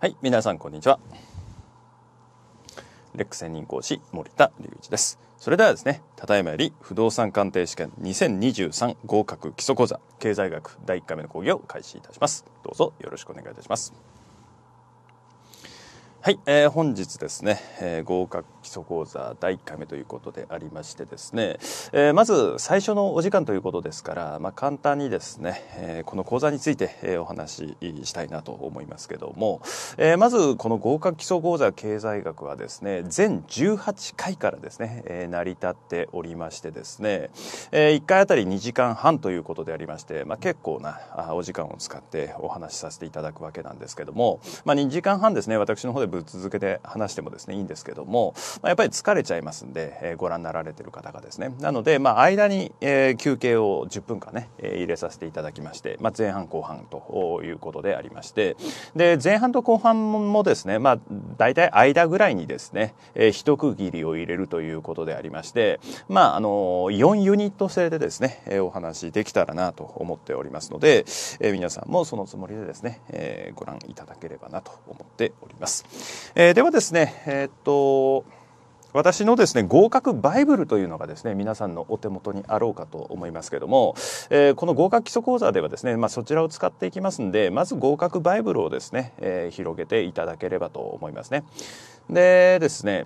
はい、皆さんこんにちは。レック専任講師森田隆一です。それではですね、ただいまより不動産鑑定試験2023合格基礎講座経済学第1回目の講義を開始いたします。どうぞよろしくお願いいたします。はい、えー、本日ですね、えー、合格基礎講座第1回目ということでありましてですね、えー、まず最初のお時間ということですから、まあ、簡単にですね、えー、この講座について、えー、お話ししたいなと思いますけども、えー、まずこの合格基礎講座経済学はですね全18回からですね、えー、成り立っておりましてですね、えー、1回あたり2時間半ということでありまして、まあ、結構なあお時間を使ってお話しさせていただくわけなんですけども、まあ、2時間半ですね私の方で続けて話してもですねいいんですけども、まあ、やっぱり疲れちゃいますんで、えー、ご覧になられてる方がですねなので、まあ、間に、えー、休憩を10分間ね、えー、入れさせていただきまして、まあ、前半後半ということでありましてで前半と後半もですね、まあ、大体間ぐらいにですね、えー、一区切りを入れるということでありまして、まあ、あのー、4ユニット制でですね、えー、お話できたらなと思っておりますので、えー、皆さんもそのつもりでですね、えー、ご覧いただければなと思っております。えー、ではですね、えー、っと、私のですね合格バイブルというのがですね皆さんのお手元にあろうかと思いますけども、えー、この合格基礎講座ではですね、まあ、そちらを使っていきますんでまず合格バイブルをですね、えー、広げていただければと思いますね。でですね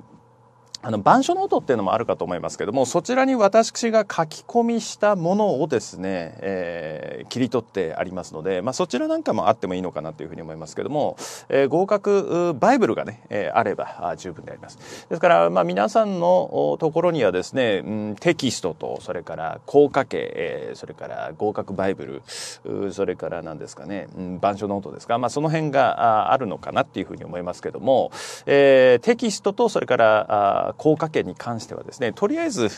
あの、板書ノートっていうのもあるかと思いますけども、そちらに私が書き込みしたものをですね、えー、切り取ってありますので、まあ、そちらなんかもあってもいいのかなというふうに思いますけども、えー、合格バイブルがね、えー、あれば十分であります。ですから、まあ、皆さんのところにはですね、うん、テキストと、それから効果形、えー、それから合格バイブル、それから何ですかね、うん、板書ノートですか、まあ、その辺があるのかなっていうふうに思いますけども、えー、テキストと、それから、効果圏に関してはですねとりあえず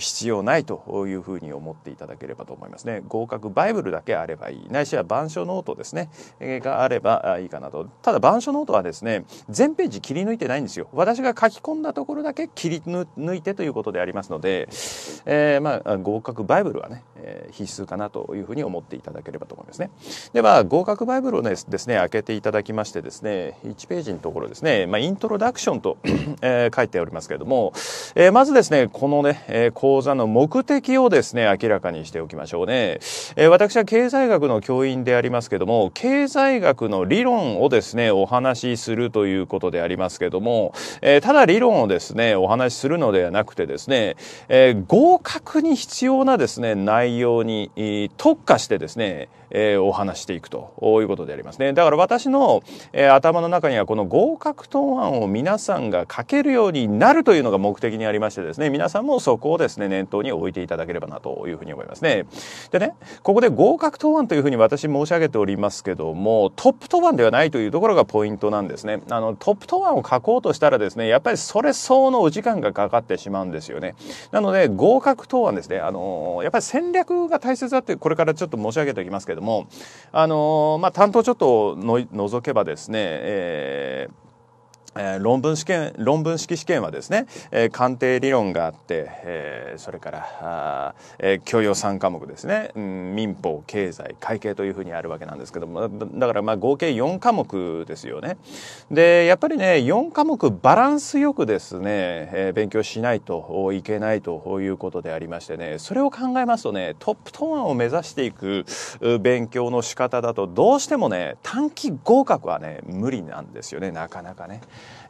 必要ないというふうに思っていただければと思いますね合格バイブルだけあればいいないしは板書ノートですね、えがあればいいかなとただ板書ノートはですね全ページ切り抜いてないんですよ私が書き込んだところだけ切り抜いてということでありますので、えー、まあ合格バイブルはね、え必須かなというふうに思っていただければと思いますねでは、合格バイブルをねですね開けていただきましてですね1ページのところですね、まあ、イントロダクションとえー、書いておりますですけれども、えー、まずですね、このね、えー、講座の目的をですね、明らかにしておきましょうね。えー、私は経済学の教員でありますけども、経済学の理論をですね、お話しするということでありますけども、えー、ただ理論をですね、お話しするのではなくてですね、えー、合格に必要なですね、内容に特化してですね、えー、お話していくということでありますね。だから私の、えー、頭の中にはこの合格答案を皆さんが書けるようになるるというのが目的にありましてですね皆さんもそこをですね念頭に置いていただければなというふうに思いますね。でねここで合格答案というふうに私申し上げておりますけどもトップ答案ではないというところがポイントなんですね。あのトップ答案を書こうとしたらですねやっぱりそれ相応のお時間がかかってしまうんですよね。なので合格答案ですねあのやっぱり戦略が大切だってこれからちょっと申し上げておきますけどもあの、まあ、担当ちょっとの除けばですね、えーえ論文試験、論文式試験はですね、え鑑定理論があって、えそれから、え教養3科目ですね、うん、民法、経済、会計というふうにあるわけなんですけども、だからまあ合計4科目ですよね。で、やっぱりね、4科目バランスよくですね、え勉強しないといけないということでありましてね、それを考えますとね、トップトーンを目指していく勉強の仕方だと、どうしてもね、短期合格はね、無理なんですよね、なかなかね。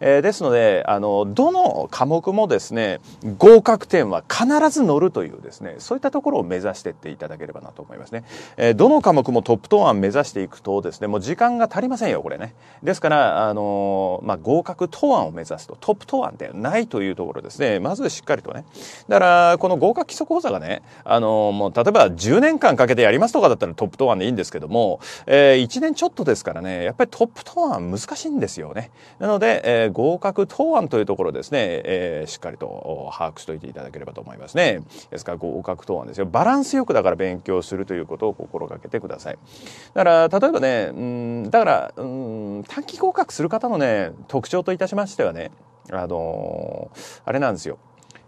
えー、ですので、あの、どの科目もですね、合格点は必ず乗るというですね、そういったところを目指していっていただければなと思いますね。えー、どの科目もトップトーン目指していくとですね、もう時間が足りませんよ、これね。ですから、あの、まあ、合格答案を目指すと、トップ答案ではないというところですね、まずしっかりとね。だから、この合格基礎講座がね、あの、もう例えば10年間かけてやりますとかだったらトップ答案でいいんですけども、えー、1年ちょっとですからね、やっぱりトップ答案難しいんですよね。なので、えー、合格答案というところですね、えー、しっかりと把握しておいていただければと思いますね。ですから合格答案ですよ。バランスよくだから勉強するということを心がけてください。だから、例えばね、うん、だから、うん、短期合格する方のね、特徴といたしましてはね、あのー、あれなんですよ。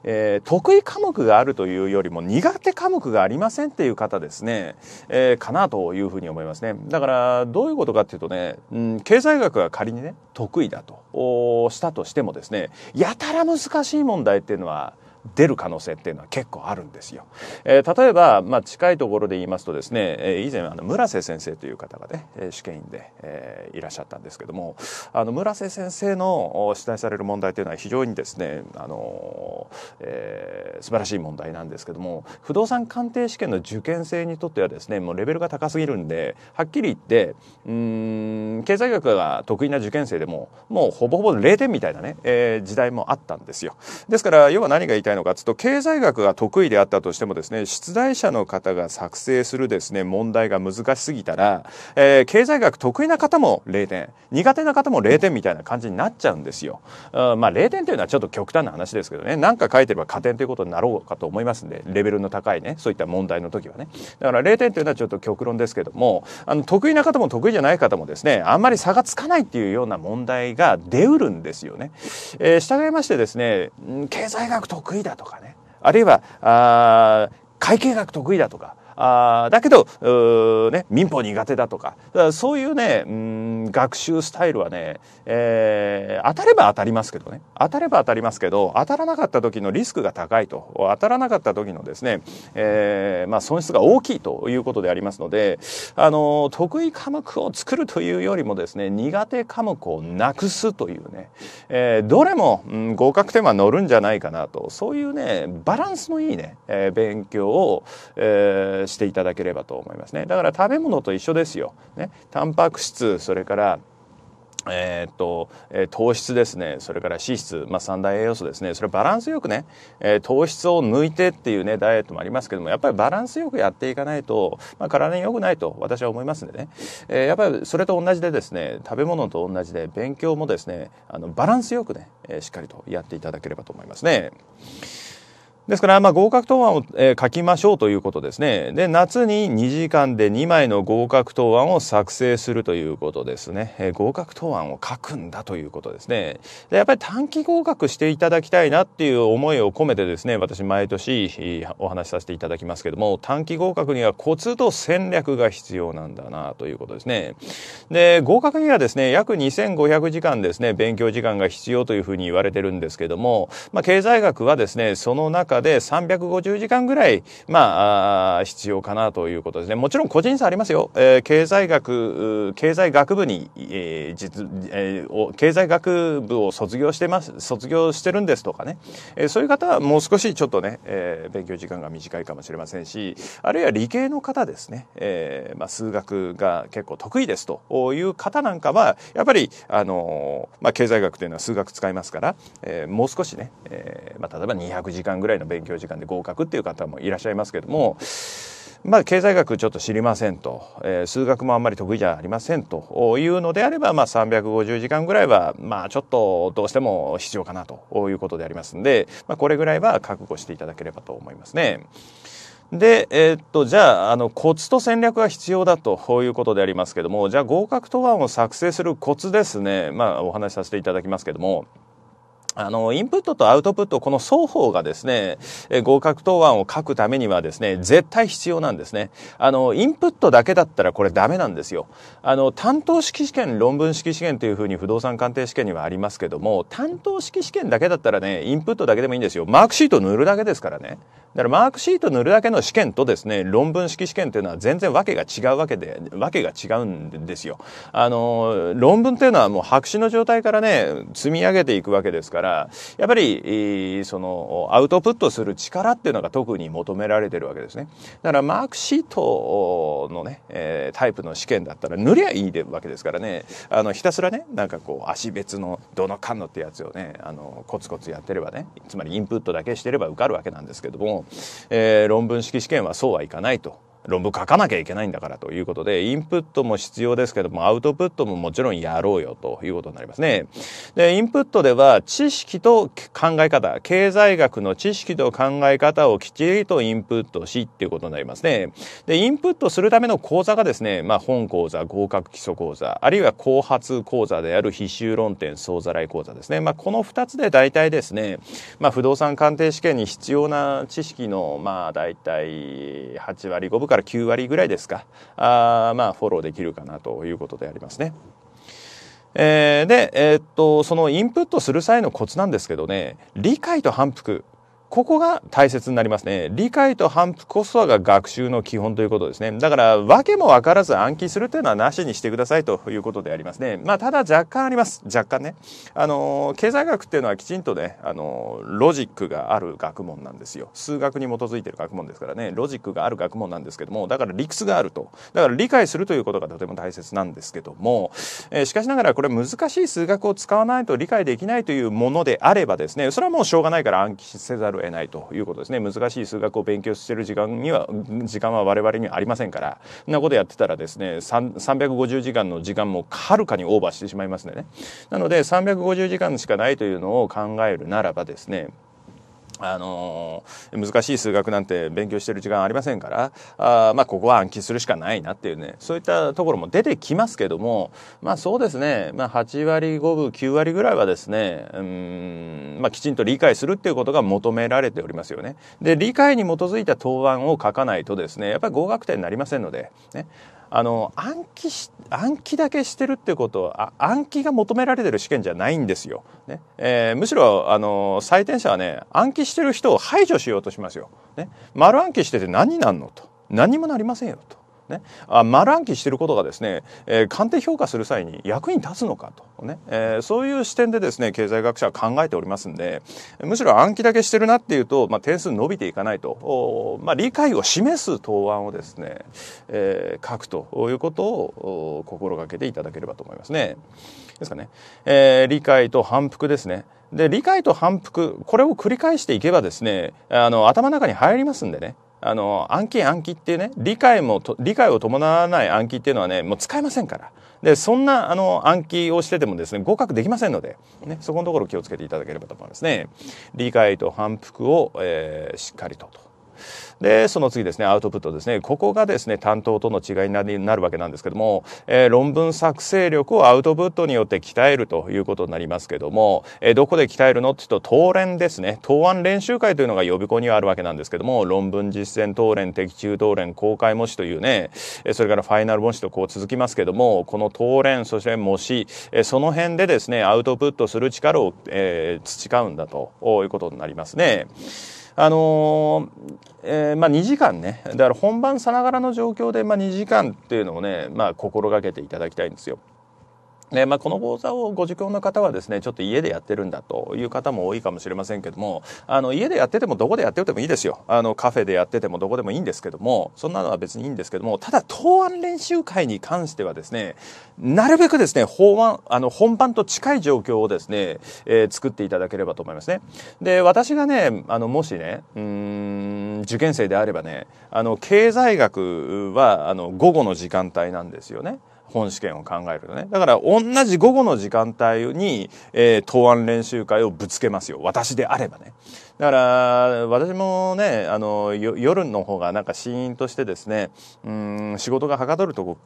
えー、得意科目があるというよりも苦手科目がありませんっていう方ですね、えー、かなというふうに思いますね。だからどういうことかっていうとね、うん、経済学が仮にね、得意だとしたとしてもですね、やたら難しい問題っていうのは出る可能性っていうのは結構あるんですよ。えー、例えば、まあ、近いところで言いますとですね、え以前あの村瀬先生という方がね試験員で、えー、いらっしゃったんですけどもあの村瀬先生の取題される問題というのは非常にですね、あのえー、素晴らしい問題なんですけども不動産鑑定試験の受験生にとってはですねもうレベルが高すぎるんではっきり言ってうん経済学が得意な受験生でももうほぼほぼ0点みたいなね、えー、時代もあったんですよ。ですから要は何が言いたいたいのかと経済学が得意であったとしてもですね出題者の方が作成するですね問題が難しすぎたら、えー、経済学得意な方も0点苦手な方も0点みたいな感じになっちゃうんですよ。まあ0点というのはちょっと極端な話ですけどね何か書いてれば加点ということになろうかと思いますんでレベルの高いねそういった問題の時はねだから0点というのはちょっと極論ですけどもあの得意な方も得意じゃない方もですねあんまり差がつかないっていうような問題が出うるんですよね。えー、従いましてですね経済学得意意だとかねあるいはあ会計学得意だとかあだけど、ね、民法苦手だとかそういうね、うん、学習スタイルはね、えー、当たれば当たりますけどね当たれば当たりますけど当たらなかった時のリスクが高いと当たらなかった時のですね、えーまあ、損失が大きいということでありますのであの得意科目を作るというよりもですね苦手科目をなくすというね、えー、どれも、うん、合格点は乗るんじゃないかなとそういうねバランスのいいね、えー、勉強を、えー、していただければと思いますねだから食べ物と一緒ですよ、ね、タンパク質それからえー、っと、えー、糖質ですねそれから脂質、まあ、三大栄養素ですねそれバランスよくね、えー、糖質を抜いてっていうねダイエットもありますけどもやっぱりバランスよくやっていかないと、まあ、体に良くないと私は思いますんでね、えやっぱりそれと同じでですね食べ物と同じで勉強もですねあのバランスよくね、えしっかりとやっていただければと思いますね。ですから、まあ、合格答案を、えー、書きましょうということですね。で、夏に2時間で2枚の合格答案を作成するということですね。えー、合格答案を書くんだということですね。で、やっぱり短期合格していただきたいなっていう思いを込めてですね、私毎年お話しさせていただきますけども、短期合格にはコツと戦略が必要なんだなということですね。で、合格にはですね、約2500時間ですね、勉強時間が必要というふうに言われてるんですけども、まあ、経済学はですね、その中中で350時間ぐらい、まあ、必要かなということですね。もちろん個人差ありますよ。えー、経済学、経済学部に、えー実えー、経済学部を卒業してます、卒業してるんですとかね。えー、そういう方はもう少しちょっとね、えー、勉強時間が短いかもしれませんし、あるいは理系の方ですね、えーまあ、数学が結構得意ですという方なんかは、やっぱり、あのー、まあ、経済学というのは数学使いますから、えー、もう少しね、えーまあ、例えば200時間ぐらいの勉強時間で合格っていう方もいらっしゃいますけどもまあ、経済学ちょっと知りませんと、えー、数学もあんまり得意じゃありませんというのであれば、まあ、350時間ぐらいは、まあ、ちょっとどうしても必要かなということでありますんで、まあ、これぐらいは覚悟していただければと思いますね。で、えー、っと、じゃあ、あの、コツと戦略が必要だということでありますけども、じゃあ合格答案を作成するコツですね、まあ、お話しさせていただきますけども、あの、インプットとアウトプット、この双方がですね、合格答案を書くためにはですね、絶対必要なんですね。あの、インプットだけだったらこれダメなんですよ。あの、担当式試験、論文式試験というふうに不動産鑑定試験にはありますけども、担当式試験だけだったらね、インプットだけでもいいんですよ。マークシート塗るだけですからね。だからマークシート塗るだけの試験とですね、論文式試験というのは全然訳が違うわけで、訳が違うんですよ。あの、論文というのはもう白紙の状態からね、積み上げていくわけですから、からやっぱりそのアウトプットする力っていうのが特に求められてるわけですねだからマークシートのね、えー、タイプの試験だったら塗りゃいいわけですからねあのひたすらねなんかこう足別のどのかんのってやつをねあのコツコツやってればねつまりインプットだけしてれば受かるわけなんですけども、えー、論文式試験はそうはいかないと論文書かなきゃいけないんだからということで、インプットも必要ですけども、アウトプットももちろんやろうよということになりますね。で、インプットでは知識と考え方、経済学の知識と考え方をきちりとインプットしっていうことになりますね。で、インプットするための講座がですね、まあ本講座、合格基礎講座、あるいは後発講座である必修論点総ざらい講座ですね。まあこの二つで大体ですね、まあ不動産鑑定試験に必要な知識の、まあ大体8割5分から9割ぐらいですかあまあフォローできるかなということでありますね。えー、で、えー、っとそのインプットする際のコツなんですけどね理解と反復ここが大切になりますね。理解と反復こそが学習の基本ということですね。だから、わけもわからず暗記するというのはなしにしてくださいということでありますね。まあ、ただ若干あります。若干ね。あの、経済学っていうのはきちんとね、あの、ロジックがある学問なんですよ。数学に基づいてる学問ですからね、ロジックがある学問なんですけども、だから理屈があると。だから理解するということがとても大切なんですけども、えー、しかしながらこれ難しい数学を使わないと理解できないというものであればですね、それはもうしょうがないから暗記せざるを得ないということですね難しい数学を勉強してる時間には時間は我々にはありませんからそんなことやってたらですね350時間の時間もはるかにオーバーしてしまいますでねなので350時間しかないというのを考えるならばですねあの難しい数学なんて勉強してる時間ありませんからあまあここは暗記するしかないなっていうねそういったところも出てきますけどもまあそうですね、まあ、8割5分9割ぐらいはですねうん、まあ、きちんと理解するっていうことが求められておりますよね。で理解に基づいた答案を書かないとですねやっぱり合格点になりませんのでね。あの暗記暗記だけしてるってことは暗記が求められてる試験じゃないんですよ。ねえー、むしろあの採点者はね暗記してる人を排除しようとしますよ。ね、丸暗記してて何になんのと何もなりませんよと。ね、あ丸暗記してることがですね、えー、鑑定評価する際に役に立つのかとね、えー、そういう視点でですね経済学者は考えておりますんでむしろ暗記だけしてるなっていうと、まあ、点数伸びていかないと、まあ、理解を示す答案をですね、えー、書くということを心がけていただければと思いますね。ですかね、えー、理解と反復ですね。で理解と反復これを繰り返していけばですねあの頭の中に入りますんでねあの暗記暗記っていうね理解も理解を伴わない暗記っていうのはねもう使えませんからでそんなあの暗記をしててもですね合格できませんので、ね、そこのところ気をつけていただければと思いますね。理解と反復を、えー、しっかりととで、その次ですね、アウトプットですね。ここがですね、担当との違いになるわけなんですけども、えー、論文作成力をアウトプットによって鍛えるということになりますけども、えー、どこで鍛えるのって言うと、当練ですね。答案練習会というのが予備校にはあるわけなんですけども、論文実践当練、的中当練、公開模試というね、それからファイナル模試とこう続きますけども、この当練、そして模試、その辺でですね、アウトプットする力を、えー、培うんだということになりますね。あのえー、まあ、2時間ねだから本番さながらの状況で、まあ、2時間っていうのをね、まあ、心がけていただきたいんですよ。まあ、この講座をご受講の方はですね、ちょっと家でやってるんだという方も多いかもしれませんけども、あの、家でやっててもどこでやっててもいいですよ。あの、カフェでやっててもどこでもいいんですけども、そんなのは別にいいんですけども、ただ、答案練習会に関してはですね、なるべくですね、法案、あの、本番と近い状況をですね、えー、作っていただければと思いますね。で、私がね、あの、もしね、うん、受験生であればね、あの、経済学は、あの、午後の時間帯なんですよね。本試験を考えるとね。だから同じ午後の時間帯に、えー、答案練習会をぶつけますよ。私であればね。だから私もねあの夜の方がなんかシーンとしてですねうん仕事がはかどると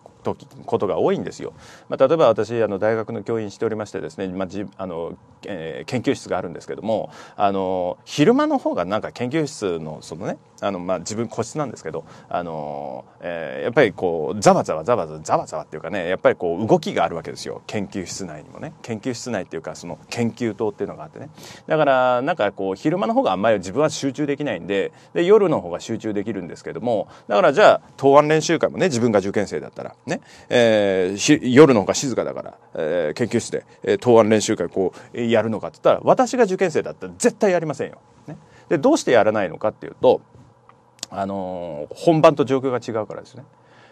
ことが多いんですよ。まあ、例えば私あの大学の教員しておりましてですね、まあ、じあのえー、研究室があるんですけどもあの昼間の方がなんか研究室のそのねあの、まあ、自分個室なんですけどあの、えー、やっぱりこうざわざわざわざわざわざわっていうかねやっぱりこう動きがあるわけですよ研究室内にもね研究室内っていうかその研究棟っていうのがあってねだからなんかこう昼間の方があんまり自分は集中できないんでで夜の方が集中できるんですけどもだからじゃあ答案練習会もね自分が受験生だったらね、えー、夜の方が静かだから、えー、研究室で、えー、答案練習会こうやるのかって言ったら私が受験生だったら絶対やりませんよ。ね、でどうしてやらないのかっていうと、あのー、本番と状況が違うからですね。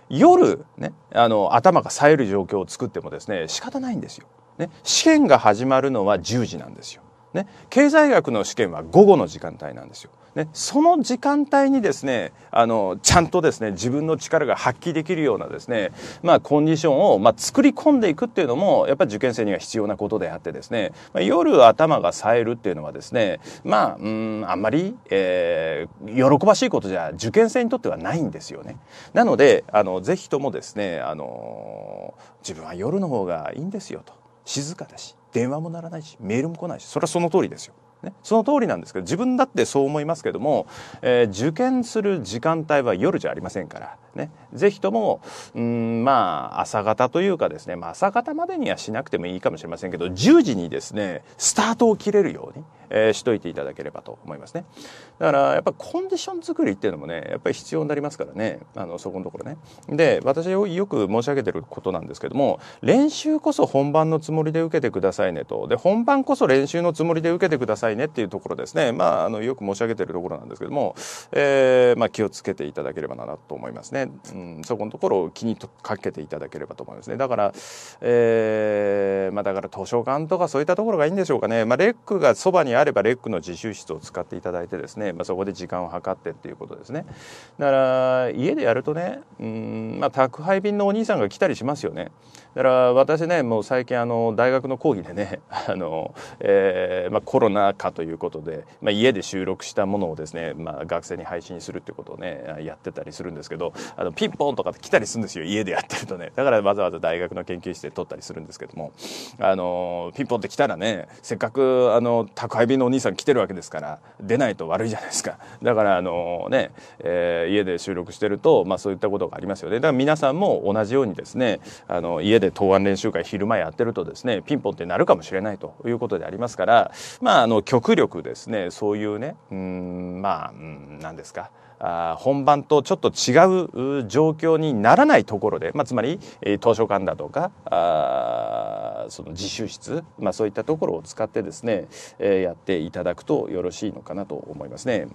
夜ねあの頭が冴える状況を作ってもですね仕方ないんですよ。ね、試験が始まるのは10時なんですよ。ね、経済学の試験は午後の時間帯なんですよ。ね、その時間帯にですねあのちゃんとですね自分の力が発揮できるようなですね、まあ、コンディションを、まあ、作り込んでいくっていうのもやっぱり受験生には必要なことであってですね、まあ、夜頭が冴えるっていうのはですねまあうんあんまり、えー、喜ばしいことじゃ受験生にとってはないんですよね。なのであのぜひともですねあの自分は夜の方がいいんですよと静かだし電話も鳴らないしメールも来ないしそれはその通りですよ。ね、その通りなんですけど自分だってそう思いますけども、えー、受験する時間帯は夜じゃありませんからね、ぜひともうんまあ朝方というかですね、まあ、朝方までにはしなくてもいいかもしれませんけど10時にですねスタートを切れるように、えー、しといていただければと思いますねだからやっぱコンディション作りっていうのもねやっぱり必要になりますからねあのそこのところねで私よく申し上げてることなんですけども練習こそ本番のつもりで受けてくださいねとで本番こそ練習のつもりで受けてくださいねっていうところですねまああのよく申し上げてるところなんですけども、えーまあ、気をつけていただければなと思いますねうん、そこのところを気にかけていただければと思いますねだから、えーまあ、だから図書館とかそういったところがいいんでしょうかね、まあ、レックがそばにあればレックの自習室を使っていただいてですね、まあ、そこで時間を計ってっていうことですねだから家でやるとね、うんまあ、宅配便のお兄さんが来たりしますよね。だから私ねもう最近あの大学の講義でね あの、えーまあ、コロナ禍ということで、まあ、家で収録したものをですね、まあ、学生に配信するってことをねやってたりするんですけどあのピンポンとか来たりするんですよ家でやってるとねだからわざわざ大学の研究室で撮ったりするんですけどもあのピンポンって来たらねせっかくあの宅配便のお兄さん来てるわけですから出ないと悪いじゃないですかだからあのね、えー、家で収録してると、まあ、そういったことがありますよねだから皆さんも同じようにですねあの家で答案練習会昼間やってるとですねピンポンってなるかもしれないということでありますからまああの極力ですねそういうねうんまあ何ですかあ本番とちょっと違う状況にならないところで、まあ、つまり、え図書館だとかあその自習室、まあ、そういったところを使ってですね、えやっていただくとよろしいのかなと思いますね、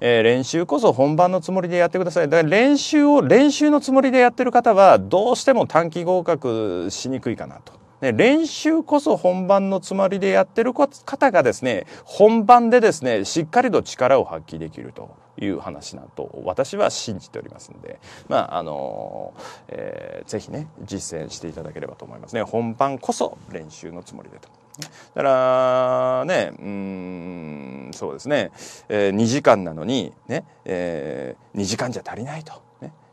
えー、練習こそ本番のつもりでやってくださいだから練習を練習のつもりでやってる方はどうしても短期合格しにくいかなと。ね、練習こそ本番のつもりでやってる方がですね本番でですねしっかりと力を発揮できるという話なと私は信じておりますんでまああの、えー、ぜひね実践していただければと思いますね本番こそ練習のつもりでと。だからねうんそうですね、えー、2時間なのにね、えー、2時間じゃ足りないと。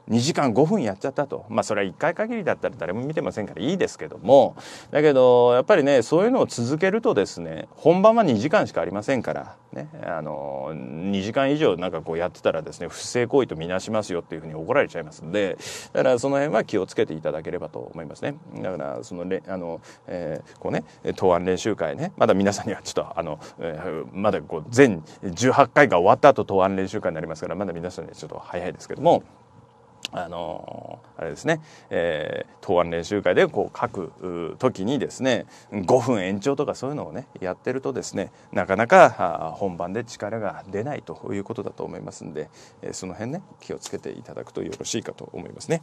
2時間5分やっちゃったと。まあそれは1回限りだったら誰も見てませんからいいですけども、だけどやっぱりね、そういうのを続けるとですね、本番は2時間しかありませんから、ね、あの、2時間以上なんかこうやってたらですね、不正行為とみなしますよっていうふうに怒られちゃいますんで、だからその辺は気をつけていただければと思いますね。だからその、あの、えー、こうね、答案練習会ね、まだ皆さんにはちょっとあの、えー、まだこう全18回が終わった後答案練習会になりますから、まだ皆さんにはちょっと早いですけども、あのあれですね、えー、答案練習会でこう書く時にですね5分延長とかそういうのをねやってるとですねなかなか本番で力が出ないということだと思いますんで、えー、その辺ね気をつけていただくとよろしいかと思いますね。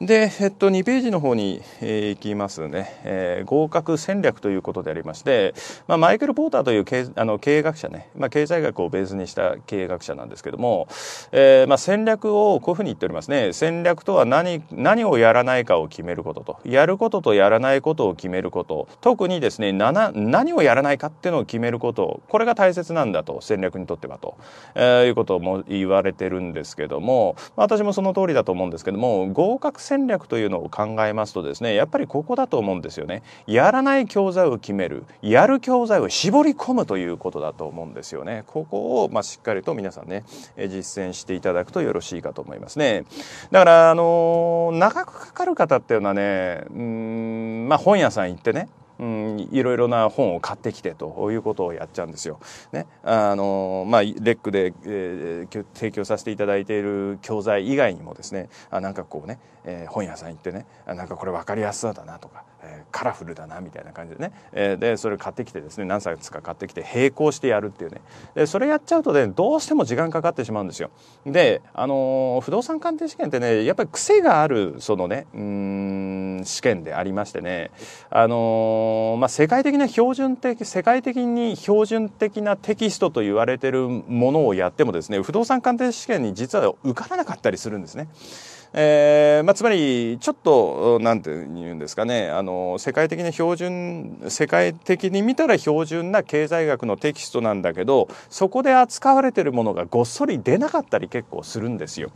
で、えっと、2ページの方に、えー、行きますね、えー、合格戦略ということでありまして、まあ、マイケル・ポーターという経あの経営学者ね、まあ、経済学をベースにした経営学者なんですけども、えーまあ、戦略をこういうふうに言っておりますね戦略とは何何をやらないかを決めることとやることとやらないことを決めること特にですね何をやらないかっていうのを決めることこれが大切なんだと戦略にとってはと、えー、いうことも言われてるんですけども、まあ、私もその通りだと思うんですけども合格戦戦略というのを考えますとですねやっぱりここだと思うんですよねやらない教材を決めるやる教材を絞り込むということだと思うんですよねここをまあしっかりと皆さんね実践していただくとよろしいかと思いますねだからあの長くかかる方っていうのはねうんまあ本屋さん行ってねいろいろな本を買ってきてということをやっちゃうんですよ。ね、あのまあ、レックで、えー、提供させていただいている教材以外にもですねあなんかこうね、えー、本屋さん行ってねあなんかこれ分かりやすそうだなとかえー、カラフルだなみたいな感じでね、えー、でそれ買ってきてですね何冊か買ってきて並行してやるっていうねでそれやっちゃうとねどうしても時間かかってしまうんですよ。で、あのー、不動産鑑定試験ってねやっぱり癖があるそのねうん試験でありましてね、あのー、まあ、世界的な標準的世界的に標準的なテキストと言われてるものをやってもですね不動産鑑定試験に実は受からなかったりするんですね。えーまあ、つまりちょっとなんていうんですかねあの世界的な標準世界的に見たら標準な経済学のテキストなんだけどそこで扱われてるものがごっそり出なかったり結構するんですよ。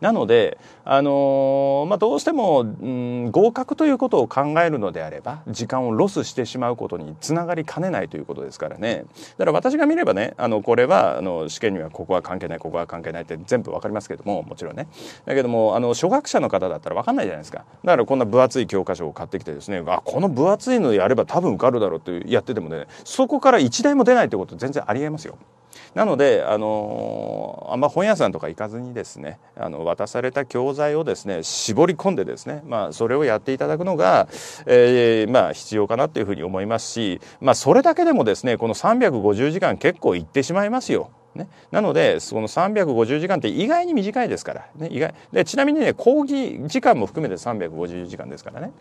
なので、あのまあ、どうしても、うん、合格ということを考えるのであれば時間をロスしてしまうことにつながりかねないということですからねだから私が見ればねあのこれはあの試験にはここは関係ないここは関係ないって全部分かりますけどももちろんねだけどもあの初学者の方だったらわかんないじゃないですかだからこんな分厚い教科書を買ってきてですねあこの分厚いのやれば多分受かるだろうってやっててもねそこから1台も出ないってこと全然ありえますよ。なので、あのあんま本屋さんとか行かずにですねあの渡された教材をですね絞り込んでですね、まあ、それをやっていただくのが、えーまあ、必要かなというふうに思いますし、まあ、それだけでもですねこの350時間結構いってしまいますよ。ね、なのでその350時間って意外に短いですから、ね、意外でちなみにね講義時間も含めて350時間ですからね。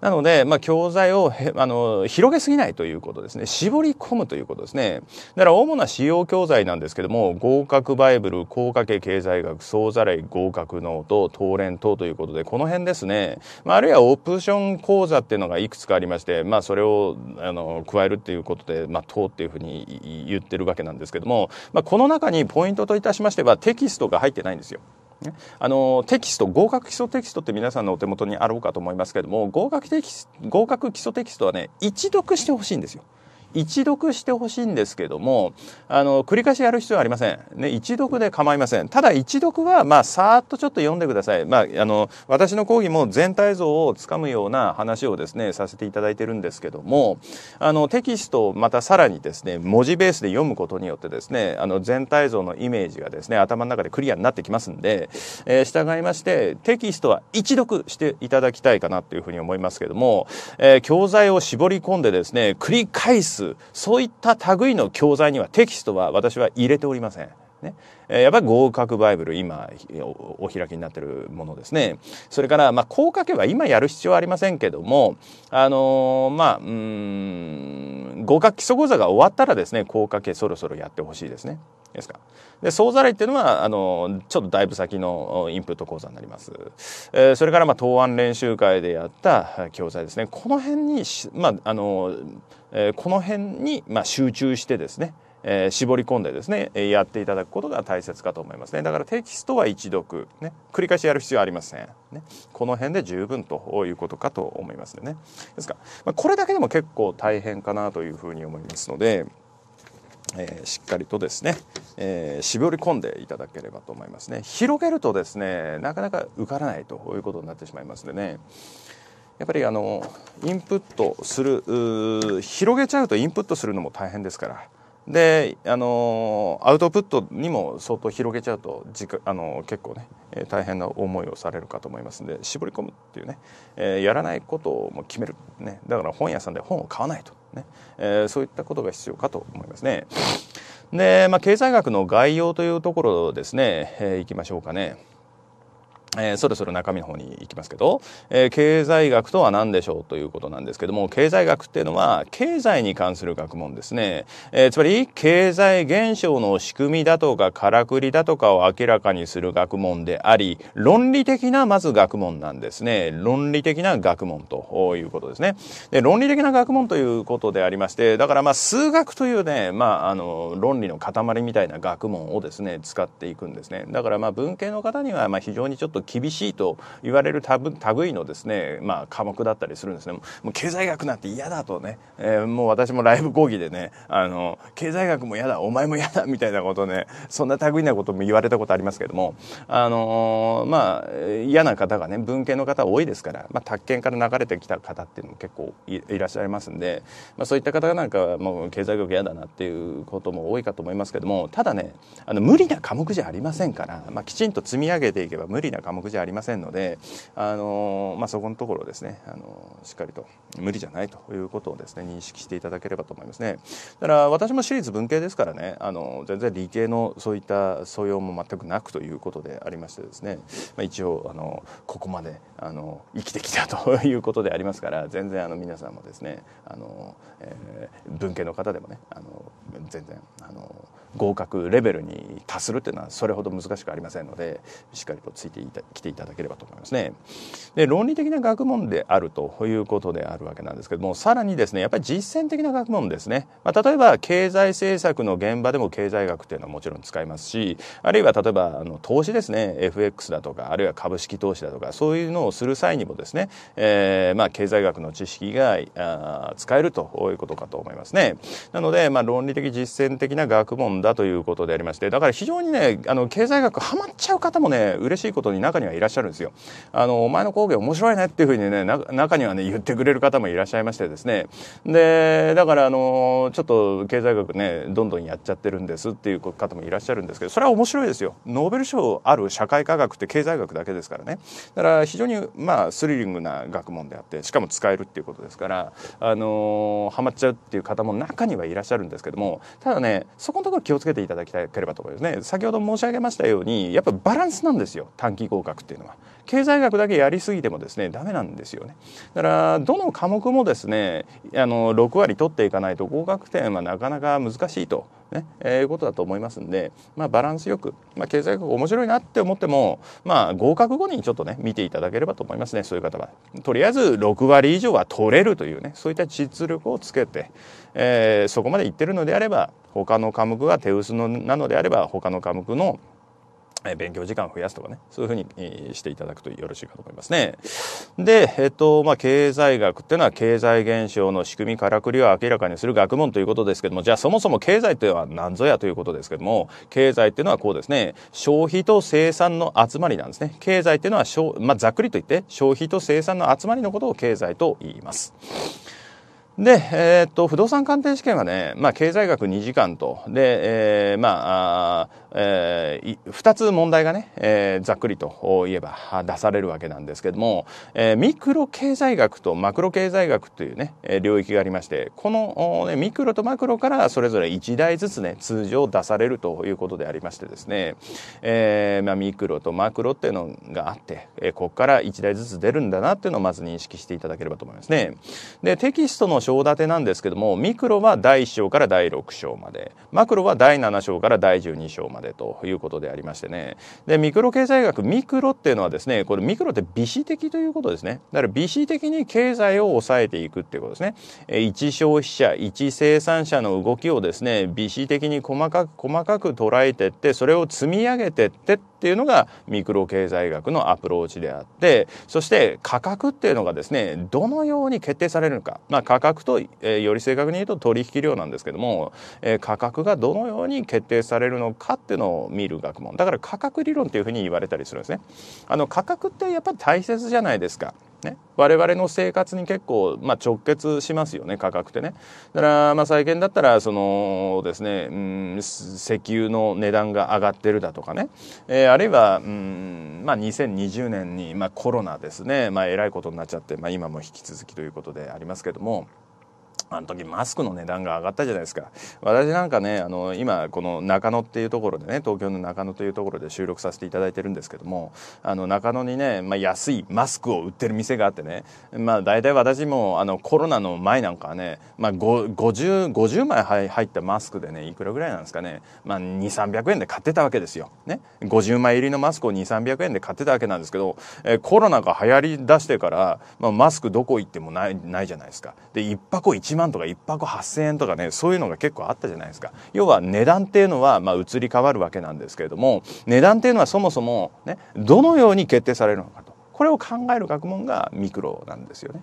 なので、まあ、教材をあの広げすぎないということですね。絞り込むということですね。だから主な使用教材なんですけども、合格バイブル、高家計経済学、総ざらい、合格ノート、東連等ということで、この辺ですね。まあ、あるいはオプション講座っていうのがいくつかありまして、まあ、それをあの加えるっていうことで、まあ、等っていうふうに言ってるわけなんですけども、まあ、この中にポイントといたしましては、テキストが入ってないんですよ。あのテキスト合格基礎テキストって皆さんのお手元にあろうかと思いますけども合格テキス合格基礎テキストはね一読してほしいんですよ。一読してほしいんですけども、あの、繰り返しやる必要はありません。ね、一読で構いません。ただ一読は、まあ、さーっとちょっと読んでください。まあ、あの、私の講義も全体像をつかむような話をですね、させていただいてるんですけども、あの、テキストをまたさらにですね、文字ベースで読むことによってですね、あの、全体像のイメージがですね、頭の中でクリアになってきますんで、えー、従いまして、テキストは一読していただきたいかなというふうに思いますけども、えー、教材を絞り込んでですね、繰り返すそういった類の教材にはテキストは私は入れておりません。ね、やっぱり合格バイブル今お開きになってるものですねそれからまあこうけは今やる必要はありませんけどもあのー、まあうん合格基礎講座が終わったらですねこう書けそろそろやってほしいですねですかで総ざらいっていうのはあのちょっとだいぶ先のインプット講座になります、えー、それからまあ答案練習会でやった教材ですねこの辺にまああのーえこの辺に、ま集中してですね、え絞り込んでですね、やっていただくことが大切かと思いますね。だからテキストは一読、ね、繰り返しやる必要ありません。ね、この辺で十分ということかと思いますね。ですから、まこれだけでも結構大変かなというふうに思いますので、えー、しっかりとですね、えー、絞り込んでいただければと思いますね広げるとですねなかなか受からないということになってしまいますのでねやっぱりあのインプットする広げちゃうとインプットするのも大変ですからであのアウトプットにも相当広げちゃうとあの結構ね大変な思いをされるかと思いますので絞り込むっていうね、えー、やらないことをもう決める、ね、だから本屋さんで本を買わないとね、ねえー、そういったことが必要かと思いますね。で、まあ、経済学の概要というところですね、えー、いきましょうかね。えー、そろそろ中身の方に行きますけど、えー、経済学とは何でしょうということなんですけども、経済学っていうのは経済に関する学問ですね。えー、つまり、経済現象の仕組みだとか、からくりだとかを明らかにする学問であり、論理的なまず学問なんですね。論理的な学問ということですね。で、論理的な学問ということでありまして、だからまあ、数学というね、まあ、あの、論理の塊みたいな学問をですね、使っていくんですね。だからまあ、文系の方にはまあ、非常にちょっと厳しいと言われる類のですね、まあ、科目だったりするんですね。もう経済学なんて嫌だとね、えー、もう私もライブ講義でね、あの、経済学も嫌だ、お前も嫌だ、みたいなことね、そんな類なことも言われたことありますけども、あのー、まあ、嫌な方がね、文系の方多いですから、まあ、宅建から流れてきた方っていうのも結構いらっしゃいますんで、まあ、そういった方なんかはもう経済学嫌だなっていうことも多いかと思いますけども、ただね、あの、無理な科目じゃありませんから、まあ、きちんと積み上げていけば無理な科目目じゃありませんので、あのまあ、そこのところですね、あのしっかりと無理じゃないということをですね認識していただければと思いますね。だから私も私立文系ですからね、あの全然理系のそういった素養も全くなくということでありましてですね、まあ、一応あのここまであの生きてきたということでありますから、全然あの皆さんもですね、あのえー、文系の方でもね、あの全然あの合格レベルに達するっていうのはそれほど難しくありませんのでしっかりとついてきていただければと思いますね。で論理的な学問であるということであるわけなんですけどもさらにですねやっぱり実践的な学問ですね、まあ、例えば経済政策の現場でも経済学っていうのはもちろん使いますしあるいは例えばあの投資ですね FX だとかあるいは株式投資だとかそういうのをする際にもですね、えー、まあ経済学の知識があ使えるということかと思いますね。なので、まあ、論理的実践的な学問だということでありまして、だから非常にね、あの、経済学ハマっちゃう方もね、嬉しいことに中にはいらっしゃるんですよ。あの、お前の講義面白いねっていうふうにね、中にはね、言ってくれる方もいらっしゃいましてですね。で、だからあの、ちょっと経済学ね、どんどんやっちゃってるんですっていう方もいらっしゃるんですけど、それは面白いですよ。ノーベル賞ある社会科学って経済学だけですからね。だから非常に、まあ、スリリングな学問であって、しかも使えるっていうことですから、あの、ハマっちゃうっていう方も中にはいらっしゃるんですけども、ただね、そこのところをつけていただきたければと思いますね先ほど申し上げましたようにやっぱバランスなんですよ短期合格っていうのは経済学だけやりすぎてもですねダメなんですよねだからどの科目もですねあの6割取っていかないと合格点はなかなか難しいとね、えー、いうことだと思いますんで、まあ、バランスよく、まあ、経済学面白いなって思っても、まあ、合格後にちょっとね見ていただければと思いますねそういう方は。とりあえず6割以上は取れるというねそういった実力をつけて、えー、そこまでいってるのであれば他の科目が手薄のなのであれば他の科目の勉強時間を増やすとかねそういうふうにしていただくとよろしいかと思いますね。で、えっとまあ、経済学っていうのは経済現象の仕組みからくりを明らかにする学問ということですけどもじゃあそもそも経済というのは何ぞやということですけども経済っていうのはこうですね消費と生産の集まりなんですね。経済っていうのは、まあ、ざっくりと言って消費と生産の集まりのことを経済と言います。で、えー、っと、不動産鑑定試験はね、まあ、経済学2時間と、で、えー、まあ、あえー、2つ問題がね、えー、ざっくりと言えば出されるわけなんですけども、えー、ミクロ経済学とマクロ経済学というね領域がありましてこの、ね、ミクロとマクロからそれぞれ1台ずつね通常出されるということでありましてですね、えーまあ、ミクロとマクロっていうのがあって、えー、ここから1台ずつ出るんだなっていうのをまず認識していただければと思いますね。でテキストの章立てなんですけどもミクロは第1章から第6章までマクロは第7章から第12章まで。でということでありましてねでミクロ経済学ミクロっていうのはですねこれミクロって微視的ということですねだから微視的に経済を抑えていくっていうことですねえ、一消費者一生産者の動きをですね微視的に細かく細かく捉えてってそれを積み上げてってっていうのがミクロ経済学のアプローチであってそして価格っていうのがですねどのように決定されるのか、まあ、価格と、えー、より正確に言うと取引量なんですけども、えー、価格がどのように決定されるのかっっていうのを見る学問だから価格理論というふうに言われたりするんですね。あの価格ってやっぱり大切じゃないですか。ね、我々の生活に結構、まあ、直結しますよね価格ってねだから、まあ、最近だったらそのですね、うん、石油の値段が上がってるだとかね、えー、あるいは、うんまあ、2020年に、まあ、コロナですね、まあ、えらいことになっちゃって、まあ、今も引き続きということでありますけども。あの時マスクの値段が上がったじゃないですか。私なんかね、あの、今、この中野っていうところでね、東京の中野というところで収録させていただいてるんですけども、あの、中野にね、まあ、安いマスクを売ってる店があってね、まあ、大体私も、あの、コロナの前なんかはね、まあ、50、50枚入ったマスクでね、いくらぐらいなんですかね、まあ、2、300円で買ってたわけですよ。ね。50枚入りのマスクを2、300円で買ってたわけなんですけど、えー、コロナが流行り出してから、まあ、マスクどこ行ってもない、ないじゃないですか。で、1箱1 1万とか1泊8,000円とかねそういうのが結構あったじゃないですか要は値段っていうのは、まあ、移り変わるわけなんですけれども値段っていうのはそもそも、ね、どのように決定されるのかとこれを考える学問がミクロなんですよね。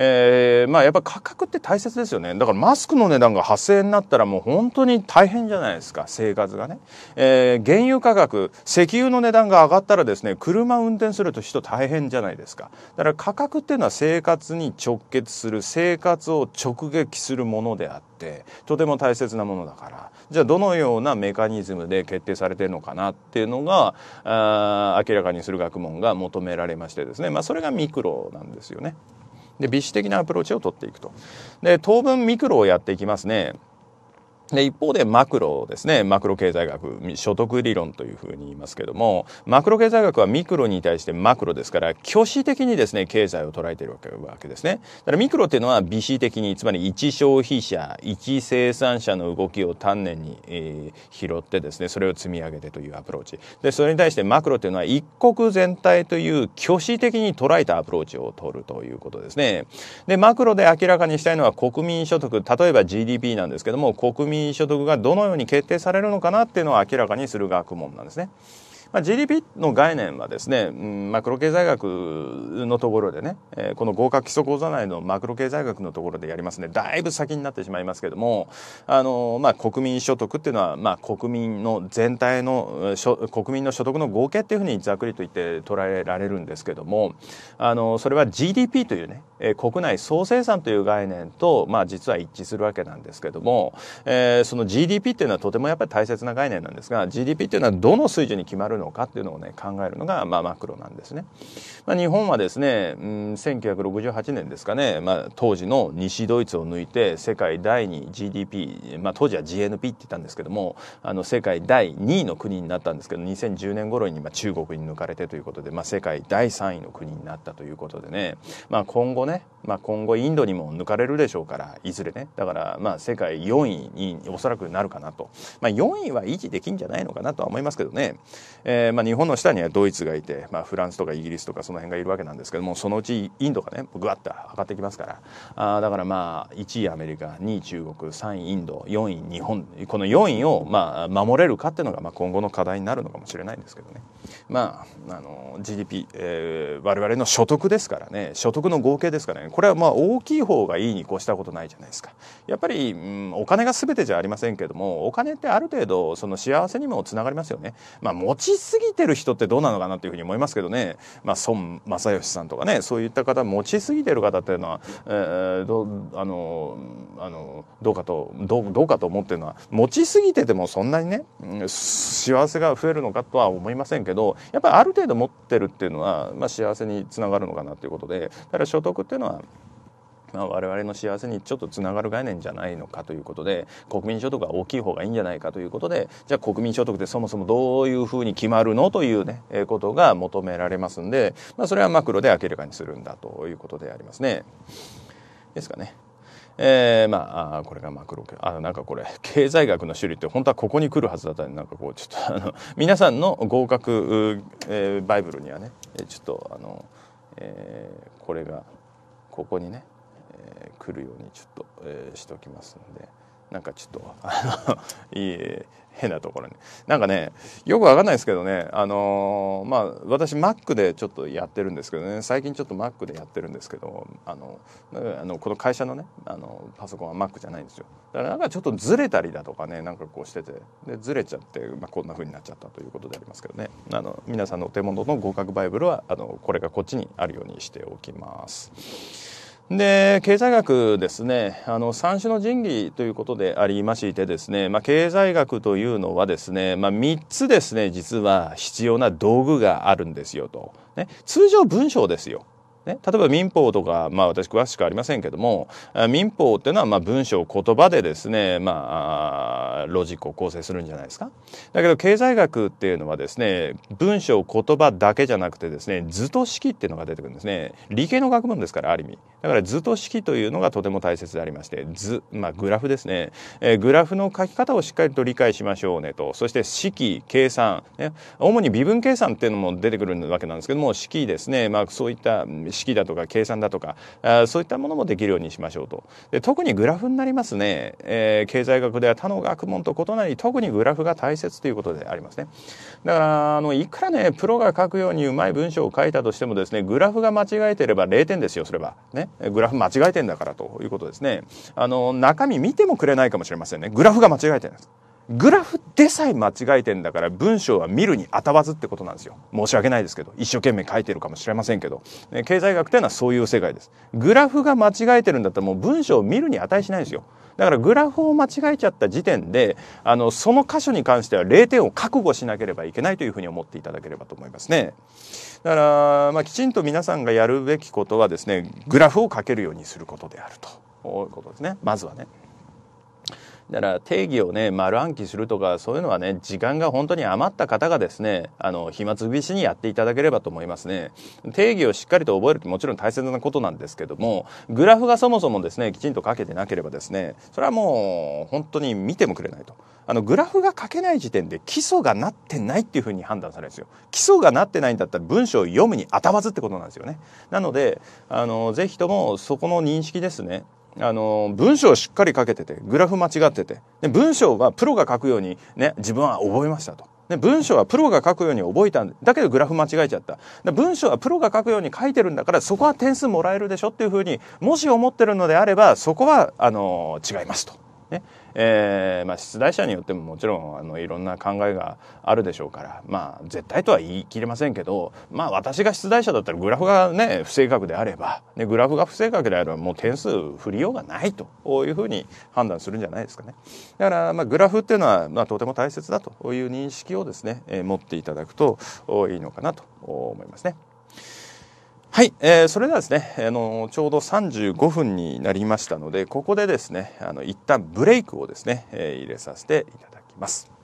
えー、まあやっぱ価格って大切ですよね。だからマスクの値段が8000円になったらもう本当に大変じゃないですか、生活がね。えー、原油価格、石油の値段が上がったらですね、車運転すると人大変じゃないですか。だから価格っていうのは生活に直結する、生活を直撃するものであって、とても大切なものだから。じゃあどのようなメカニズムで決定されてるのかなっていうのが、あ明らかにする学問が求められましてですね、まあそれがミクロなんですよね。で、微視的なアプローチを取っていくと。で、当分ミクロをやっていきますね。で、一方でマクロですね。マクロ経済学、所得理論というふうに言いますけども、マクロ経済学はミクロに対してマクロですから、虚子的にですね、経済を捉えているわけですね。だからミクロっていうのは微子的に、つまり一消費者、一生産者の動きを丹念に、えー、拾ってですね、それを積み上げてというアプローチ。で、それに対してマクロっていうのは一国全体という虚子的に捉えたアプローチを取るということですね。で、マクロで明らかにしたいのは国民所得、例えば GDP なんですけども、国民国所得がどのように決定されるのかなっていうのを明らかにする学問なんですね。まあ、GDP の概念はですね、マクロ経済学のところでね、この合格基礎講座内のマクロ経済学のところでやりますね、だいぶ先になってしまいますけども、あの、まあ、国民所得っていうのは、まあ、国民の全体の、国民の所得の合計っていうふうにざっくりと言って捉えられるんですけども、あの、それは GDP というね、え国内総生産という概念と、まあ、実は一致するわけなんですけども、えー、その GDP っていうのはとてもやっぱり大切な概念なんですが GDP っていうのはどの水準に決まるのかっていうのをね考えるのが、まあ、マクロなんですね。まあ、日本はですね、うん、1968年ですかね、まあ、当時の西ドイツを抜いて世界第2 GDP、まあ、当時は GNP って言ったんですけどもあの世界第2位の国になったんですけど2010年頃にまあ中国に抜かれてということで、まあ、世界第3位の国になったということでね、まあ、今後ね、まあ、今後インドにも抜かれるでしょうからいずれねだからまあ世界4位におそらくなるかなと、まあ、4位は維持できんじゃないのかなとは思いますけどね、えー、まあ日本の下にはドイツがいて、まあ、フランスとかイギリスとかその辺がいるわけなんですけどもそのうちインドがねぐわっと上がってきますからあだからまあ1位アメリカ2位中国3位インド4位日本この4位をまあ守れるかっていうのがまあ今後の課題になるのかもしれないんですけどねまああの GDP、えー、我々の所得ですからね所得の合計でですかねこれはまあ大きい方がいいに越したことないじゃないですかやっぱり、うん、お金が全てじゃありませんけどもお金ってある程度その幸せにもつながりますよねまあ持ちすぎてる人ってどうなのかなっていうふうに思いますけどね、まあ、孫正義さんとかねそういった方持ちすぎてる方っていうのは、えー、どあのあのどうかとどうどうかと思ってるのは持ちすぎててもそんなにね幸せが増えるのかとは思いませんけどやっぱりある程度持ってるっていうのは、まあ、幸せにつながるのかなっていうことでだから所得っというのはまあ、我々の幸せにちょっとつながる概念じゃないのかということで国民所得は大きい方がいいんじゃないかということでじゃあ国民所得ってそもそもどういうふうに決まるのというね、えことが求められますんで、まあ、それはマクロで明らかにするんだということでありますね。ですかね。えー、まあこれがマクロあなんかこれ経済学の種類って本当はここに来るはずだったんでなんかこうちょっとあの皆さんの合格、えー、バイブルにはねちょっとあの、えー、これが。ここにね、えー、来るようにちょっと、えー、しおきますのでなんかちょっとあの いい変なところになんかねよくわかんないですけどねあのー、まあ私 Mac でちょっとやってるんですけどね最近ちょっと Mac でやってるんですけどあのあのこの会社のねあのパソコンは Mac じゃないんですよだからなんかちょっとずれたりだとかねなんかこうしててでずれちゃって、まあ、こんな風になっちゃったということでありますけどねあの皆さんのお手元の合格バイブルはあのこれがこっちにあるようにしておきます。で、経済学ですね、あの、三種の神器ということでありましてですね、まあ、経済学というのはですね、まあ、3つですね、実は必要な道具があるんですよと。ね、通常文章ですよ。ね、例えば民法とか、まあ私詳しくありませんけども、民法っていうのはまあ文章、言葉でですね、まあ、ロジックを構成するんじゃないですか。だけど経済学っていうのはですね、文章、言葉だけじゃなくてですね、図と式っていうのが出てくるんですね。理系の学問ですから、ある意味。だから図と式というのがとても大切でありまして、図、まあグラフですね。えー、グラフの書き方をしっかりと理解しましょうねと。そして式、計算、ね、主に微分計算っていうのも出てくるわけなんですけども、式ですね、まあそういった式式だとか計算だとかあそういったものもできるようにしましょうとで特にグラフになりますね、えー、経済学では他の学問と異なり特にグラフが大切ということでありますねだからあのいくらねプロが書くようにうまい文章を書いたとしてもですねグラフが間違えてれば0点ですよそれはねグラフ間違えてんだからということですねあの中身見てもくれないかもしれませんねグラフが間違えてるんですグラフでさえ間違えてんだから文章は見るにあたわずってことなんですよ。申し訳ないですけど、一生懸命書いてるかもしれませんけど、ね、経済学というのはそういう世界です。グラフが間違えてるんだったらもう文章を見るに値しないですよ。だからグラフを間違えちゃった時点で、あの、その箇所に関しては0点を覚悟しなければいけないというふうに思っていただければと思いますね。だから、まあ、きちんと皆さんがやるべきことはですね、グラフを書けるようにすることであると。いうことですね。まずはね。だから定義をね丸暗記するとかそういうのはね時間が本当に余った方がですねあの暇つぶしにやっていただければと思いますね定義をしっかりと覚えるってもちろん大切なことなんですけどもグラフがそもそもですねきちんと書けてなければですねそれはもう本当に見てもくれないとあのグラフが書けない時点で基礎がなってないっていうふうに判断されるんですよ基礎がなってないんだったら文章を読むに頭ずってことなんですよねなのであのぜひともそこの認識ですねあの、文章をしっかり書けてて、グラフ間違ってて、で文章はプロが書くようにね、自分は覚えましたと。で、文章はプロが書くように覚えたんだけどグラフ間違えちゃった。で文章はプロが書くように書いてるんだから、そこは点数もらえるでしょっていうふうに、もし思ってるのであれば、そこは、あの、違いますと。ね。えー、まあ、出題者によってももちろんあのいろんな考えがあるでしょうから、まあ、絶対とは言い切れませんけど、まあ、私が出題者だったらグラフが、ね、不正確であれば、ね、グラフが不正確であればもう点数振りようがないというふうに判断するんじゃないですかね。だから、まあ、グラフっていうのは、まあ、とても大切だという認識をですね、えー、持っていただくといいのかなと思いますね。はい、えー、それではですね、あのちょうど35分になりましたのでここでですねあの一旦ブレイクをですね、えー、入れさせていただきます。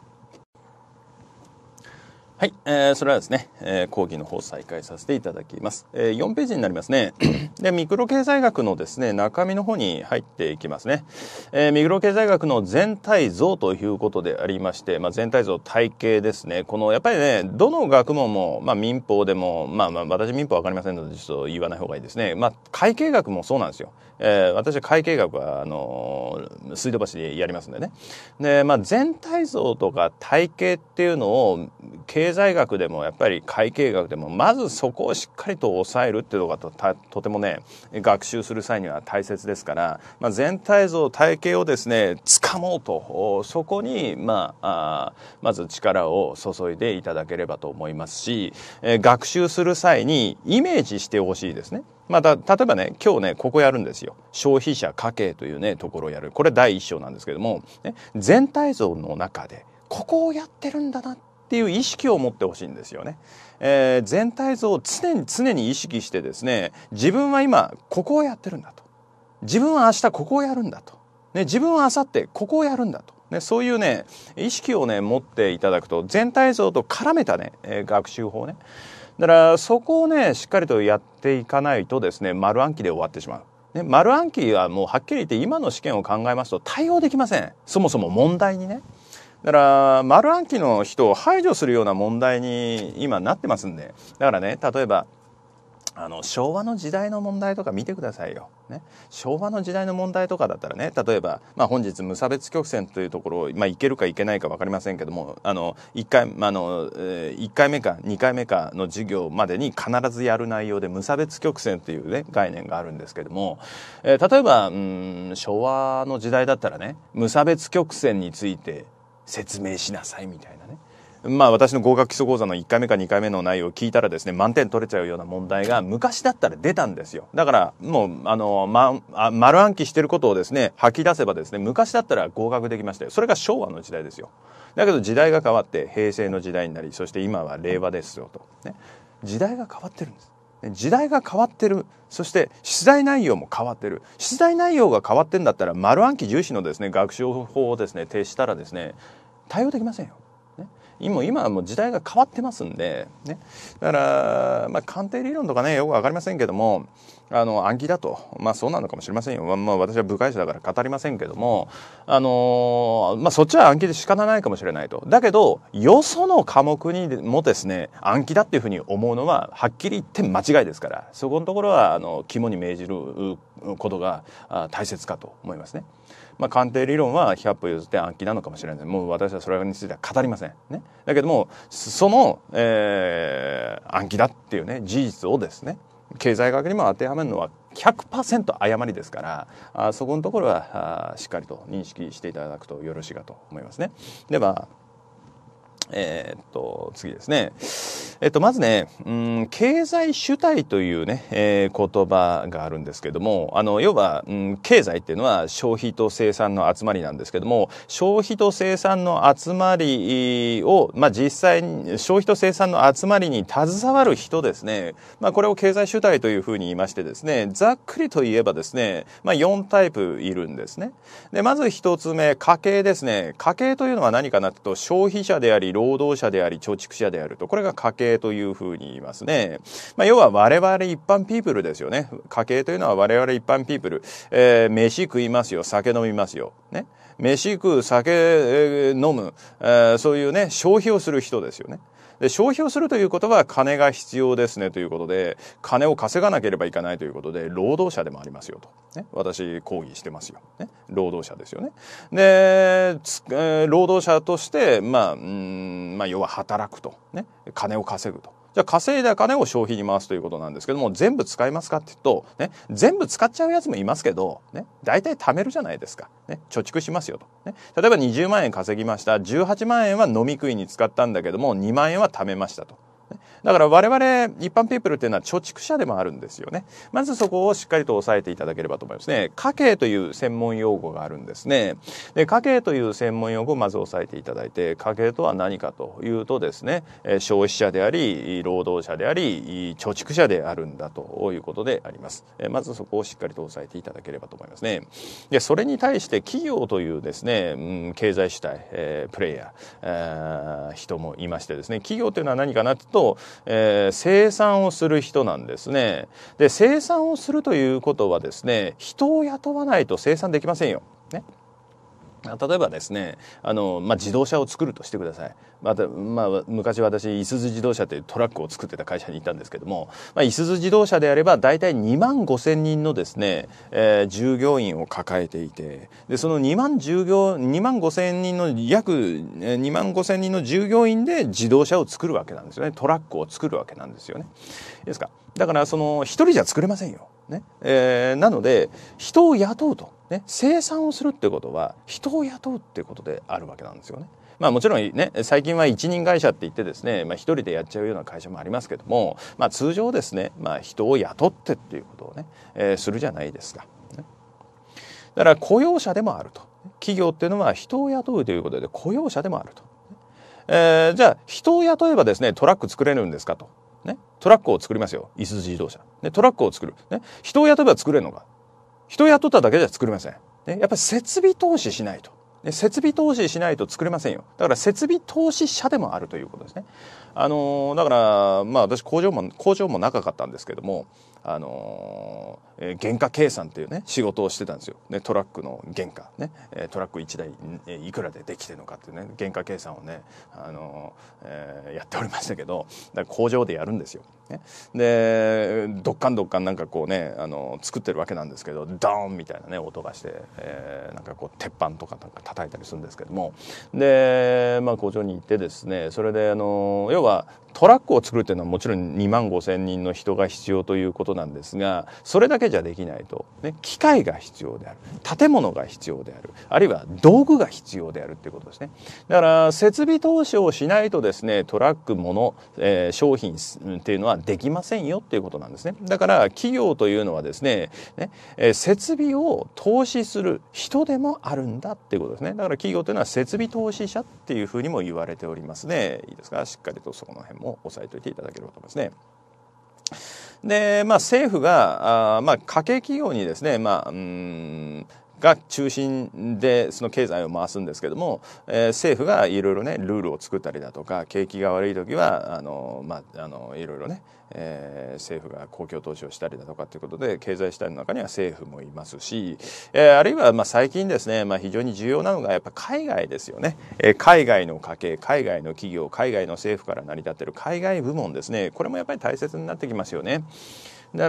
はい、えー、それはですね、えー、講義の方再開させていただきます。えー、4ページになりますね。で、ミクロ経済学のですね、中身の方に入っていきますね。えー、ミクロ経済学の全体像ということでありまして、まあ、全体像体系ですね。この、やっぱりね、どの学問も、まあ、民法でも、まあ、まあ、私民法わかりませんので、ちょっと言わない方がいいですね。まあ、会計学もそうなんですよ。えー、私は会計学はあのー、水道橋でやりますんでねで、まあ、全体像とか体系っていうのを経済学でもやっぱり会計学でもまずそこをしっかりと抑えるっていうのがととてもね学習する際には大切ですから、まあ、全体像体系をですね掴もうとそこに、まあ、あまず力を注いでいただければと思いますし、えー、学習する際にイメージしてほしいですね。また例えばね今日ねここやるんですよ消費者家計というねところをやるこれ第一章なんですけども、ね、全体像の中でここをやってるんだなっていう意識を持ってほしいんですよね、えー、全体像を常に常に意識してですね自分は今ここをやってるんだと自分は明日ここをやるんだと、ね、自分は明後日ここをやるんだとね、そういうね意識をね持っていただくと全体像と絡めたね学習法ね、だからそこをねしっかりとやっていかないとですね丸暗記で終わってしまう。ね、丸暗記はもうはっきり言って今の試験を考えますと対応できませんそもそも問題にねだから丸暗記の人を排除するような問題に今なってますんでだからね例えばあの昭和の時代の問題とか見てくださいよ、ね、昭和の時代の問題とかだったらね例えば、まあ、本日無差別曲線というところを、まあ、いけるかいけないか分かりませんけどもあの 1, 回あの、えー、1回目か2回目かの授業までに必ずやる内容で無差別曲線という、ね、概念があるんですけども、えー、例えばうん昭和の時代だったらね無差別曲線について説明しなさいみたいなねまあ、私の合格基礎講座の1回目か2回目の内容を聞いたらですね、満点取れちゃうような問題が昔だったら出たんですよ。だから、もう、あの、ま、あ丸暗記してることをですね、吐き出せばですね、昔だったら合格できましたよ。それが昭和の時代ですよ。だけど時代が変わって平成の時代になり、そして今は令和ですよと。ね。時代が変わってるんです。時代が変わってるそして出題内容も変わってる出題内容が変わってんだったら丸暗記重視のですね学習法をですね停止したらですね対応できませんよ今はもう時代が変わってますんで、ね、だから、まあ、鑑定理論とかねよく分かりませんけどもあの暗記だとまあそうなのかもしれませんよ、まあ、まあ、私は部外者だから語りませんけども、あのー、まあ、そっちは暗記で仕方ないかもしれないとだけどよその科目にもですね暗記だっていうふうに思うのははっきり言って間違いですからそこのところはあの肝に銘じることが大切かと思いますね。まあ、鑑定理論は100歩譲って暗記なのかもしれませんもう私はそれについては語りません、ね、だけどもその、えー、暗記だっていうね事実をですね経済学にも当てはめるのは100%誤りですからあそこのところはしっかりと認識していただくとよろしいかと思いますね。ではえー、っと、次ですね。えっと、まずね、うん、経済主体というね、えー、言葉があるんですけども、あの、要は、うん、経済っていうのは消費と生産の集まりなんですけども、消費と生産の集まりを、まあ、実際に、消費と生産の集まりに携わる人ですね。まあ、これを経済主体というふうに言いましてですね、ざっくりと言えばですね、まあ、4タイプいるんですね。で、まず1つ目、家計ですね。家計というのは何かなと、消費者であり、労働者であり貯蓄者であるとこれが家計というふうに言いますね、まあ、要は我々一般ピープルですよね家計というのは我々一般ピープル、えー、飯食いますよ酒飲みますよ、ね、飯食う酒、えー、飲む、えー、そういうね消費をする人ですよね。で、消費をするということは金が必要ですねということで、金を稼がなければいけないということで、労働者でもありますよと。ね、私、抗議してますよ。ね、労働者ですよね。で、えー、労働者として、まあ、うんまあ、要は働くと。ね、金を稼ぐと。じゃあ稼いだ金を消費に回すということなんですけども全部使いますかって言うと、ね、全部使っちゃうやつもいますけど、ね、大体貯めるじゃないですか、ね、貯蓄しますよと、ね、例えば20万円稼ぎました18万円は飲み食いに使ったんだけども2万円は貯めましたと。だから我々一般ピープルっていうのは貯蓄者でもあるんですよね。まずそこをしっかりと押さえていただければと思いますね。家計という専門用語があるんですね。で、家計という専門用語をまず押さえていただいて、家計とは何かというとですね、消費者であり、労働者であり、貯蓄者であるんだということであります。まずそこをしっかりと押さえていただければと思いますね。で、それに対して企業というですね、うん、経済主体、えー、プレイヤー、えー、人もいましてですね、企業というのは何かなと、えー、生産をする人なんですね。で、生産をするということはですね、人を雇わないと生産できませんよ。ね。例えばですねあの、まあ、自動車を作るとしてください、またまあ、昔私いすゞ自動車というトラックを作ってた会社にいたんですけどもいすゞ自動車であれば大体2万5千人のですね、えー、従業員を抱えていてでその2万従業2万5千人の約2万5千人の従業員で自動車を作るわけなんですよねトラックを作るわけなんですよね。ですかだからその一人じゃ作れませんよ。ねえー、なので人を雇うと、ね、生産をするってことは人を雇うってことであるわけなんですよね。まあもちろんね最近は一人会社って言ってですね、まあ、一人でやっちゃうような会社もありますけども、まあ、通常ですね、まあ、人を雇ってっていうことをね、えー、するじゃないですか、だから雇用者でもあると企業っていうのは人を雇うということで雇用者でもあると。えー、じゃあ人を雇えばですねトラック作れるんですかとね、トラックを作りますよいす自動車でトラックを作る、ね、人を雇えば作れるのか人を雇っただけじゃ作れません、ね、やっぱり設備投資しないとね、設備投資しないと作れませんよだから設備投資者でもあるということですねあのー、だからまあ私工場も工場も長かったんですけどもあのーえ原価計算ていうね仕事をしてたんですよね、トラックの原価ねトラック1台、えいくらでできてるのかっていうね原価計算をね、あのえー、やっておりましたけどだから工場でやるんですよ。ね、でどっかんどっかんなんかこうねあの作ってるわけなんですけどドーンみたいなね音がして、えー、なんかこう鉄板とかなんか叩いたりするんですけどもで、まあ、工場に行ってですねそれであの要はトラックを作るっていうのはもちろん2万5,000人の人が必要ということなんですがそれだけけじゃできないと、ね、機械が必要である建物が必要であるあるいは道具が必要であるっていうことですねだから設備投資をしないとですねトラック物、えー、商品っていうのはできませんよっていうことなんですねだから企業というのはですねね、えー、設備を投資する人でもあるんだっていうことですねだから企業というのは設備投資者っていうふうにも言われておりますねいいですかしっかりとそこの辺も押さえておいていただければと思いますね。で、まあ、政府があ、まあ、家計企業にですね、まあ、うんが中心でその経済を回すんですけども、えー、政府がいろいろねルールを作ったりだとか景気が悪い時はあの、まあ、あのいろいろね、えー、政府が公共投資をしたりだとかということで経済主体の中には政府もいますし、えー、あるいはまあ最近ですね、まあ、非常に重要なのがやっぱ海外ですよね、えー、海外の家計海外の企業海外の政府から成り立っている海外部門ですねこれもやっぱり大切になってきますよね。だか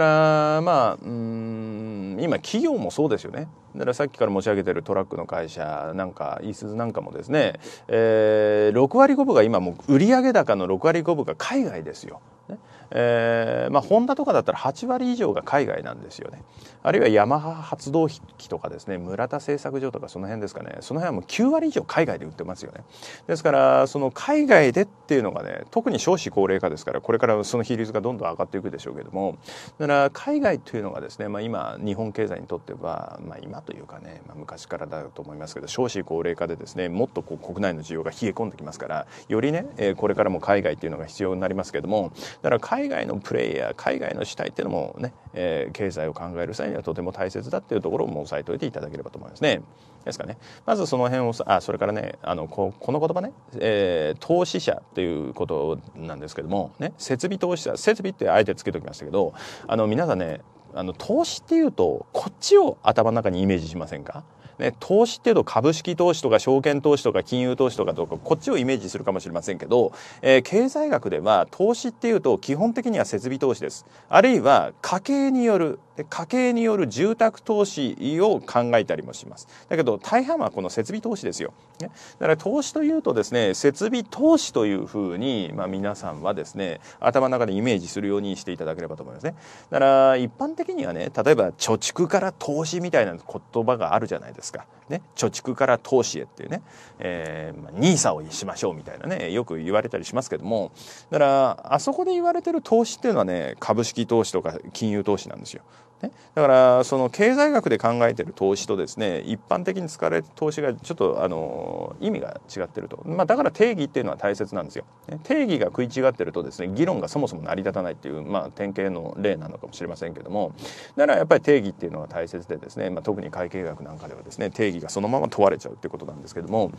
らまあうん今企業もそうですよねだからさっきから申し上げてるトラックの会社なんかイースズなんかもですね、えー、6割5分が今もう売上高の6割5分が海外ですよ。ねえー、まあ、ホンダとかだったら8割以上が海外なんですよねあるいはヤマハ発動機とかですね村田製作所とかその辺ですかねその辺はもう9割以上海外で売ってますよねですからその海外でっていうのがね特に少子高齢化ですからこれからその比率がどんどん上がっていくでしょうけどもだから海外というのがですね、まあ、今日本経済にとっては、まあ、今というかね、まあ、昔からだと思いますけど少子高齢化でですねもっとこう国内の需要が冷え込んできますからよりね、えー、これからも海外っていうのが必要になりますけどもだから海海外のプレイヤー海外の主体っていうのもね、えー、経済を考える際にはとても大切だっていうところも押さえておいていただければと思いますね。ですかね。まずその辺をあそれからねあのここの言葉ね、えー、投資者ということなんですけどもね設備投資者設備ってあえてつけておきましたけどあの皆さんねあの投資っていうとこっちを頭の中にイメージしませんかね、投資っていうと株式投資とか証券投資とか金融投資とかとかこっちをイメージするかもしれませんけど、えー、経済学では投資っていうと基本的には設備投資ですあるいは家計によるで家計による住宅投資を考えたりもしますだけど大半はこの設備投資ですよ、ね、だから投資というとですね設備投資というふうに、まあ、皆さんはですね頭の中でイメージするようにしていただければと思いますねだから一般的にはね例えば貯蓄から投資みたいな言葉があるじゃないですか、ね、貯蓄から投資へっていうね、えま NISA をしましょうみたいなねよく言われたりしますけどもだからあそこで言われてる投資っていうのはね株式投資とか金融投資なんですよね、だからその経済学で考えてる投資とですね一般的に使われる投資がちょっとあの意味が違ってると、まあ、だから定義っていうのは大切なんですよ。定義が食い違ってるとですね議論がそもそも成り立たないっていう、まあ、典型の例なのかもしれませんけどもだからやっぱり定義っていうのは大切でですね、まあ、特に会計学なんかではですね定義がそのまま問われちゃうっていうことなんですけども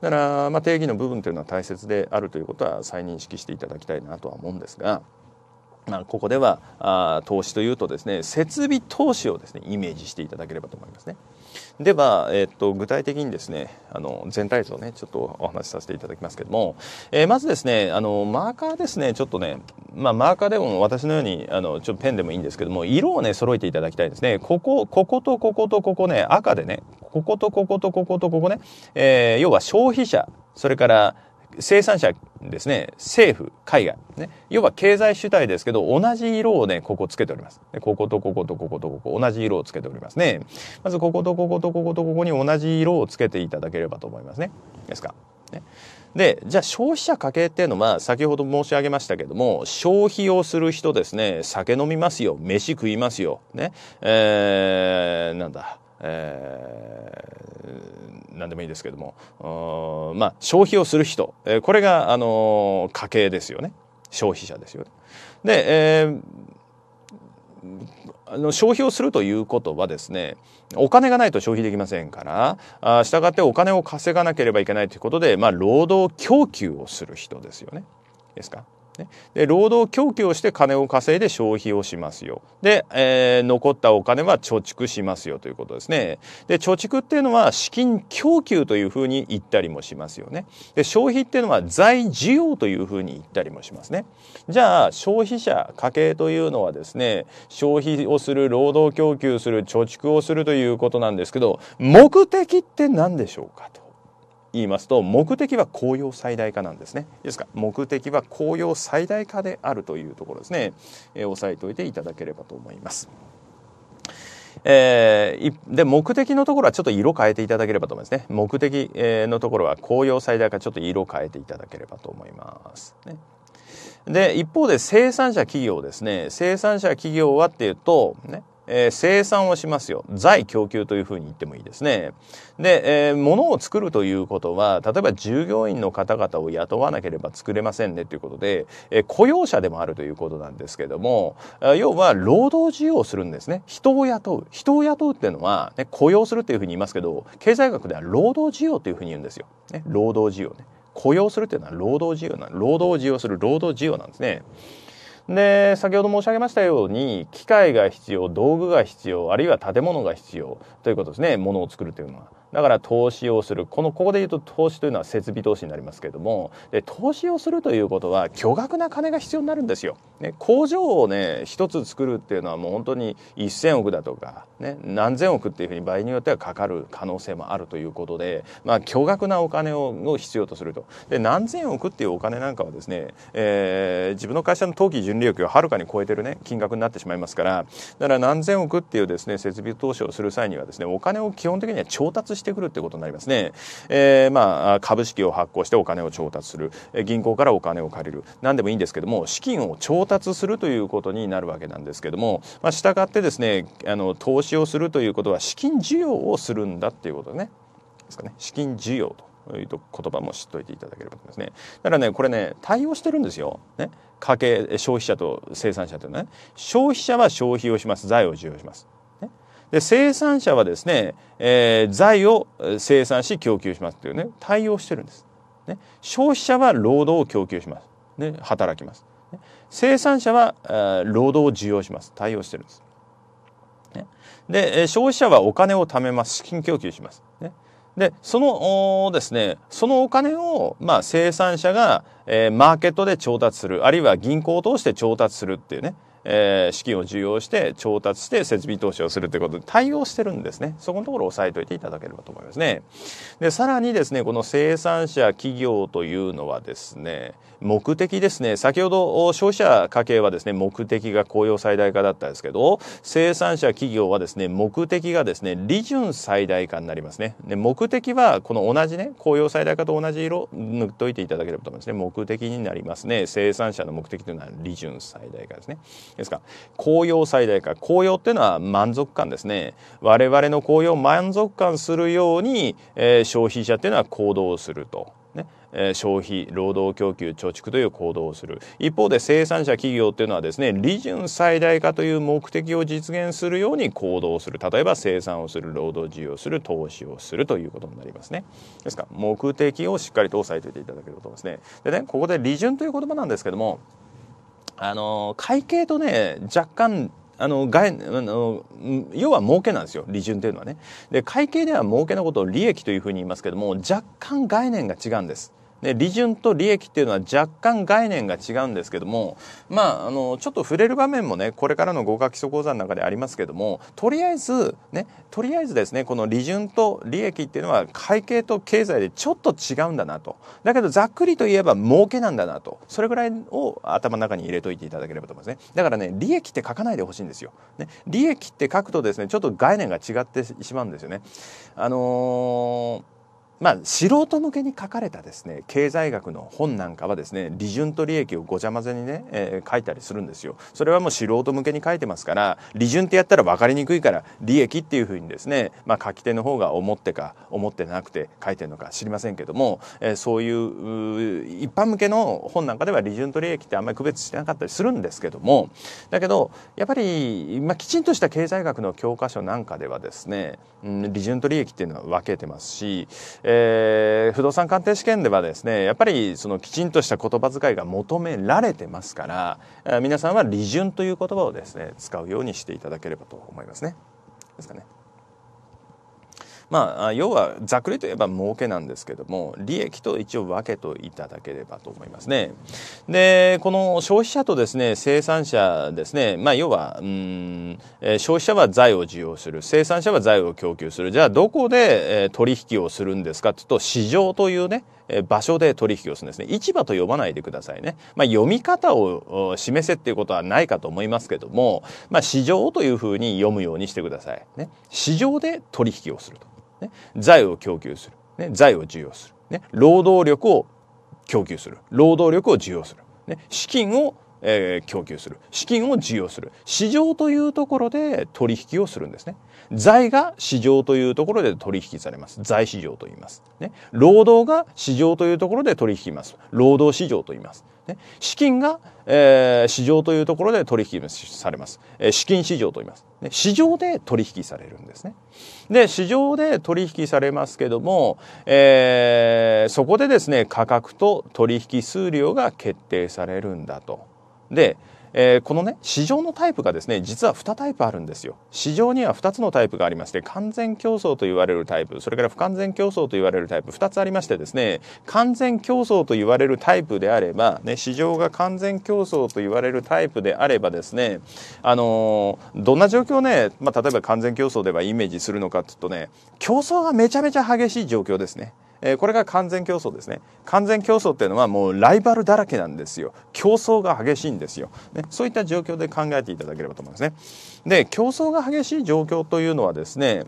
だからまあ定義の部分というのは大切であるということは再認識していただきたいなとは思うんですが。ここではあ投資というとですね設備投資をですねイメージしていただければと思いますね。では、えっと具体的にですねあの全体像をねちょっとお話しさせていただきますけども、えー、まずですねあのマーカーですねちょっとね、まあ、マーカーでも私のようにあのちょっとペンでもいいんですけども色をね揃えていただきたいですねこここことこことここね赤でねこことこことこことここね、えー、要は消費者それから生産者ですね、政府、海外、ね、要は経済主体ですけど、同じ色をね、ここつけております。こことこことこことここ、同じ色をつけておりますね。まず、こことこことこことここに同じ色をつけていただければと思いますね。ですか。ね、で、じゃあ消費者家計っていうのは、先ほど申し上げましたけども、消費をする人ですね、酒飲みますよ、飯食いますよ、ね、えー、なんだ、えー、何でもいいですけどもまあ消費をする人、えー、これが、あの家計ですよね消費者ですよね。で、えーあの消費をするということはですねお金がないと消費できませんからあがってお金を稼がなければいけないということで、まあ、労働供給をする人ですよね。ですかで労働供給をして金を稼いで消費をしますよで、えー、残ったお金は貯蓄しますよということですねで貯蓄っていうのは資金供給というふうに言ったりもしますよねで消費っていうのは財需要というふうに言ったりもしますねじゃあ消費者家計というのはですね消費をする労働供給する貯蓄をするということなんですけど目的って何でしょうかと言いますと目的は公用最大化なんですねいいですか目的は公用最大化であるというところですね、えー、押さえておいていただければと思います。えー、で目的のところはちょっと色変えていただければと思いますね目的えのところは紅葉最大化ちょっと色変えていただければと思います、ね、で一方で生産者企業ですね生産者企業はっていうとねえー、生産をしますよ財供給というふうに言ってもいいですね。で、えー、物を作るということは例えば従業員の方々を雇わなければ作れませんねということで、えー、雇用者でもあるということなんですけども要は労働需要をするんですね人を雇う人を雇うっていうのは、ね、雇用するっていうふうに言いますけど経済学では労働需要というふうに言うんですよ。ね、労働需要ね雇用するっていうのは労働需要な労働需要する労働需要なんですね。で先ほど申し上げましたように機械が必要道具が必要あるいは建物が必要ということですねものを作るというのは。だから投資をするこのここで言うと投資というのは設備投資になりますけれどもで投資をするということは巨額な金が必要になるんですよ。ね、工場をね一つ作るっていうのはもう本当に1,000億だとか、ね、何千億っていうふうに場合によってはかかる可能性もあるということで、まあ、巨額なお金を必要とすると。で何千億っていうお金なんかはですね、えー、自分の会社の当期純利益をはるかに超えてるね金額になってしまいますからだから何千億っていうですね設備投資をする際にはですねお金を基本的には調達してしてくるってことになりますね。えー、まあ、株式を発行してお金を調達する。銀行からお金を借りる。何でもいいんですけども、資金を調達するということになるわけなんですけども、まあ、従ってですね、あの、投資をするということは資金需要をするんだっていうことね。ですかね。資金需要と。いう言葉も知っといていただければと思いますね。だからね、これね、対応してるんですよ。ね。家計、消費者と生産者というのはね。消費者は消費をします。財を需要します。で生産者はですね、えー、財を生産し供給しますというね対応してるんです、ね、消費者は労働を供給します、ね、働きます、生産者は労働を需要します対応してるんです、ね、で消費者はお金を貯めます資金供給します、ね、でそのですねそのお金を、まあ、生産者が、えー、マーケットで調達するあるいは銀行を通して調達するっていうね、えー、資金を受容して調達して設備投資をするということで対応してるんですね。そこのところを押さえておいていただければと思いますね。で、さらにですね、この生産者企業というのはですね、目的ですね先ほど消費者家計はですね目的が雇用最大化だったんですけど生産者企業はですね目的がですね利潤最大化になりますねで目的はこの同じね雇用最大化と同じ色抜っといていただければと思いますね目的になりますね生産者の目的というのは利潤最大化ですねですから雇用最大化雇用っていうのは満足感ですね我々の雇用満足感するように、えー、消費者っていうのは行動すると。消費労働供給貯蓄という行動をする一方で生産者企業というのはですね利潤最大化という目的を実現するように行動する例えば生産をする労働需要する投資をするということになりますねですから目的をしっかりと押さえておいていただけるとですねでねここで利潤という言葉なんですけどもあの会計とね若干あの外あの要は儲けなんですよ利潤というのはねで会計では儲けのことを利益というふうに言いますけども若干概念が違うんですで利潤と利益っていうのは若干概念が違うんですけどもまああのちょっと触れる場面もねこれからの合格基礎講座の中でありますけどもとりあえずねとりあえずですねこの利潤と利益っていうのは会計と経済でちょっと違うんだなとだけどざっくりと言えば儲けなんだなとそれぐらいを頭の中に入れといていただければと思いますねだからね利益って書かないでほしいんですよ、ね、利益って書くとですねちょっと概念が違ってしまうんですよねあのーまあ、素人向けに書かれたですね経済学の本なんかはですね利潤と利益をごちゃ混ぜにね、えー、書いたりするんですよそれはもう素人向けに書いてますから利潤ってやったら分かりにくいから利益っていうふうにですね、まあ、書き手の方が思ってか思ってなくて書いてるのか知りませんけども、えー、そういう一般向けの本なんかでは利潤と利益ってあんまり区別してなかったりするんですけどもだけどやっぱり、まあ、きちんとした経済学の教科書なんかではですね、うん、利潤と利益っていうのは分けてますしえー、不動産鑑定試験ではですねやっぱりそのきちんとした言葉遣いが求められてますから、皆さんは利潤という言葉をですね使うようにしていただければと思いますね。ですかね。まあ要はざっくりといえば儲けなんですけども利益と一応分けといただければと思いますね。でこの消費者とですね生産者ですねまあ要はうん消費者は財を需要する生産者は財を供給するじゃあどこで取引をするんですかっていうと市場というねえ場所で取引をするんですね。市場と呼ばないでくださいね。まあ、読み方を示せっていうことはないかと思いますけども、まあ、市場というふうに読むようにしてください。ね。市場で取引をすると。ね。財を供給する。ね。財を授与する。ね。労働力を供給する。労働力を授与する。ね。資金をえー、供給する資金を授与する市場というところで取引をするんですね財が市場というところで取引されます。財市場と言います。ね、労働が市場というところで取引ます。労働市場と言います。ね、資金が、えー、市場というところで取引されます。えー、資金市場と言います、ね。市場で取引されるんですね。で、市場で取引されますけども、えー、そこでですね、価格と取引数量が決定されるんだと。で、えー、このね市場のタイプがですね実は2タイプあるんですよ市場には2つのタイプがありまして完全競争と言われるタイプそれから不完全競争と言われるタイプ2つありましてですね完全競争と言われるタイプであれば、ね、市場が完全競争と言われるタイプであればですねあのー、どんな状況ね、まあ、例えば完全競争ではイメージするのかっていうとね競争がめちゃめちゃ激しい状況ですねえこれが完全競争ですね完全競争っていうのはもうライバルだらけなんですよ競争が激しいんですよ、ね、そういった状況で考えていただければと思いますねで競争が激しい状況というのはですね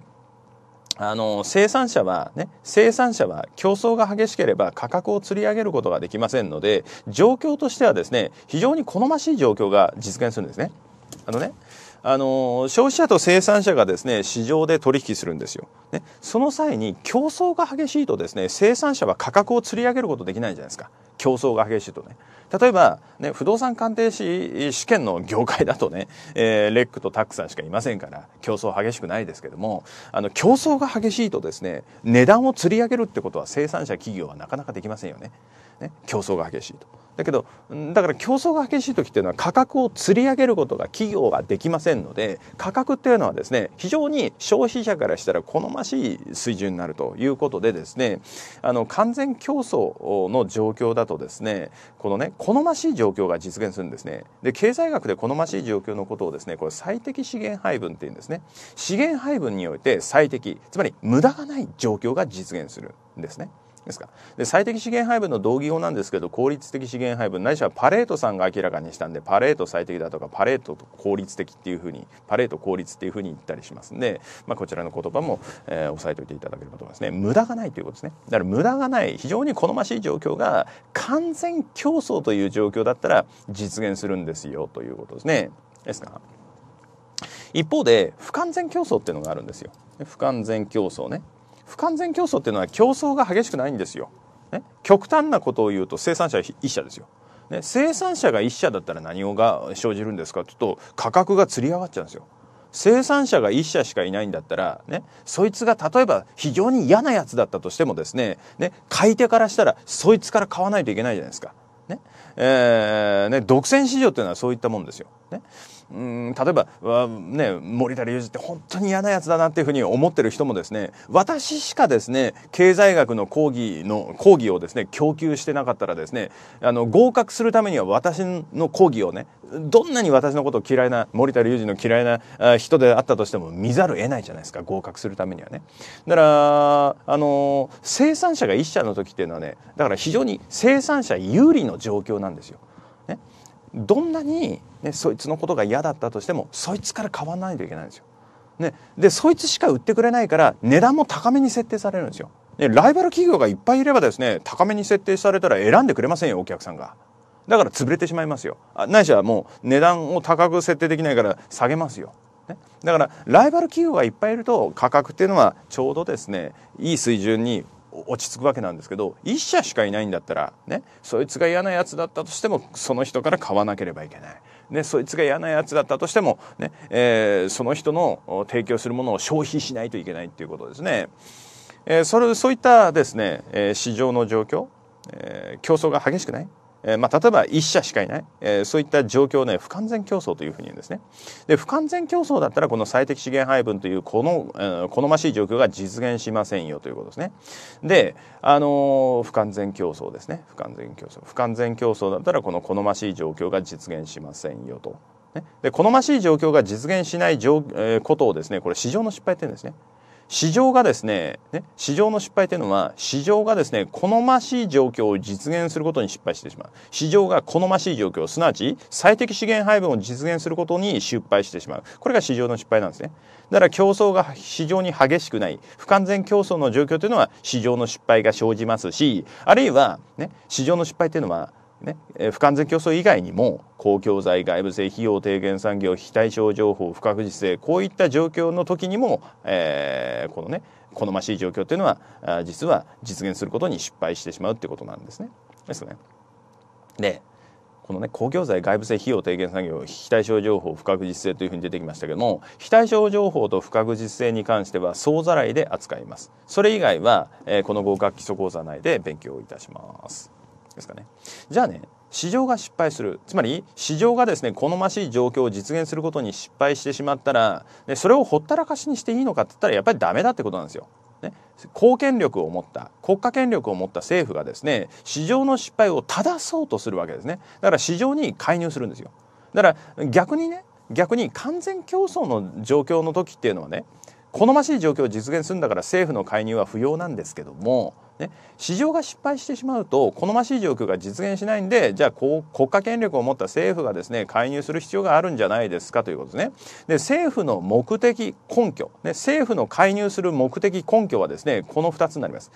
あの生産者はね生産者は競争が激しければ価格をつり上げることができませんので状況としてはですね非常に好ましい状況が実現するんですねあのねあの消費者と生産者がですね市場で取引するんですよ、ね、その際に競争が激しいとですね生産者は価格を釣り上げることできないじゃないですか競争が激しいとね例えば、ね、不動産鑑定士試験の業界だとね、えー、レックとタックさんしかいませんから競争激しくないですけどもあの競争が激しいとですね値段を釣り上げるってことは生産者企業はなかなかできませんよねね競争が激しいと。だけどだから競争が激しい時っていうのは価格を釣り上げることが企業ができませんので価格っていうのはですね非常に消費者からしたら好ましい水準になるということでですねあの完全競争の状況だとですねこのね好ましい状況が実現するんですねで経済学で好ましい状況のことをですねこれ最適資源配分っていうんですね資源配分において最適つまり無駄がない状況が実現するんですね。ですかで最適資源配分の同義語なんですけど効率的資源配分ないしはパレートさんが明らかにしたんでパレート最適だとかパレート効率的っていうふうにパレート効率っていうふうに言ったりしますんで、まあ、こちらの言葉も、えー、押さえておいていただければと思いますね無駄がないということですねだから無駄がない非常に好ましい状況が完全競争という状況だったら実現するんですよということですねですか一方で不完全競争っていうのがあるんですよ不完全競争ね不完全競争っていうのは競争が激しくないんですよ。ね、極端なことを言うと生産者は1社ですよ。ね、生産者が1社だったら何が生じるんですかってっうと価格がつり上がっちゃうんですよ。生産者が1社しかいないんだったら、ね、そいつが例えば非常に嫌なやつだったとしてもですねね買い手からしたらそいつから買わないといけないじゃないですか。ねえー、ね独占市場というのはそういったもんですよ。ねうん例えば、ね、森田隆二って本当に嫌なやつだなっていうふうに思ってる人もですね私しかですね経済学の講義の講義をですね供給してなかったらですねあの合格するためには私の講義をねどんなに私のことを嫌いな森田隆二の嫌いな人であったとしても見ざるを得ないじゃないですか合格するためにはね。だからあの生産者が1社の時っていうのはねだから非常に生産者有利の状況なんですよ。ね、どんなにね、そいつのことが嫌だったとしてもそいつから買わないといけないんですよ。ね、でそいつしか売ってくれないから値段も高めに設定されるんですよ。ね、ライバル企業がいっぱいいればですね高めに設定されたら選んでくれませんよお客さんが。だから潰れてしまいますよ。あないしはもう値段を高く設定できないから下げますよ。ね、だからライバル企業がいっぱいいると価格っていうのはちょうどですねいい水準に落ち着くわけなんですけど一社しかいないんだったらねそいつが嫌なやつだったとしてもその人から買わなければいけないね、そいつが嫌なやつだったとしても、ね、えー、その人の提供するものを消費しないといけないっていうことですね。えー、それ、そういったですね、えー、市場の状況、え競争が激しくないえまあ、例えば1社しかいない、えそういった状況を、ね、不完全競争というふうに言うんですねで不完全競争だったらこの最適資源配分というこの、え好ましい状況が実現しませんよということですねで、あの不完全競争ですね不完全競争不完全競争だったらこの好ましい状況が実現しませんよと、ね、で好ましい状況が実現しない、えことをですねこれ市場の失敗って言うんですね市場がですねね市場の失敗というのは市場がですね好ましい状況を実現することに失敗してしまう市場が好ましい状況すなわち最適資源配分を実現することに失敗してしまうこれが市場の失敗なんですねだから競争が非常に激しくない不完全競争の状況というのは市場の失敗が生じますしあるいは、ね、市場の失敗というのはね、不完全競争以外にも公共財外部性費用低減産業非対称情報不確実性こういった状況の時にも、えー、このね好ましい状況というのは実は実現することに失敗してしまうってことなんですね。ですね。でこのね公共財外部性費用低減産業非対称情報不確実性というふうに出てきましたけども非対称情報と不確実性に関しては総ざらいで扱いますそれ以外は、えー、この合格基礎講座内で勉強いたしますですかねじゃあね市場が失敗するつまり市場がですね好ましい状況を実現することに失敗してしまったらでそれをほったらかしにしていいのかって言ったらやっぱりダメだってことなんですよ。ね、貢献力を持った国家権力を持った政府がですね市場の失敗を正そうとするわけですねだから市場に介入するんですよだから逆にね逆に完全競争の状況の時っていうのはね好ましい状況を実現するんだから政府の介入は不要なんですけどもね、市場が失敗してしまうと好ましい状況が実現しないんでじゃあこう国家権力を持った政府がですね介入する必要があるんじゃないですかということですね。で政府の目的根拠、ね、政府の介入する目的根拠はですねこの2つになります。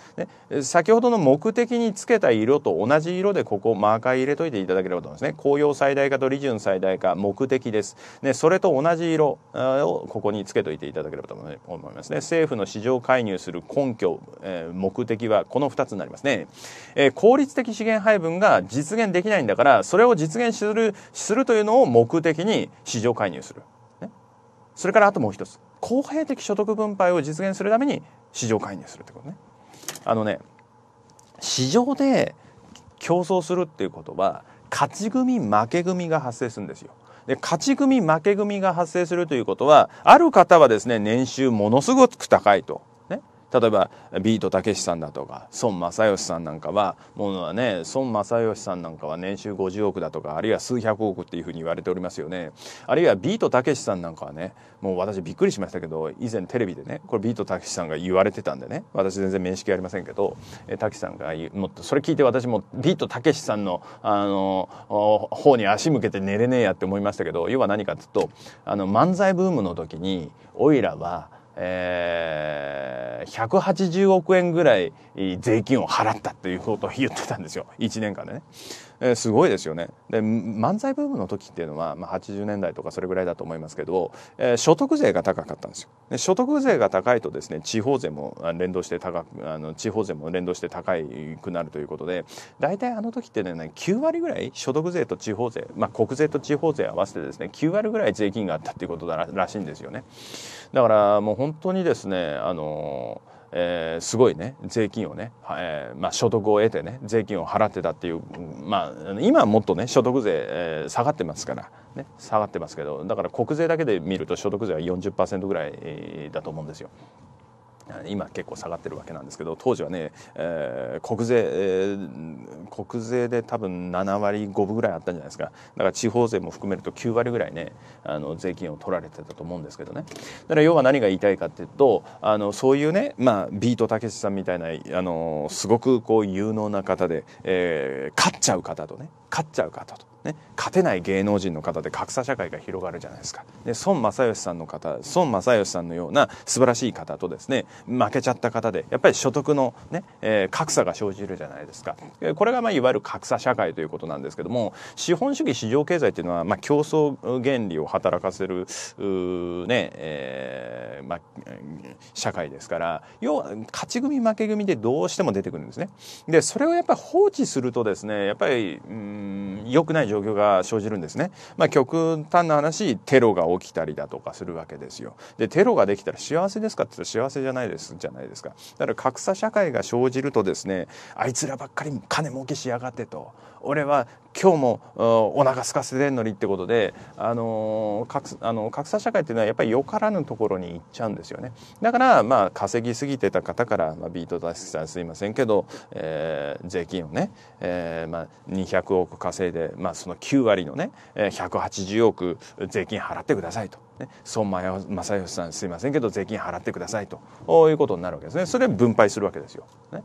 ね、先ほどの目的につけた色と同じ色でここマーカー入れといていただければと思いますね。紅葉最大化と利潤最大化目的です。ね、それと同じ色をここにつけといていただければと思いますね。政府の市場介入する根拠、えー、目的はこの2つになりますね。えー、効率的資源配分が実現できないんだから、それを実現する、するというのを目的に市場介入する。ね、それからあともう一つ。公平的所得分配を実現するために市場介入するってことね。あのね、市場で競争するっていうことは、勝ち組負け組が発生するんですよ。で勝ち組負け組が発生するということはある方はですね年収ものすごく高いと例えばビートたけしさんだとか孫正義さんなんかはものはね孫正義さんなんかは年収50億だとかあるいは数百億っていうふうに言われておりますよねあるいはビートたけしさんなんかはねもう私びっくりしましたけど以前テレビでねこれビートたけしさんが言われてたんでね私全然面識ありませんけどたけしさんが言うもっとそれ聞いて私もビートたけしさんのあの方に足向けて寝れねえやって思いましたけど要は何かっていうとあの漫才ブームの時においらはえー、180億円ぐらい税金を払ったということを言ってたんですよ。1年間でね。えー、すごいですよねで漫才ブームの時っていうのは、まあ、80年代とかそれぐらいだと思いますけど、えー、所得税が高かったんですよで所得税が高いとですね地方税も連動して高くあの地方税も連動して高くなるということで大体あの時ってね9割ぐらい所得税と地方税、まあ、国税と地方税合わせてですね9割ぐらい税金があったっていうことだらしいんですよねだからもう本当にですねあのーえー、すごいね税金をね、えーまあ、所得を得てね税金を払ってたっていう、まあ、今はもっとね所得税、えー、下がってますから、ね、下がってますけどだから国税だけで見ると所得税は40%ぐらいだと思うんですよ。今結構下がってるわけなんですけど当時はね、えー、国税、えー、国税で多分7割5分ぐらいあったんじゃないですかだから地方税も含めると9割ぐらいねあの税金を取られてたと思うんですけどねだから要は何が言いたいかっていうとあのそういうね、まあ、ビートたけしさんみたいなあのすごくこう有能な方で、えー、勝っちゃう方とね勝っちゃう方とね、勝てない芸能人の方で格差社会が広がるじゃないですかで孫正義さんの方孫正義さんのような素晴らしい方とですね負けちゃった方でやっぱり所得のね、えー、格差が生じるじゃないですかこれが、まあ、いわゆる格差社会ということなんですけども資本主義市場経済っていうのは、まあ、競争原理を働かせるねえーまあ、社会ですから要は勝ち組負け組でどうしても出てくるんですね。でそれをやっぱり放置するとですねやっぱりうん良くない状況が生じるんですね。まあ、極端な話テロが起きたりだとかするわけですよ。でテロができたら幸せですかって言ったら幸せじゃないですじゃないですか。だから格差社会が生じるとですねあいつらばっかり金儲けしやがってと。俺は今日もお腹空かせてんのにってことで、あの格あの格差社会っていうのはやっぱりよからぬところに行っちゃうんですよねだからまあ稼ぎすぎてた方から、まあ、ビート大好きさんすいませんけど、えー、税金をね、えーまあ、200億稼いで、まあ、その9割のねえ180億税金払ってくださいと。ね、孫正義さんすいませんけど税金払ってくださいということになるわけですねそれ分配するわけですよ。ね、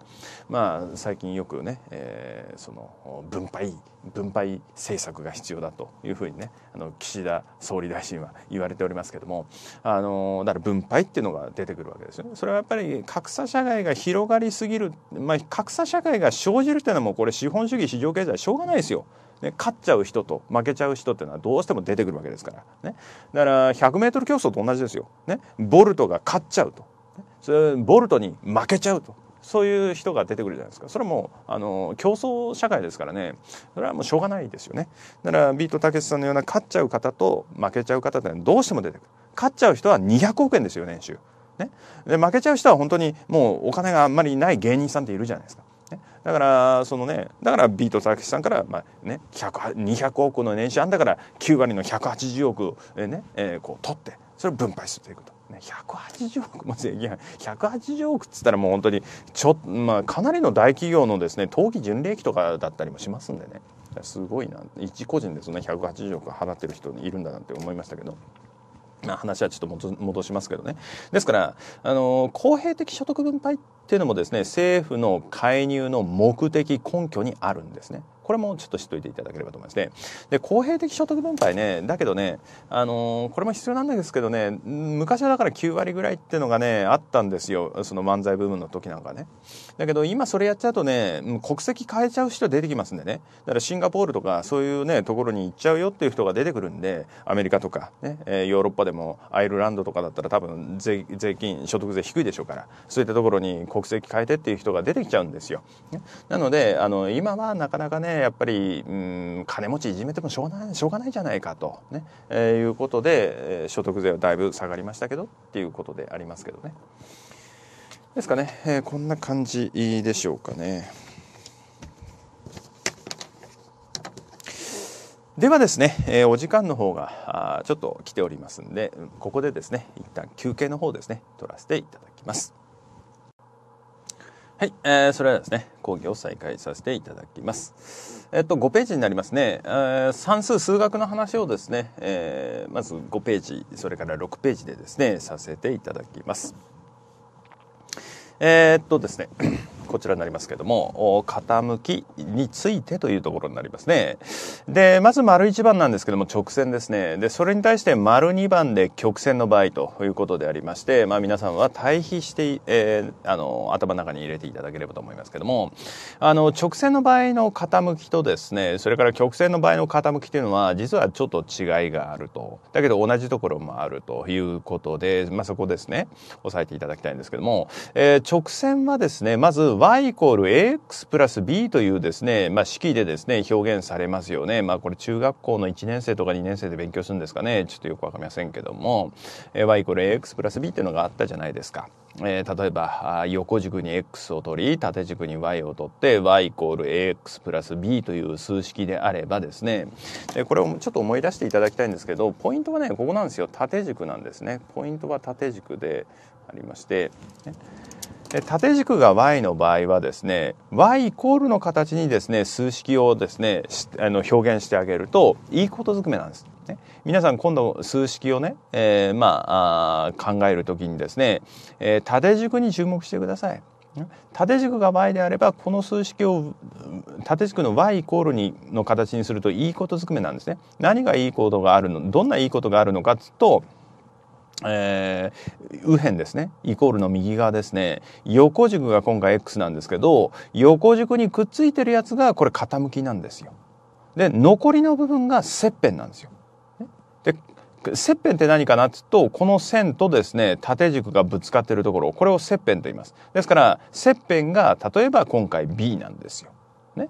まあ最近よくね、えー、その分配分配政策が必要だというふうにねあの岸田総理大臣は言われておりますけどもあのだから分配っていうのが出てくるわけですよね。それはやっぱり格差社会が広がりすぎる、まあ、格差社会が生じるっていうのはもうこれ資本主義市場経済しょうがないですよ。ね、勝っちゃう人と負けちゃう人っていうのはどうしても出てくるわけですから、ね、だから 100m 競争と同じですよ、ね、ボルトが勝っちゃうと、ね、それボルトに負けちゃうとそういう人が出てくるじゃないですかそれはもうあの競争社会ですからねそれはもうしょうがないですよねだからビートたけしさんのような勝っちゃう方と負けちゃう方ってのはどうしても出てくる勝っちゃう人は200億円ですよ年収ねで負けちゃう人は本当にもうお金があんまりない芸人さんっているじゃないですかだからそのねだからビートたけしさんからまあね200億の年収あんだから9割の180億えね、えー、こう取ってそれを分配するということ。ね、180億も税金180億っつったらもう本当にちょ、まあ、かなりの大企業のですね当期純利益とかだったりもしますんでねすごいな一個人でそん180億払ってる人いるんだなって思いましたけど。まあ、話はちょっと戻しますけどね。ですから、あの、公平的所得分配っいうのもですね政府の介入の目的根拠にあるんですね。これもちょっと知っておいていただければと思いますね。で、公平的所得分配ね、だけどね、あのー、これも必要なんですけどね、昔はだから9割ぐらいっていうのがね、あったんですよ。その漫才部分の時なんかね。だけど今それやっちゃうとね、国籍変えちゃう人出てきますんでね。だからシンガポールとかそういうね、ところに行っちゃうよっていう人が出てくるんで、アメリカとかね、えヨーロッパでもアイルランドとかだったら多分税金、所得税低いでしょうから、そういったところに国籍変えてっていう人が出てきちゃうんですよ。ね、なので、あの、今はなかなかね、やっぱり、うん、金持ちいじめてもしょうがないしょうがないじゃないかとね、ねえー、いうことで、えー、所得税はだいぶ下がりましたけどっていうことでありますけどねですかね、えー、こんな感じでしょうかねではですね、えー、お時間の方があちょっと来ておりますんでここでですね一旦休憩の方ですね取らせていただきます。はい、えー、それはですね、講義を再開させていただきます。えっと、5ページになりますね。えー、算数、数学の話をですね、えー、まず5ページ、それから6ページでですね、させていただきます。えー、っとですね、こちらになりますけども、傾きについてというところになりますね。で、まず丸1番なんですけども、直線ですね。で、それに対して丸2番で曲線の場合ということでありまして、まあ皆さんは対比して、えー、あの、頭の中に入れていただければと思いますけども、あの、直線の場合の傾きとですね、それから曲線の場合の傾きというのは、実はちょっと違いがあると。だけど同じところもあるということで、まあそこですね、押さえていただきたいんですけども、えー、直線はですね、まず y イコール ax プラス b というですね、まあ、式でですね、表現されますよね。まあ、これ中学校の1年生とか2年生で勉強するんですかね。ちょっとよくわかりませんけども、y イコール ax プラス b っていうのがあったじゃないですか。えー、例えば横軸に x を取り縦軸に y を取って y イコール ax プラス b という数式であればですねえこれをちょっと思い出していただきたいんですけどポイントはねここなんですよ縦軸なんですねポイントは縦軸でありまして、ね、縦軸が y の場合はですね y イコールの形にですね数式をですねあの表現してあげるといいことづくめなんです。ね、皆さん今度数式をね、えー、まああ考える時にですね、えー、縦軸に注目してください。縦軸が y であればこの数式を縦軸の y イコールにの形にするといいことづくめなんですね。何がいいことがあるのどんないいことがあるのかっつうとえー、右辺ですねイコールの右側ですね横軸が今回 X なんですけど横軸にくっついてるやつがこれ傾きなんですよ。で残りの部分が切片なんですよ。で切片って何かなって言うとこの線とですね縦軸がぶつかってるところこれを切片と言います。ですから切片が例えば今回 B なんですよ。ね、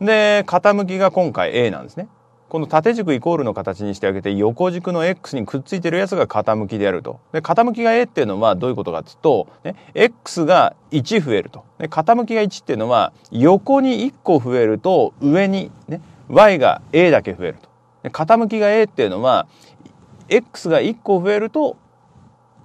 で傾きが今回 A なんですね。この縦軸イコールの形にしてあげて横軸の x にくっついてるやつが傾きであると。で傾きが a っていうのはどういうことかっていうと、ね、x が1増えるとで。傾きが1っていうのは横に1個増えると上に、ね、y が a だけ増えると。で傾きが a っていうのは x が1個増えると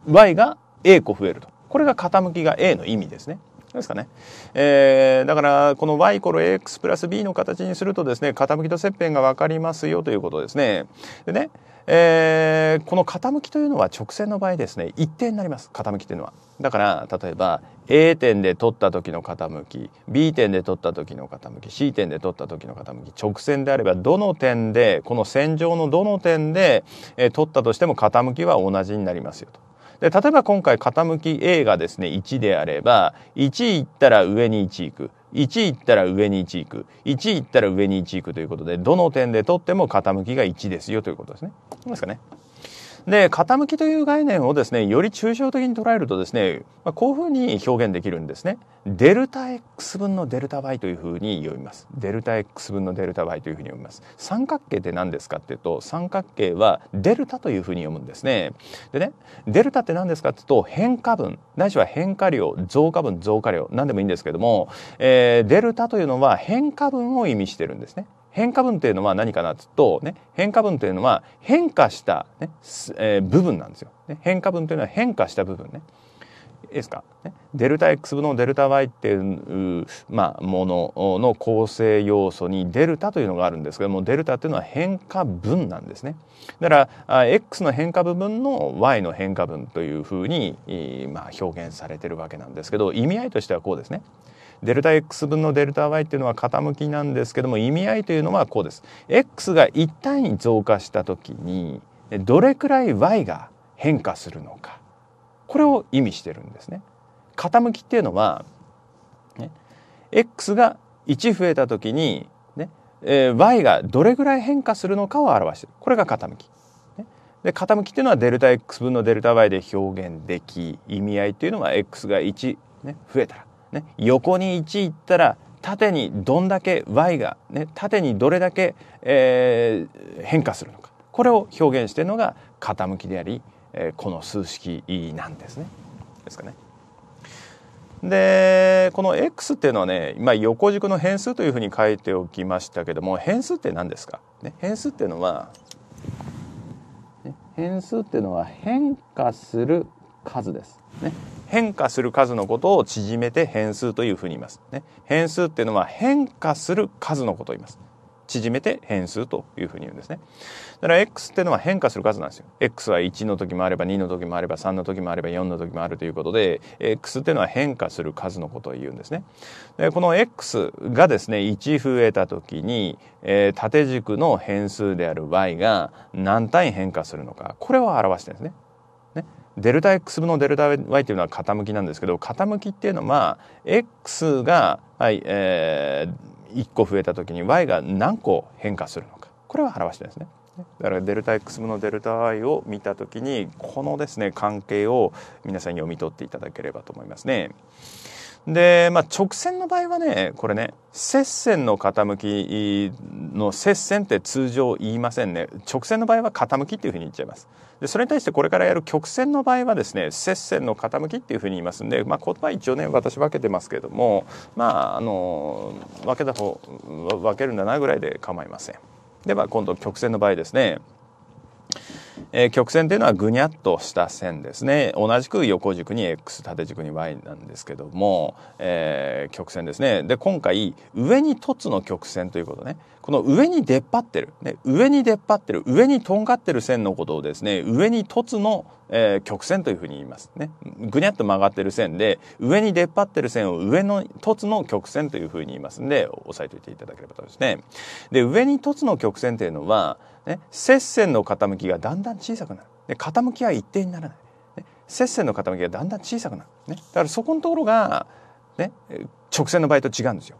y が a 個増えると。これが傾きが a の意味ですね。ですかね。えー、だから、この y イコ x プラス b の形にするとですね、傾きと切片が分かりますよということですね。でね、えー、この傾きというのは直線の場合ですね、一定になります。傾きというのは。だから、例えば、A 点で取った時の傾き B 点で取った時の傾き C 点で取った時の傾き直線であればどの点でこの線上のどの点で、えー、取ったとしても傾きは同じになりますよと。で例えば今回傾き A がですね1であれば1行ったら上に1行く1行ったら上に1行く1行ったら上に1行くということでどの点で取っても傾きが1ですよということですね。いですかね。で、傾きという概念をですね、より抽象的に捉えるとですね、まあ、こういうふうに表現できるんですね。デルタ X 分のデルタ Y というふうに読みます。デルタ X 分のデルタ Y というふうに読みます。三角形って何ですかっていうと、三角形はデルタというふうに読むんですね。でね、デルタって何ですかっていうと、変化分、ないしは変化量、増加分、増加量、何でもいいんですけども、えー、デルタというのは変化分を意味してるんですね。変化分っていうのは何かなとと、ね、変化分というのは変化したね、えー、部分なんですよ、ね。変化分というのは変化した部分ね。いいですか、ね、デルタ X 分のデルタ Y っていうまあ、ものの構成要素にデルタというのがあるんですけどもデルタっていうのは変化分なんですねだからあ X の変化部分の Y の変化分というふうに、まあ、表現されてるわけなんですけど意味合いとしてはこうですねデルタ x 分のデルタ y っていうのは傾きなんですけども意味合いというのはこうです。x が一単位増加した時にどれくらい y が変化するのかこれを意味してるんですね。傾きっていうのは、ね、x が1増えた時に、ねえー、y がどれぐらい変化するのかを表してるこれが傾き。で傾きっていうのはデルタ x 分のデルタ y で表現でき意味合いっていうのは x が1、ね、増えたらね、横に1行ったら縦にどんだけ y が、ね、縦にどれだけ、えー、変化するのかこれを表現してるのが傾きであり、えー、この数式なんですね。ですかね。でこの x っていうのはねまあ、横軸の変数というふうに書いておきましたけども変数って何ですか、ね、変数っていうのは、変数っていうのは変化する数です。ね、変化する数のことを縮めて変数というふうに言います。ね、変数っていうのは変化する数のことを言います。縮めて変数というふうに言うんですね。だから x っていうのは変化する数なんですよ。x は1の時もあれば2の時もあれば3の時もあれば4の時もあるということで x っていうのは変化する数のことを言うんですね。でこの x がですね1増えた時に、えー、縦軸の変数である y が何単位変化するのかこれを表してるんですね。デルタ X 分のデルタ Y というのは傾きなんですけど傾きっていうのは X が、はいえー、1個増えた時に Y が何個変化するのかこれは表してですね。だからデルタ X 分のデルタ Y を見た時にこのですね関係を皆さん読み取っていただければと思いますね。で、まあ、直線の場合はねこれね接線の傾きの接線って通常言いませんね直線の場合は傾きっていうふうに言っちゃいます。でそれに対してこれからやる曲線の場合はですね接線の傾きっていうふうに言いますんで、まあ、言葉一応ね私分けてますけどもまああの分けた方分けるんだなぐらいで構いません。では今度曲線の場合ですねえー、曲線というのはぐにゃっとした線ですね同じく横軸に x 縦軸に y なんですけども、えー、曲線ですねで今回上に凸の曲線ということねこの上に出っ張ってる、ね、上に出っ張ってる上にとんがってる線のことをですね上に凸の、えー、曲線というふうに言いますねぐにゃっと曲がってる線で上に出っ張ってる線を上の凸の曲線というふうに言いますんで押さえておいていただければと思いますねで上に凸の曲線というのはね、接線の傾きがだんだん小さくなるで傾きは一定にならない、ね、接線の傾きがだんだん小さくなる、ね、だからそこのところが、ね、直線の場合と違うんですよ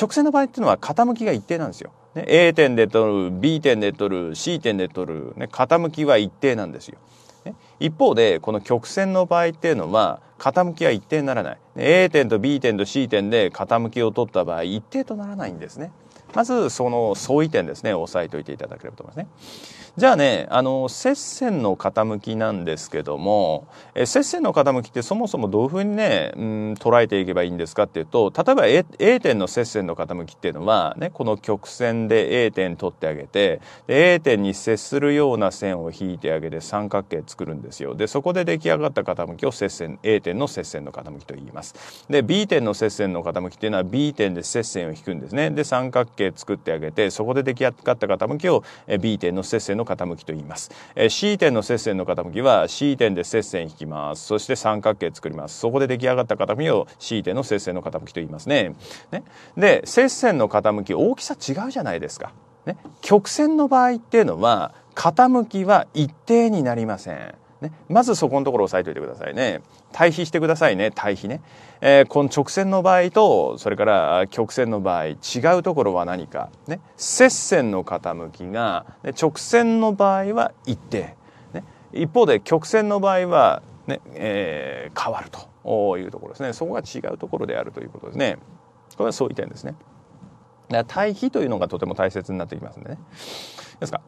直線の場合っていうのは傾きが一定なんですよ、ね、A 点で取る B 点で取る C 点で取る、ね、傾きは一定なんですよ、ね、一方でこの曲線の場合っていうのは傾きは一定にならない A 点と B 点と C 点で傾きを取った場合一定とならないんですねまずその相違点ですね押さえておいていただければと思いますね。じゃあねあの接線の傾きなんですけどもえ接線の傾きってそもそもどういうふうにね、うん、捉えていけばいいんですかっていうと例えば A, A 点の接線の傾きっていうのは、ね、この曲線で A 点取ってあげて A 点に接するような線を引いてあげて三角形作るんですよ。でそこで出来上がった傾きを接線 A 点の接線の傾きと言います。で B 点の接線の傾きっていうのは B 点で接線を引くんですね。で三角形傾作ってあげてそこで出来上がった傾きを B 点の接線の傾きと言います C 点の接線の傾きは C 点で接線引きますそして三角形作りますそこで出来上がった傾きを C 点の接線の傾きと言いますねねで接線の傾き大きさ違うじゃないですか、ね、曲線の場合っていうのは傾きは一定になりませんね、まずそこのところ押さえておいてくださいね。対比してくださいね、対比ね。えー、この直線の場合と、それから曲線の場合、違うところは何か。ね、接線の傾きが、ね、直線の場合は一定。ね、一方で曲線の場合は、ね、えー、変わるというところですね。そこが違うところであるということですね。これはそう点ですね。対比というのがとても大切になってきますんでね。ですか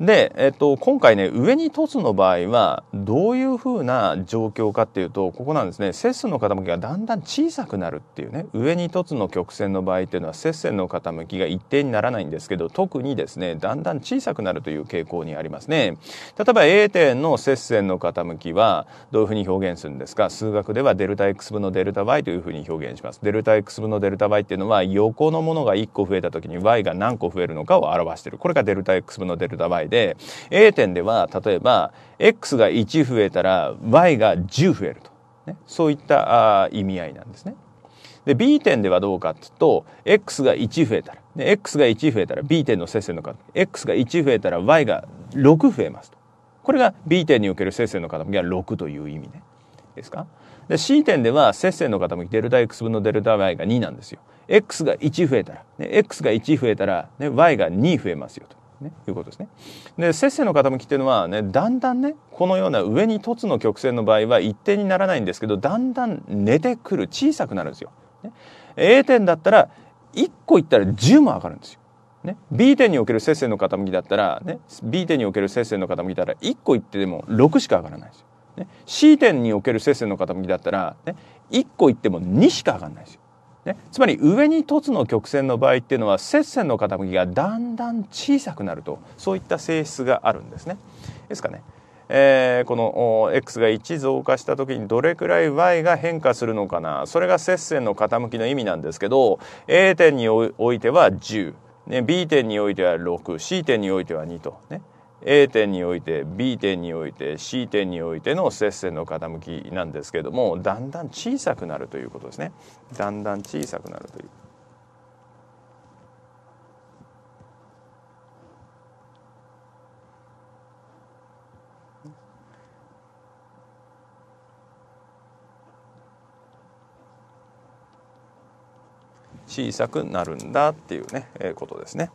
で、えっと、今回ね、上に凸の場合は、どういうふうな状況かっていうと、ここなんですね、接線の傾きがだんだん小さくなるっていうね、上に凸の曲線の場合っていうのは、接線の傾きが一定にならないんですけど、特にですね、だんだん小さくなるという傾向にありますね。例えば A 点の接線の傾きは、どういうふうに表現するんですか数学ではデルタ X 分のデルタ Y というふうに表現します。デルタ X 分のデルタ Y っていうのは、横のものが1個増えた時に Y が何個増えるのかを表している。これがデルタ X 分のデルタ Y で、A 点では、例えば、X が1増えたら、Y が10増えると。ね、そういったあ意味合いなんですね。で、B 点ではどうかっていうと、X が1増えたら、で、X が1増えたら B 点の接線の方、X が1増えたら Y が6増えますと。これが B 点における接線の傾きは6という意味ね。ですかで C 点では接線の傾きデルタ X 分のデルタ Y が2なんですよ。X が1増えたら、ね、X が1増えたら、ね、Y が2増えますよと。ね、いうことですね。でっせの傾きっていうのはねだんだんねこのような上に凸の曲線の場合は一定にならないんですけどだんだん寝てくる小さくなるんですよ。ね、A 点だったら1個いったら10も上がるんですよ。ね、B 点における接線の傾きだったら、ね、B 点における接線の傾きだったら1個いってでも6しか上がらないですよ。ね、C 点における接線の傾きだったら、ね、1個いっても2しか上がらないですよ。ね、つまり上に凸の曲線の場合っていうのは接線の傾きがだんだん小さくなるとそういった性質があるんですね。ですかね。えー、この x が1増加した時にどれくらい y が変化するのかなそれが接線の傾きの意味なんですけど A 点においては10、ね、B 点においては 6C 点においては2と、ね、A 点において B 点において C 点においての接線の傾きなんですけどもだんだん小さくなるということですねだんだん小さくなるという。小さくなるんだっていうね、えー、ことですね。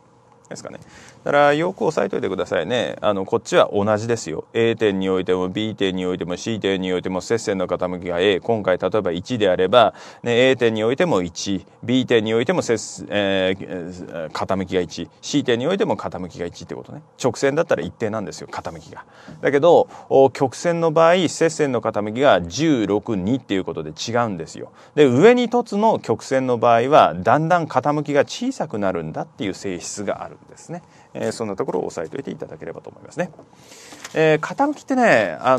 ですかね。だからよく押さえおいてくださいね。あの、こっちは同じですよ。A 点においても B 点においても C 点においても接線の傾きが A。今回例えば1であれば、ね、A 点においても1。B 点においても接、えー、傾きが1。C 点においても傾きが1ってことね。直線だったら一定なんですよ、傾きが。だけど、曲線の場合、接線の傾きが16、2っていうことで違うんですよ。で、上に凸の曲線の場合は、だんだん傾きが小さくなるんだっていう性質があるんですね。えー、そんなところを押さえておいていただければと思いますね。えー、傾きってね、あの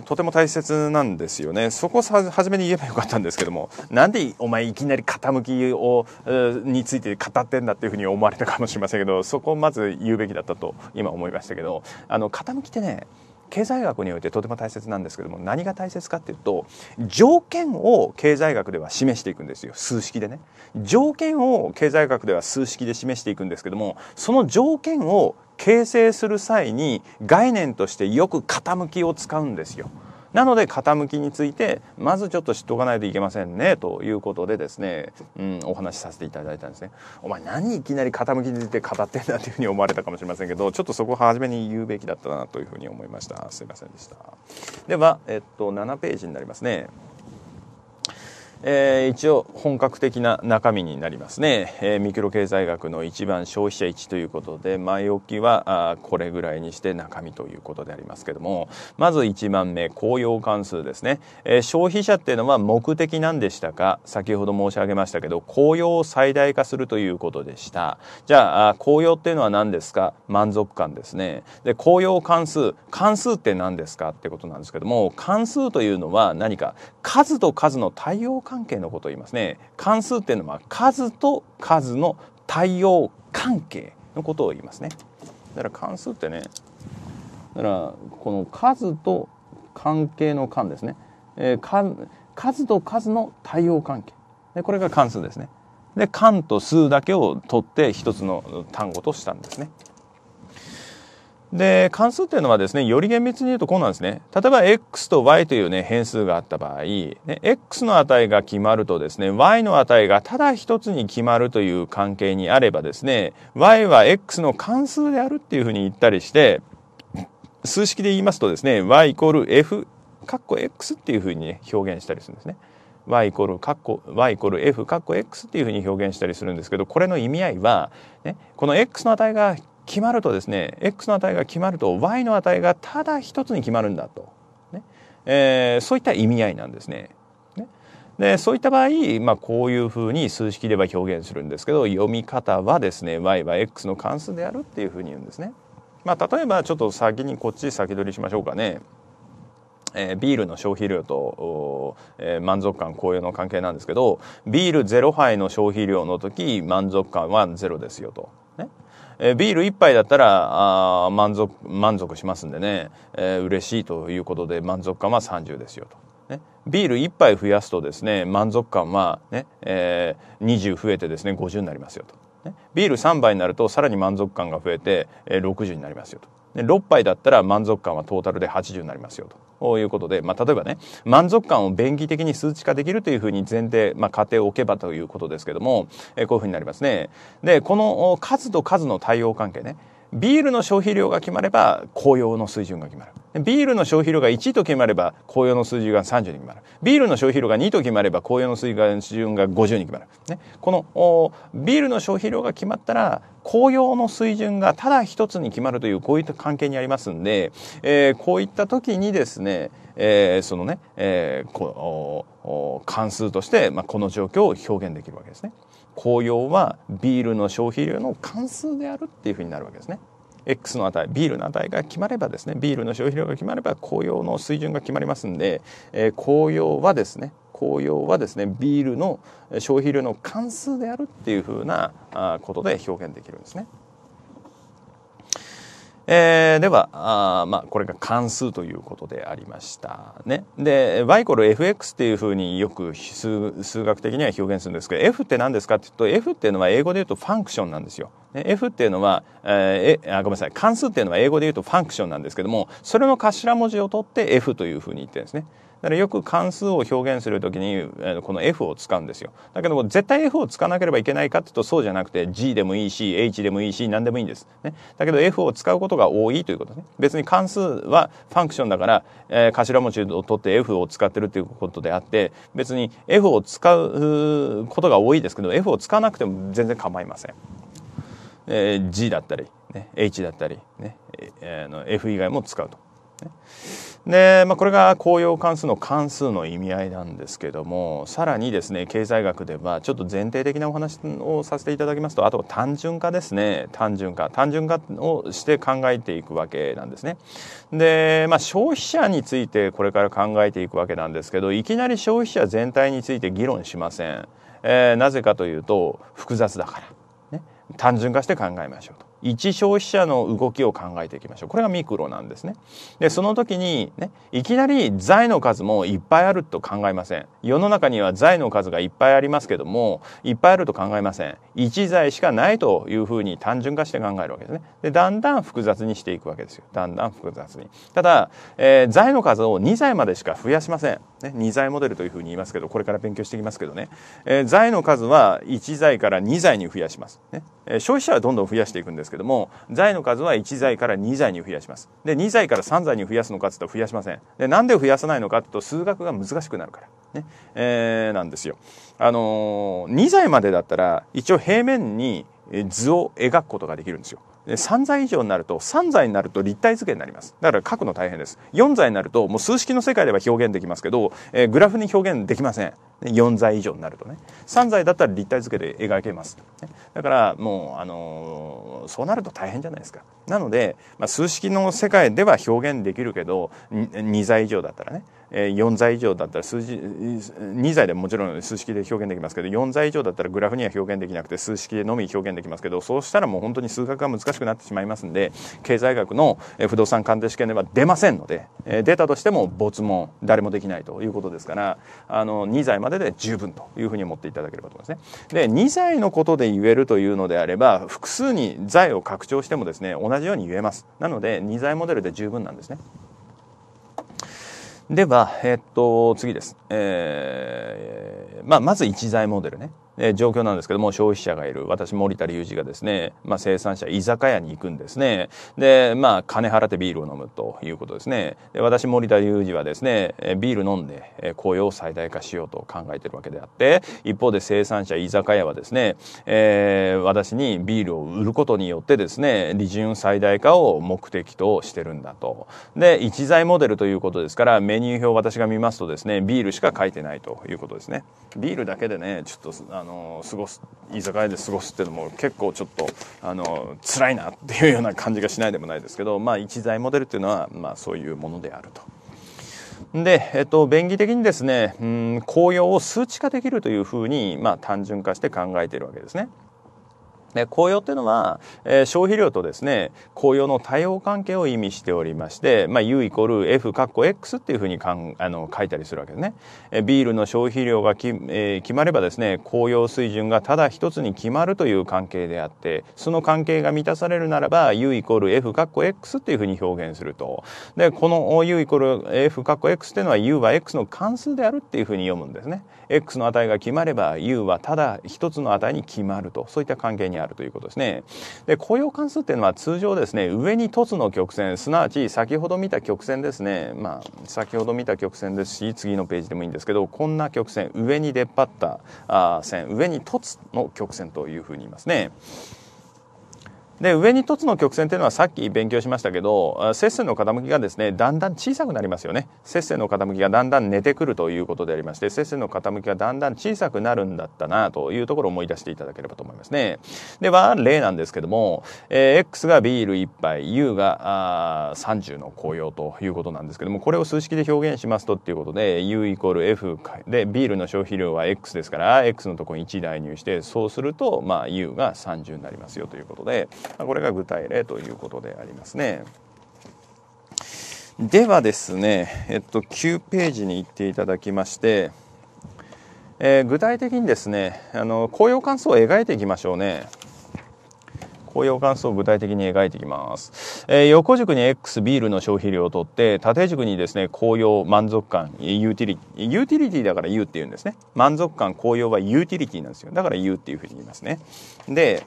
ー、とても大切なんですよね。そこさ、初めに言えばよかったんですけども、なんでお前いきなり傾きを、えについて語ってんだっていうふうに思われたかもしれませんけど、そこをまず言うべきだったと今思いましたけど、あの、傾きってね、経済学においてとても大切なんですけども何が大切かっていうと条件を経済学では示していくんですよ数式でね条件を経済学では数式で示していくんですけどもその条件を形成する際に概念としてよく傾きを使うんですよ。なので傾きについてまずちょっと知っておかないといけませんねということでですね、うん、お話しさせていただいたんですね。お前何いきなり傾きについて語ってんだというふうに思われたかもしれませんけどちょっとそこを初めに言うべきだったなというふうに思いましたすいませんでした。では、えっと、7ページになりますね。えー、一応本格的な中身になりますね、えー、ミクロ経済学の1番消費者1ということで前置きはあこれぐらいにして中身ということでありますけどもまず1番目公用関数ですね、えー、消費者っていうのは目的なんでしたか先ほど申し上げましたけど公用を最大化するということでしたじゃあ公用っていうのは何ですか満足感ですねで公用関数関数って何ですかってことなんですけども関数というのは何か数と数の対応関関係のことを言いますね関数っていうのは数と数の対応関係のことを言いますねだから関数ってねだからこの数と関係の関ですね、えー、数と数の対応関係でこれが関数ですねで関と数だけを取って一つの単語としたんですねで、関数っていうのはですね、より厳密に言うとこうなんですね。例えば x と y というね、変数があった場合、ね、x の値が決まるとですね、y の値がただ一つに決まるという関係にあればですね、y は x の関数であるっていうふうに言ったりして、数式で言いますとですね、y イコール f、カッコ x っていうふうに、ね、表現したりするんですね。y イコールカッコ y イコール f カッコ x っていうふうに表現したりするんですけどこれの意味合いは、ね、この x の値が決まるとですね x の値が決まると y の値がただ一つに決まるんだと、ねえー、そういった意味合いなんですね。ねでそういった場合、まあ、こういうふうに数式では表現するんですけど読み方はですね y は x の関数であるっていうふうに言うんですね。まあ、例えばちょっと先にこっち先取りしましょうかね。えー、ビールの消費量と、えー、満足感高揚の関係なんですけどビール0杯の消費量の時満足感は0ですよと。えビール1杯だったらあ満足満足しますんでね、えー、嬉しいということで満足感は30ですよと。ね、ビール1杯増やすとですね満足感はね、えー、20増えてですね50になりますよと、ね、ビール3杯になるとさらに満足感が増えて、え60になりますよと6杯だったら満足感はトータルで80になりますよとということで、まあ、例えばね、満足感を便宜的に数値化できるというふうに前提、まあ、仮定を置けばということですけども、えこういうふうになりますね。で、この数と数の対応関係ね、ビールの消費量が決まれば紅用の水準が決まるビールの消費量が1と決まれば紅葉の水準が30に決まるビールの消費量が2と決まれば紅葉の水準が50に決まる、ね、このビールの消費量が決まったら紅葉の水準がただ一つに決まるというこういった関係にありますんで、えー、こういった時にですね、えー、そのね、えー、関数として、まあ、この状況を表現できるわけですね。紅葉はビールの消費量の関数であるっていうふうになるわけですね。X の値ビールの値が決まればですねビールの消費量が決まれば紅葉の水準が決まりますんで、えー、紅葉はですね紅葉はですねビールの消費量の関数であるっていうふうなことで表現できるんですね。えー、ではあ、まあ、これが関数ということでありましたね。で y イコール fx っていうふうによく数数学的には表現するんですけど f って何ですかって言うと f っていうのは英語で言うとファンクションなんですよ。f っていうのは、えー、あごめんなさい関数っていうのは英語で言うとファンクションなんですけどもそれの頭文字を取って f というふうに言ってるんですね。だからよく関数を表現するときに、この F を使うんですよ。だけど絶対 F を使わなければいけないかっていうと、そうじゃなくて、G でもいいし、H でもいいし、何でもいいんです。ね。だけど F を使うことが多いということね。別に関数はファンクションだから、えー、頭文字を取って F を使ってるということであって、別に F を使うことが多いですけど、F を使わなくても全然構いません。えー、G だったり、ね、H だったり、ね、えー、の F 以外も使うと。ねで、まあ、これが公用関数の関数の意味合いなんですけどもさらにですね経済学ではちょっと前提的なお話をさせていただきますとあと単純化ですね単純化単純化をして考えていくわけなんですね。で、まあ、消費者についてこれから考えていくわけなんですけどいきなり消費者全体について議論しません。えー、なぜかというと複雑だから、ね、単純化して考えましょうと。一消費者の動きを考えていきましょうこれがミクロなんですねでその時にねいきなり財の数もいっぱいあると考えません世の中には財の数がいっぱいありますけどもいっぱいあると考えません一財しかないというふうに単純化して考えるわけですねでだんだん複雑にしていくわけですよだんだん複雑にただ、えー、財の数を2財までしか増やしませんね、2罪モデルというふうに言いますけど、これから勉強していきますけどね、えー、の数は1罪から2罪に増やします。ね、えー、消費者はどんどん増やしていくんですけども、財の数は1罪から2罪に増やします。で、2罪から3罪に増やすのかって言ったら増やしません。で、なんで増やさないのかって言うと、数学が難しくなるから。ね、えー、なんですよ。あのー、2罪までだったら、一応平面に図を描くことができるんですよ。3歳以上になると3歳になると立体図形になりますだから書くの大変です4歳になるともう数式の世界では表現できますけど、えー、グラフに表現できません4歳以上になるとね3歳だったら立体図形で描けますだからもう、あのー、そうなると大変じゃないですかなので、まあ、数式の世界では表現できるけど2歳以上だったらね4剤以上だったら数字2剤でもちろん数式で表現できますけど4剤以上だったらグラフには表現できなくて数式でのみ表現できますけどそうしたらもう本当に数学が難しくなってしまいますんで経済学の不動産鑑定試験では出ませんので出たとしても没問誰もできないということですからあの2剤までで十分というふうに思っていただければと思いますね。で2剤のことで言えるというのであれば複数に罪を拡張してもですね同じように言えます。なので2剤モデルで十分なんですね。では、えっと、次です。えー、まあ、まず一材モデルね。え状況なんですけども、消費者がいる。私、森田隆二がですね、まあ、生産者、居酒屋に行くんですね。で、まあ、金払ってビールを飲むということですね。で、私、森田隆二はですね、ビール飲んで、え雇用を最大化しようと考えてるわけであって、一方で生産者、居酒屋はですね、えー、私にビールを売ることによってですね、利潤最大化を目的としてるんだと。で、一材モデルということですから、メニュー表私が見ますとですね、ビールしか書いてないということですね。ビールだけでね、ちょっと、の過ごす居酒屋で過ごすっていうのも結構ちょっとあの辛いなっていうような感じがしないでもないですけど、まあ、一材モデルっていうのは、まあ、そういうものであると。で、えっと、便宜的にですね、うん、紅葉を数値化できるというふうに、まあ、単純化して考えているわけですね。で、紅葉っていうのは、えー、消費量とですね、紅葉の対応関係を意味しておりまして、まあ、U イコール F カッコ X っていうふうにかんあの書いたりするわけですね。えー、ビールの消費量がき、えー、決まればですね、紅葉水準がただ一つに決まるという関係であって、その関係が満たされるならば、U イコール F カッコ X っていうふうに表現すると。で、この U イコール F カッコ X っていうのは U は X の関数であるっていうふうに読むんですね。x の値が決まれば u はただ一つの値に決まるとそういった関係にあるということですねで雇用関数っていうのは通常ですね上に凸の曲線すなわち先ほど見た曲線ですねまあ先ほど見た曲線ですし次のページでもいいんですけどこんな曲線上に出っ張った線上に凸の曲線というふうに言いますね。で上に一つの曲線というのはさっき勉強しましたけど接線の傾きがですねだんだん小さくなりますよね接線の傾きがだんだん寝てくるということでありまして接線の傾きがだんだん小さくなるんだったなというところを思い出していただければと思いますねでは例なんですけども、えー、X がビール1杯 U があ30の紅葉ということなんですけどもこれを数式で表現しますとっていうことで U イコール F でビールの消費量は X ですから X のところに1代入してそうするとまあ U が30になりますよということでこれが具体例ということでありますね。ではですね、えっと、9ページに行っていただきまして、えー、具体的にですねあの紅葉感想を描いていきましょうね。紅葉感想を具体的に描いていきます、えー、横軸に X ビールの消費量を取って縦軸にですね紅葉満足感ユーティリティユーティリティだから U っていうんですね満足感紅葉はユーティリティなんですよだから U っていうふうに言いますねで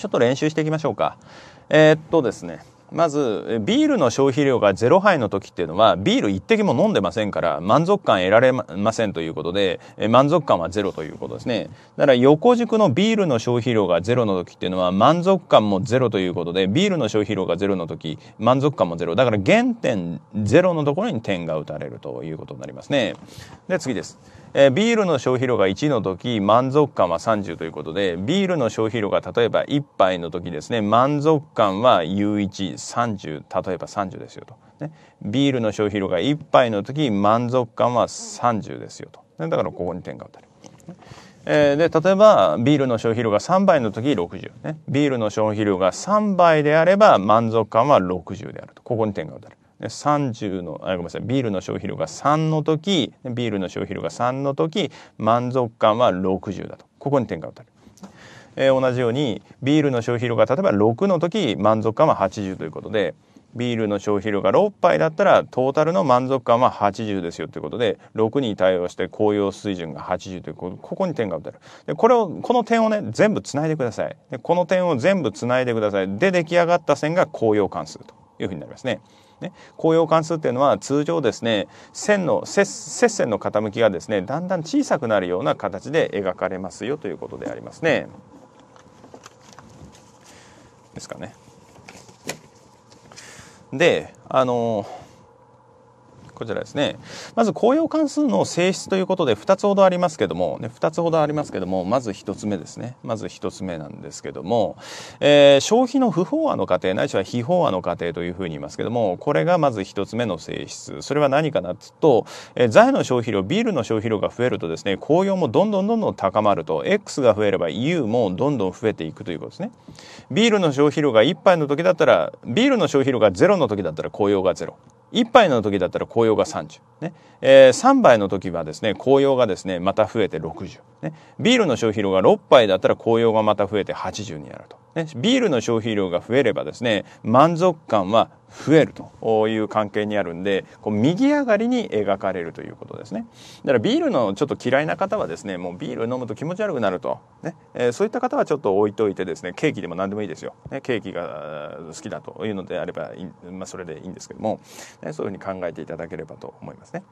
ちょっと練習していきましょうか。えー、っとですね。まず、ビールの消費量が0杯の時っていうのは、ビール一滴も飲んでませんから、満足感得られませんということで、満足感はゼロということですね。だから横軸のビールの消費量がゼロの時っていうのは、満足感もゼロということで、ビールの消費量がゼロの時、満足感もゼロ。だから原点ゼロのところに点が打たれるということになりますね。で、次です。えー、ビールの消費量が1の時満足感は30ということでビールの消費量が例えば1杯の時ですね満足感は U130 例えば30ですよと、ね、ビールの消費量が1杯の時満足感は30ですよと、ね、だからここに点が打たれる。えー、で例えばビールの消費量が3倍の時60、ね、ビールの消費量が3倍であれば満足感は60であるとここに点が打たれる。30のあごめんなさいビールの消費量が3の時ビールの消費量が3の時満足感は60だとここに点が打たれる。えー、同じようにビールの消費量が例えば6の時満足感は80ということでビールの消費量が6杯だったらトータルの満足感は80ですよということで6に対応して紅葉水準が80ということここに点が打たるでこれをこの点をね全部つないでくださいでこの点を全部つないでくださいで出来上がった線が紅葉関数というふうになりますね。ね、紅葉関数っていうのは通常ですね線の接線の傾きがですねだんだん小さくなるような形で描かれますよということでありますね。ですかね。であのーこちらですね。まず公用関数の性質ということで2つほどありますけども、ね、2つほどありますけども、まず1つ目ですね。まず1つ目なんですけども、えー、消費の不法和の過程、ないしは非法和の過程というふうに言いますけども、これがまず1つ目の性質。それは何かなというと、えー、財の消費量、ビールの消費量が増えるとですね、公用もどんどんどんどん高まると、X が増えれば U もどんどん増えていくということですね。ビールの消費量が1杯の時だったら、ビールの消費量が0の時だったら公用が0。1杯の時だったら紅葉が30、ねえー、3杯の時はですね紅葉がですねまた増えて60、ね、ビールの消費量が6杯だったら紅葉がまた増えて80になると。ね、ビールの消費量が増えればですね満足感は増えるという関係にあるんでこう右上がりに描かれるということですねだからビールのちょっと嫌いな方はですねもうビール飲むと気持ち悪くなるとね、えー、そういった方はちょっと置いといてですねケーキでも何でもいいですよ、ね、ケーキが好きだというのであればまあ、それでいいんですけども、ね、そういうふうに考えていただければと思いますね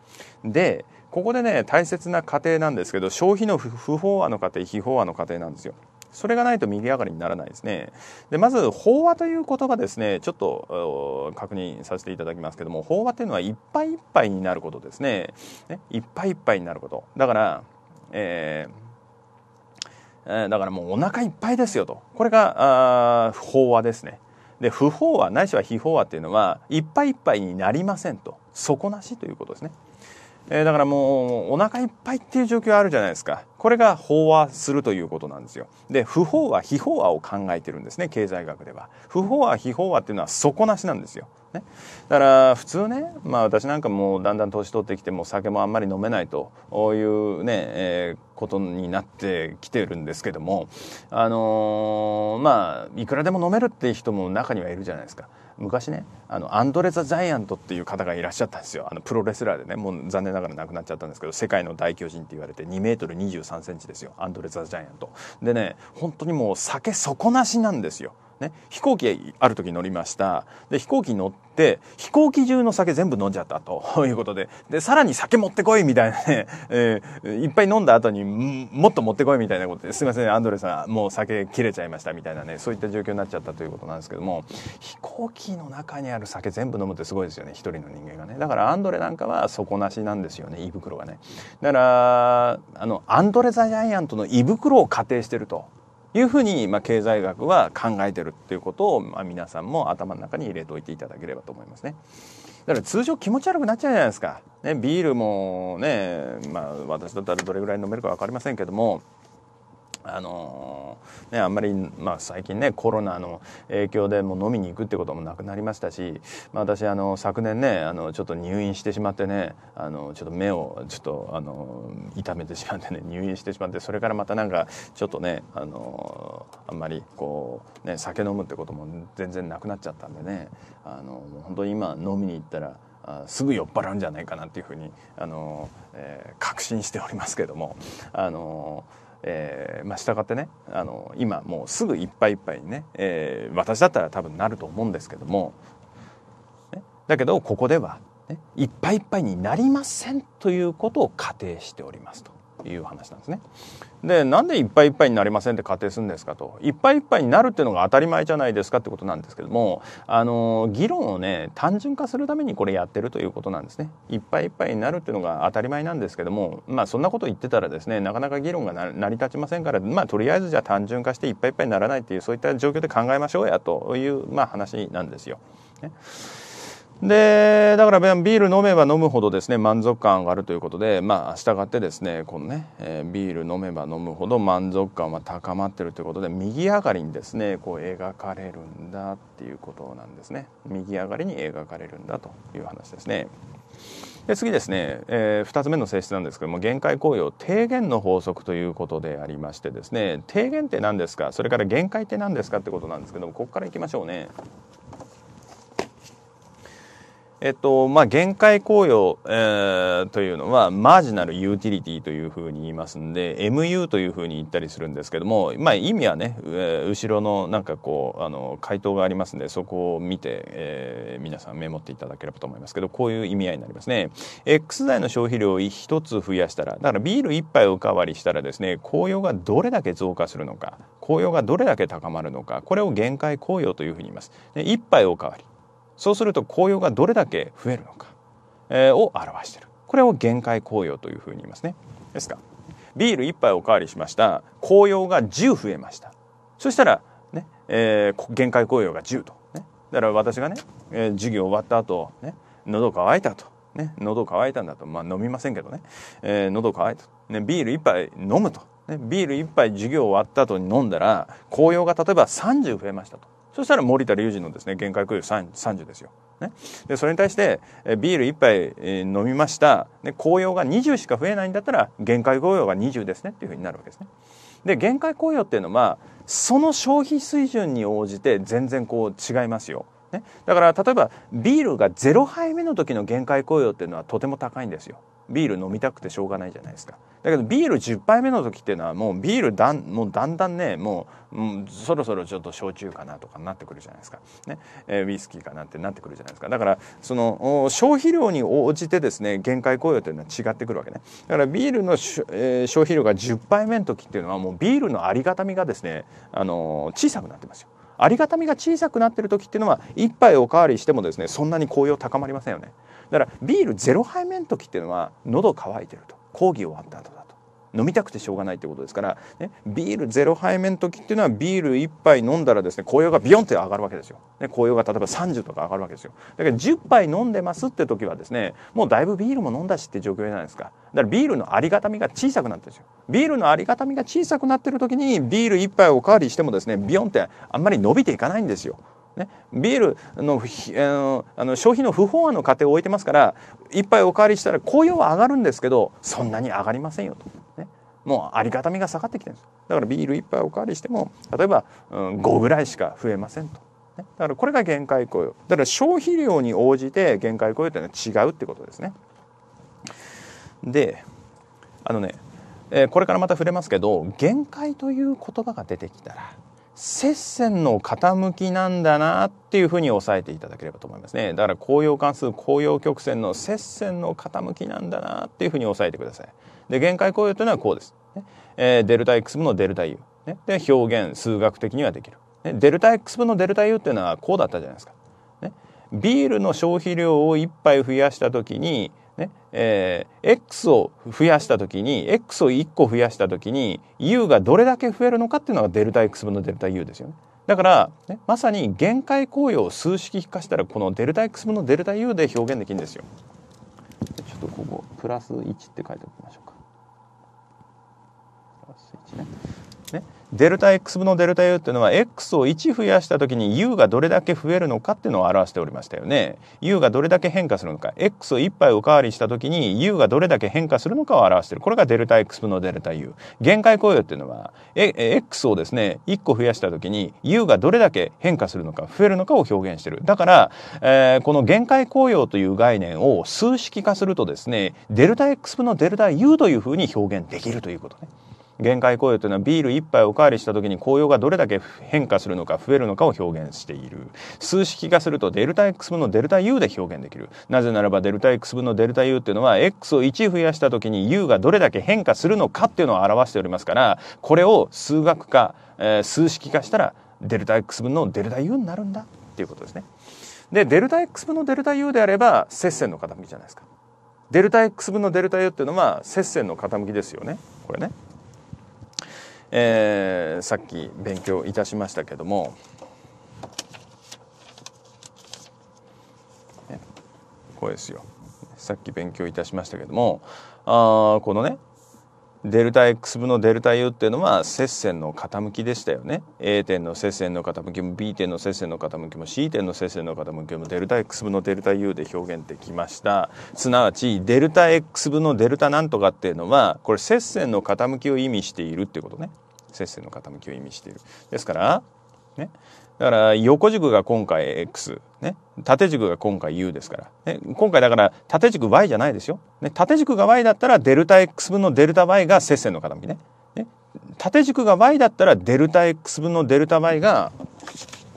でここでね大切な過程なんですけど消費の不飽和の過程非飽和の過程なんですよそれがないと右上がりにならないですね。で、まず、飽和という言葉ですね、ちょっと確認させていただきますけども、飽和というのはいっぱいいっぱいになることですね。ねいっぱいいっぱいになること。だから、えーだからもうお腹いっぱいですよと。これが、不飽和ですね。で、不飽和、ないしは非飽和っていうのは、いっぱいいっぱいになりませんと。底なしということですね。えー、だからもうお腹いっぱいっていう状況あるじゃないですかこれが飽和するということなんですよで不飽和非飽和を考えてるんですね経済学では不飽和非飽和っていうのは底なしなんですよ、ね、だから普通ねまあ私なんかもうだんだん年取ってきても酒もあんまり飲めないというね、えー、ことになってきてるんですけどもあのー、まあいくらでも飲めるっていう人も中にはいるじゃないですか昔ねあのアンドレ・ザ・ジャイアントっていう方がいらっしゃったんですよあのプロレスラーでねもう残念ながら亡くなっちゃったんですけど世界の大巨人って言われて2メートル2 3センチですよアンドレ・ザ・ジャイアントでね本当にもう酒底なしなんですよね、飛行機ある時乗りましたで飛行機乗って飛行機中の酒全部飲んじゃったと いうことででさらに酒持ってこいみたいなね、えー、いっぱい飲んだ後にもっと持ってこいみたいなことですいませんアンドレさんもう酒切れちゃいましたみたいなねそういった状況になっちゃったということなんですけども飛行機の中にある酒全部飲むってすごいですよね一人の人間がねだからアンドレなんかは底なしなんですよね胃袋がねだからあのアンドレ・ザ・ジャイアントの胃袋を仮定してるというふうに、まあ、経済学は考えてるっていうことを、まあ、皆さんも頭の中に入れておいていただければと思いますね。だから通常気持ち悪くなっちゃうじゃないですか。ね、ビールもね、まあ私だったらどれぐらい飲めるか分かりませんけども、あのー、ね、あんまり、まあ、最近ねコロナの影響でもう飲みに行くってこともなくなりましたし、まあ、私あの昨年ねあのちょっと入院してしまってねあのちょっと目をちょっとあの痛めてしまってね 入院してしまってそれからまたなんかちょっとねあのあんまりこう、ね、酒飲むってことも全然なくなっちゃったんでねあのもう本当に今飲みに行ったらすぐ酔っ払うんじゃないかなっていうふうにあの、えー、確信しておりますけども。あのーえー、まあ、従ってねあの今もうすぐいっぱいいっぱいにね、えー、私だったら多分なると思うんですけども、ね、だけどここでは、ね、いっぱいいっぱいになりませんということを仮定しておりますと。いう話なんですね。でなんでいっぱいいっぱいになりませんって仮定するんですかといっぱいいっぱいになるっていうのが当たり前じゃないですかってことなんですけどもあの議論をね単純化するためにこれやってるということなんですね。いっぱいいっぱいになるっていうのが当たり前なんですけどもまあそんなこと言ってたらですねなかなか議論が成り立ちませんからまあとりあえずじゃあ単純化していっぱいいっぱいにならないっていうそういった状況で考えましょうやという、まあ、話なんですよ。ねでだからビール飲めば飲むほどですね満足感上がるということでまあ従ってですねこのね、えー、ビール飲めば飲むほど満足感は高まってるということで右上がりにですねこう描かれるんだっていうことなんですね右上がりに描かれるんだという話ですね。で次ですね、えー、2つ目の性質なんですけども限界行為を低減の法則ということでありましてですね低減って何ですかそれから限界って何ですかってことなんですけどもここからいきましょうね。えっとまあ、限界雇用、えー、というのはマージナルユーティリティというふうに言いますんで MU というふうに言ったりするんですけども、まあ、意味はね、えー、後ろのなんかこうあの回答がありますんでそこを見て、えー、皆さんメモっていただければと思いますけどこういう意味合いになりますね。X 剤の消費量を1つ増やしたらだからビール1杯おかわりしたらですね紅用がどれだけ増加するのか紅用がどれだけ高まるのかこれを限界雇用というふうに言います。で1杯おかわりそうすると紅葉がどれだけ増えるのか、えを表しているこれを限界紅葉というふうに言いますねですかビール1杯おかわりしました紅葉が10増えましたそしたらね、えー、限界紅葉が10と、ね、だから私がね、えー、授業終わった後ね喉乾いたとね喉乾いたんだとまあ飲みませんけどね、えー、喉乾いたねビール1杯飲むと、ね、ビール1杯授業終わった後に飲んだら紅葉が例えば30増えましたとそしたら森田隆二のですね、限界空輸3 30ですよ。ね、でそれに対してビール1杯、え飲みましたね、紅葉が20しか増えないんだったら限界紅葉が20ですねっていうふうになるわけですね。で限界紅葉っていうのはその消費水準に応じて全然こう違いますよ。ね、だから例えばビールが0杯目の時の限界雇用っていうのはとても高いんですよ。ビール飲みたくてしょうがないじゃないですか。だけどビール10杯目の時っていうのはもうビールだんもうだんだんねもう、うそろそろちょっと焼酎かなとかなってくるじゃないですか、ねえー、ウイスキーかなってなってくるじゃないですかだからその消費量に応じてですね限界雇用というのは違ってくるわけねだからビールの、えー、消費量が10杯目の時っていうのはもうビールのありがたみがですね、あのー、小さくなってますよ。ありがたみが小さくなってる時っていうのは一杯おかわりしてもですねそんなに紅葉高まりませんよねだからビールゼロ杯目の時っていうのは喉乾いてると講義終わった後飲みたくてしょうがないってことですから、ね、ビール0杯目の時っていうのはビール1杯飲んだらですね紅葉がビヨンって上がるわけですよ、ね、紅葉が例えば30とか上がるわけですよだから10杯飲んでますって時はですねもうだいぶビールも飲んだしって状況じゃないですかだからビールのありがたみが小さくなってるんですよビールのありがたみが小さくなってる時にビール1杯おかわりしてもですねビヨンってあんまり伸びていかないんですよね、ビールのあの消費の不法案の過程を置いてますから一杯おかわりしたら紅葉は上がるんですけどそんなに上がりませんよと。もうありがたみが下がってきてるんですだからビール1杯おかわりしても例えば、うん、5ぐらいしか増えませんと、ね、だからこれが限界雇用だから消費量に応じて限界雇用というのは違うってことですねであのね、えー、これからまた触れますけど限界という言葉が出てきたら接戦の傾きなんだなっていうふうに抑えていただければと思いますねだから紅用関数紅用曲線の接戦の傾きなんだなっていうふうに抑えてくださいで限界雇用というのはこうですねえー、デルタ X 分のデルタ U、ね、で表現数学的にはできる、ね、デルタ X 分のデルタ U っていうのはこうだったじゃないですか、ね、ビールの消費量を1杯増やした時にねえー、X を増やした時に X を1個増やした時に U がどれだけ増えるのかっていうのがデルタ X 分のデルタ U ですよね。だから、ね、まさに限界効用を数式化したらこのデルタ X 分のデルタ U で表現できるんですよ。ちょっとここプラス1って書いておきましょうですね。ねデルタ X 分のデルタ U っていうのは X を1増やした時に U がどれだけ増えるのかっていうのを表しておりましたよね。U がどれだけ変化するのか X を1杯おかわりした時に U がどれだけ変化するのかを表しているこれがデルタ X 分のデルタ U。限界雇用っていうのは X をですね1個増やした時に U がどれだけ変化するのか増えるのかを表現してる。だから、えー、この限界雇用という概念を数式化するとですねデルタ X 分のデルタ U というふうに表現できるということね。限界雇用というのはビール1杯おかわりした時に雇用がどれだけ変化するのか増えるのかを表現している数式化するとデルタ X 分のデルタ U で表現できるなぜならばデルタ X 分のデルタ U っていうのは X を1増やした時に U がどれだけ変化するのかっていうのを表しておりますからこれを数学化、えー、数式化したらデルタ X 分のデルタ U になるんだっていうことですね。でデルタ X 分のデルタ U であれば接線の傾きじゃないですか。デルタ X 分のデルタ U っていうのは接線の傾きですよねこれね。えー、さっき勉強いたしましたけども、ね、これですよさっき勉強いたしましたけどもあこのねデルタ X 分のデルタ U っていうのは接線の傾きでしたよね A 点の接線の傾きも B 点の接線の傾きも C 点の接線の傾きもデルタ X 分のデルタ U で表現できましたすなわちデルタ X 分のデルタなんとかっていうのはこれ接線の傾きを意味しているっていうことね接線の傾きを意味しているですからね。だから横軸が今回 X、ね、縦軸が今回 U ですから、ね、今回だから縦軸 Y じゃないですよ、ね、縦軸が Y だったらデルタ X 分のデルタ Y が接線の傾きねね縦軸が Y だったらデルタ X 分のデルタ Y が、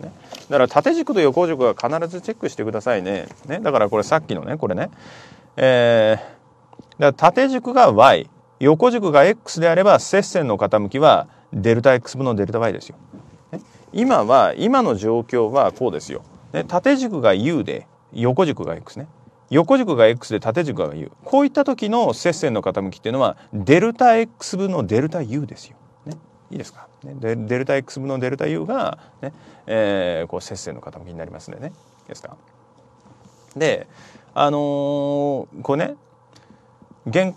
ね、だから縦軸と横軸は必ずチェックしてくださいねねだからこれさっきのねこれね、えー、だ縦軸が Y 横軸が X であれば接線の傾きはデルタ X 分のデルタ Y ですよ。今は今の状況はこうですよ、ね、縦軸が U で横軸が X ね横軸が X で縦軸が U こういった時の接線の傾きっていうのはデルタ X 分のデルタ U ですよ。ね、いいですか、ね、デルタ X 分のデルタ U がね、ねえー、こう接線の傾きになりますんでね。いいですかであのー、こうね現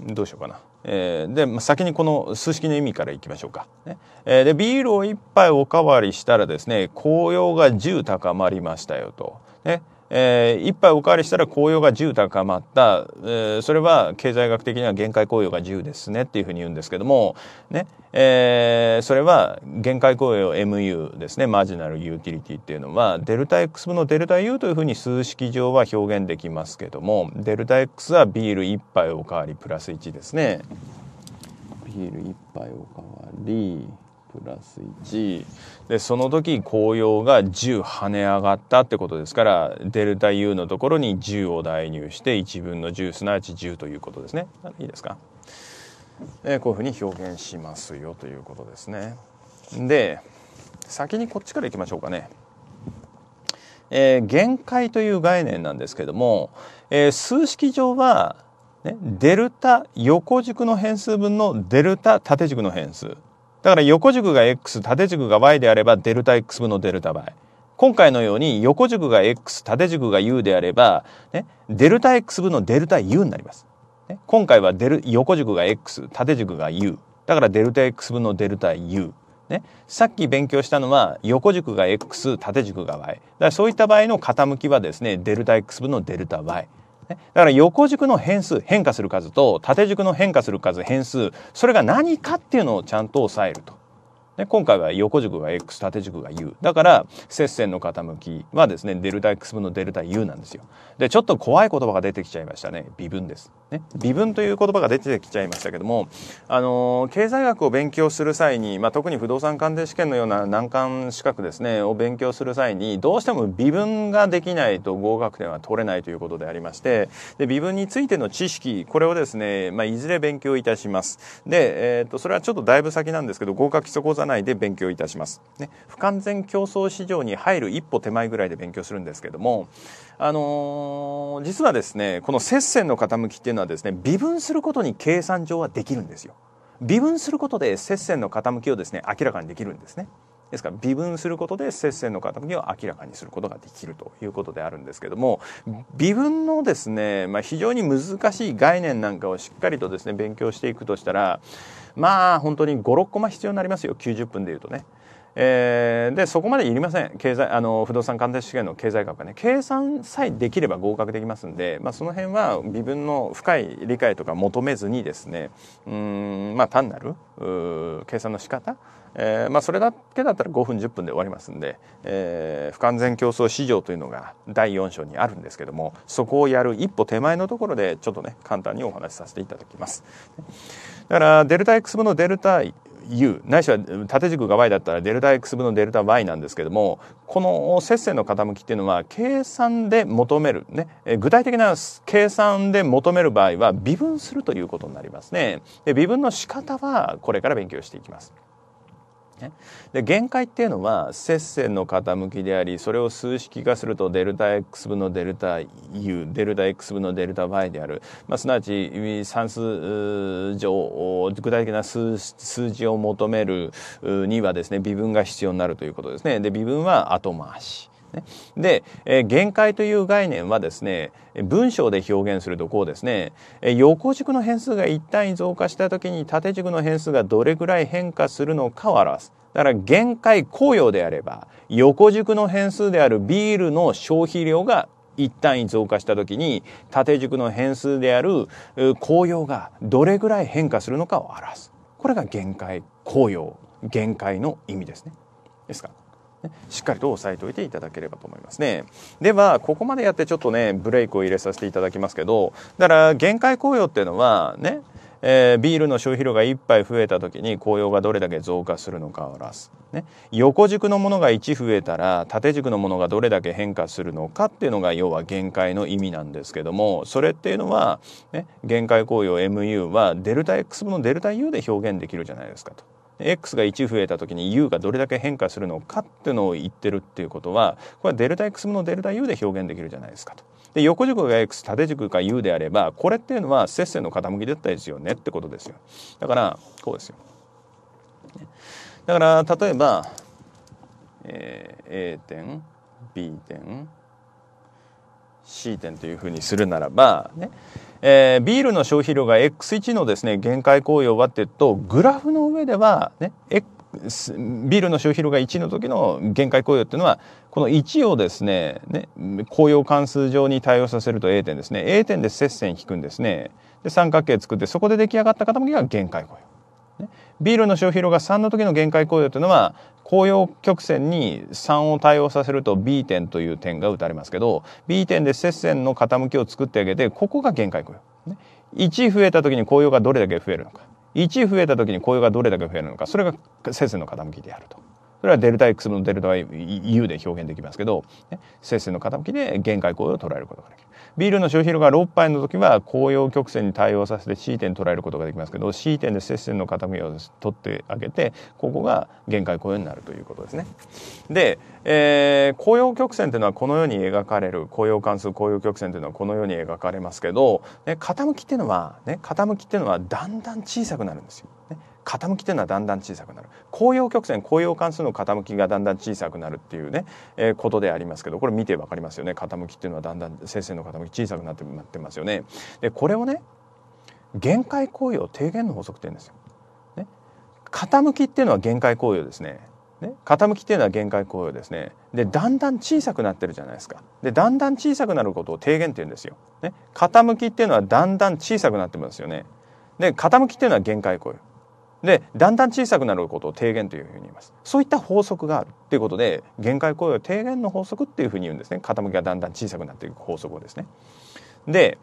どうしようかなえー、で、まあ、先にこの数式の意味からいきましょうか。ねえー、で、ビールを一杯おかわりしたらですね、紅葉が10高まりましたよと。ねえー、一杯おかわりしたら紅葉が10高まった、えー、それは経済学的には限界紅葉が10ですねっていうふうに言うんですけども、ねえー、それは限界紅葉 MU ですねマージナルユーティリティっていうのはデルタ X 分のデルタ U というふうに数式上は表現できますけどもデルタ X はビール1杯おかわりプラス1ですね。ビール一杯おかわりプラス1でその時紅葉が10跳ね上がったってことですからデルタ U のところに10を代入して1分の10すなわち10ということですねいいですか、えこういうふうに表現しますよということですねで先にこっちからいきましょうかねえー、限界という概念なんですけども、えー、数式上はね、デルタ横軸の変数分のデルタ縦軸の変数だから横軸が x 縦軸が y であればデルタ x 分のデルタ y。今回のように横軸が x 縦軸が u であれば、ね、デルタ x 分のデルタ u になります。ね、今回はデル横軸が x 縦軸が u だからデルタ x 分のデルタ u。ね、さっき勉強したのは横軸が x 縦軸が y だからそういった場合の傾きはですねデルタ x 分のデルタ y だから横軸の変数変化する数と縦軸の変化する数変数それが何かっていうのをちゃんと押さえると。ね、今回は横軸が X 縦軸が U だから接線の傾きはですねデルタ X 分のデルタ U なんですよでちょっと怖い言葉が出てきちゃいましたね微分です、ね、微分という言葉が出てきちゃいましたけども、あのー、経済学を勉強する際に、まあ、特に不動産鑑定試験のような難関資格ですねを勉強する際にどうしても微分ができないと合格点は取れないということでありましてで微分についての知識これをですね、まあ、いずれ勉強いたしますで、えー、っとそれはちょっとだいぶ先なんですけど合格基礎講座内で勉強いたします。ね、不完全競争市場に入る一歩手前ぐらいで勉強するんですけども、あのー、実はですね、この接線の傾きっていうのはですね、微分することに計算上はできるんですよ。微分することで接線の傾きをですね、明らかにできるんですね。ですから微分することで接線の傾きを明らかにすることができるということであるんですけども微分のですね、まあ、非常に難しい概念なんかをしっかりとですね勉強していくとしたらまあ本当に56コマ必要になりますよ90分で言うとね。えー、でそこまでいりません経済あの不動産鑑定資試験の経済学はね計算さえできれば合格できますんで、まあ、その辺は微分の深い理解とか求めずにですねうんまあ単なる計算の仕方えーまあ、それだけだったら5分10分で終わりますんで、えー、不完全競争市場というのが第4章にあるんですけどもそこをやる一歩手前のところでちょっとね簡単にお話しさせていただきます。だからデルタ X 分のデルタ U ないしは縦軸が Y だったらデルタ X 分のデルタ Y なんですけどもこの接線の傾きっていうのは計算で求めるね具体的な計算で求める場合は微分するということになりますね。で微分の仕方はこれから勉強していきます。で限界っていうのは接線の傾きでありそれを数式化するとデルタ x 分のデルタ u デルタ x 分のデルタ y である、まあ、すなわち算数上具体的な数数字を求めるにはですね微分が必要になるということですね。で微分は後回し。ね。で、えー、限界という概念はですね、文章で表現するとこうですね、えー、横軸の変数が1単位増加した時に縦軸の変数がどれぐらい変化するのかを表す。だから限界公用であれば、横軸の変数であるビールの消費量が1単位増加した時に縦軸の変数である紅葉がどれぐらい変化するのかを表すこれが限界紅葉限界の意味ですねですかしっかりと押さえておいていただければと思いますね。では、ここまでやってちょっとね、ブレイクを入れさせていただきますけど、だから、限界紅葉っていうのは、ね、えー、ビールの消費量が1杯増えた時に紅葉がどれだけ増加するのかを表す、ね、横軸のものが1増えたら縦軸のものがどれだけ変化するのかっていうのが要は限界の意味なんですけどもそれっていうのは、ね、限界紅葉 MU はデルタ X 分のデルタ U で表現できるじゃないですかと。X が1増えた時に U がどれだけ変化するのかっていうのを言ってるっていうことはこれはデルタ X 分のデルタ U で表現できるじゃないですかと。で横軸が X 縦軸が U であればこれっていうのは接線の傾きだったですよねってことですよ。だからこうですよ。だから例えば、えー、A 点 B 点 C 点というふうにするならばねえー、ビールの消費量が X1 のですね、限界効用はっていうと、グラフの上では、ね、ビールの消費量が1の時の限界雇用っていうのはこの1をですねね雇用関数上に対応させると A 点ですね A 点で接線引くんですねで三角形作ってそこで出来上がった傾きが限界雇用、ね、ビールの消費量が3の時の限界雇用っていうのは紅葉曲線に3を対応させると B 点という点が打たれますけど B 点で接線の傾きを作ってあげてここが限界紅葉、ね、1増えた時に紅葉がどれだけ増えるのか1増えた時に紅葉がどれだけ増えるのかそれが接線の傾きであると。それはデルタ X のデルタ U で表現できますけど、ね、接線の傾きで限界行為を捉えることができる。ビールの消費量が6杯の時は紅葉曲線に対応させて C 点捉えることができますけど C 点で接線の傾きを取ってあげてここが限界雇用になるということですね。で、えー、紅葉曲線というのはこのように描かれる紅葉関数紅葉曲線というのはこのように描かれますけど、ね、傾きっていうのは、ね、傾きっていうのはだんだん小さくなるんですよ。ね傾きというのはだんだん小さくなる紅葉曲線紅葉関数の傾きがだんだん小さくなるっていうね、えー、ことでありますけどこれ見て分かりますよね傾きっていうのはだんだん生の傾き小さくなってなってますよね。でこれをね限界紅葉低減の法則って言うんですよ。ね、傾きっていうのは限界紅葉ですね。ね、傾きっていうのは限界紅葉ですねでだんだん小さくなってるじゃないですかでだんだん小さくなることを低減って言うんですよ、ね、傾きっていうのはだんだん小さくなってますよねで傾きっていうのは限界紅葉でだんだん小さくなることを低減というふうに言いますそういった法則があるっていうことで限界雇用低減の法則っていうふうに言うんですね傾きがだんだん小さくなっていく法則をですねで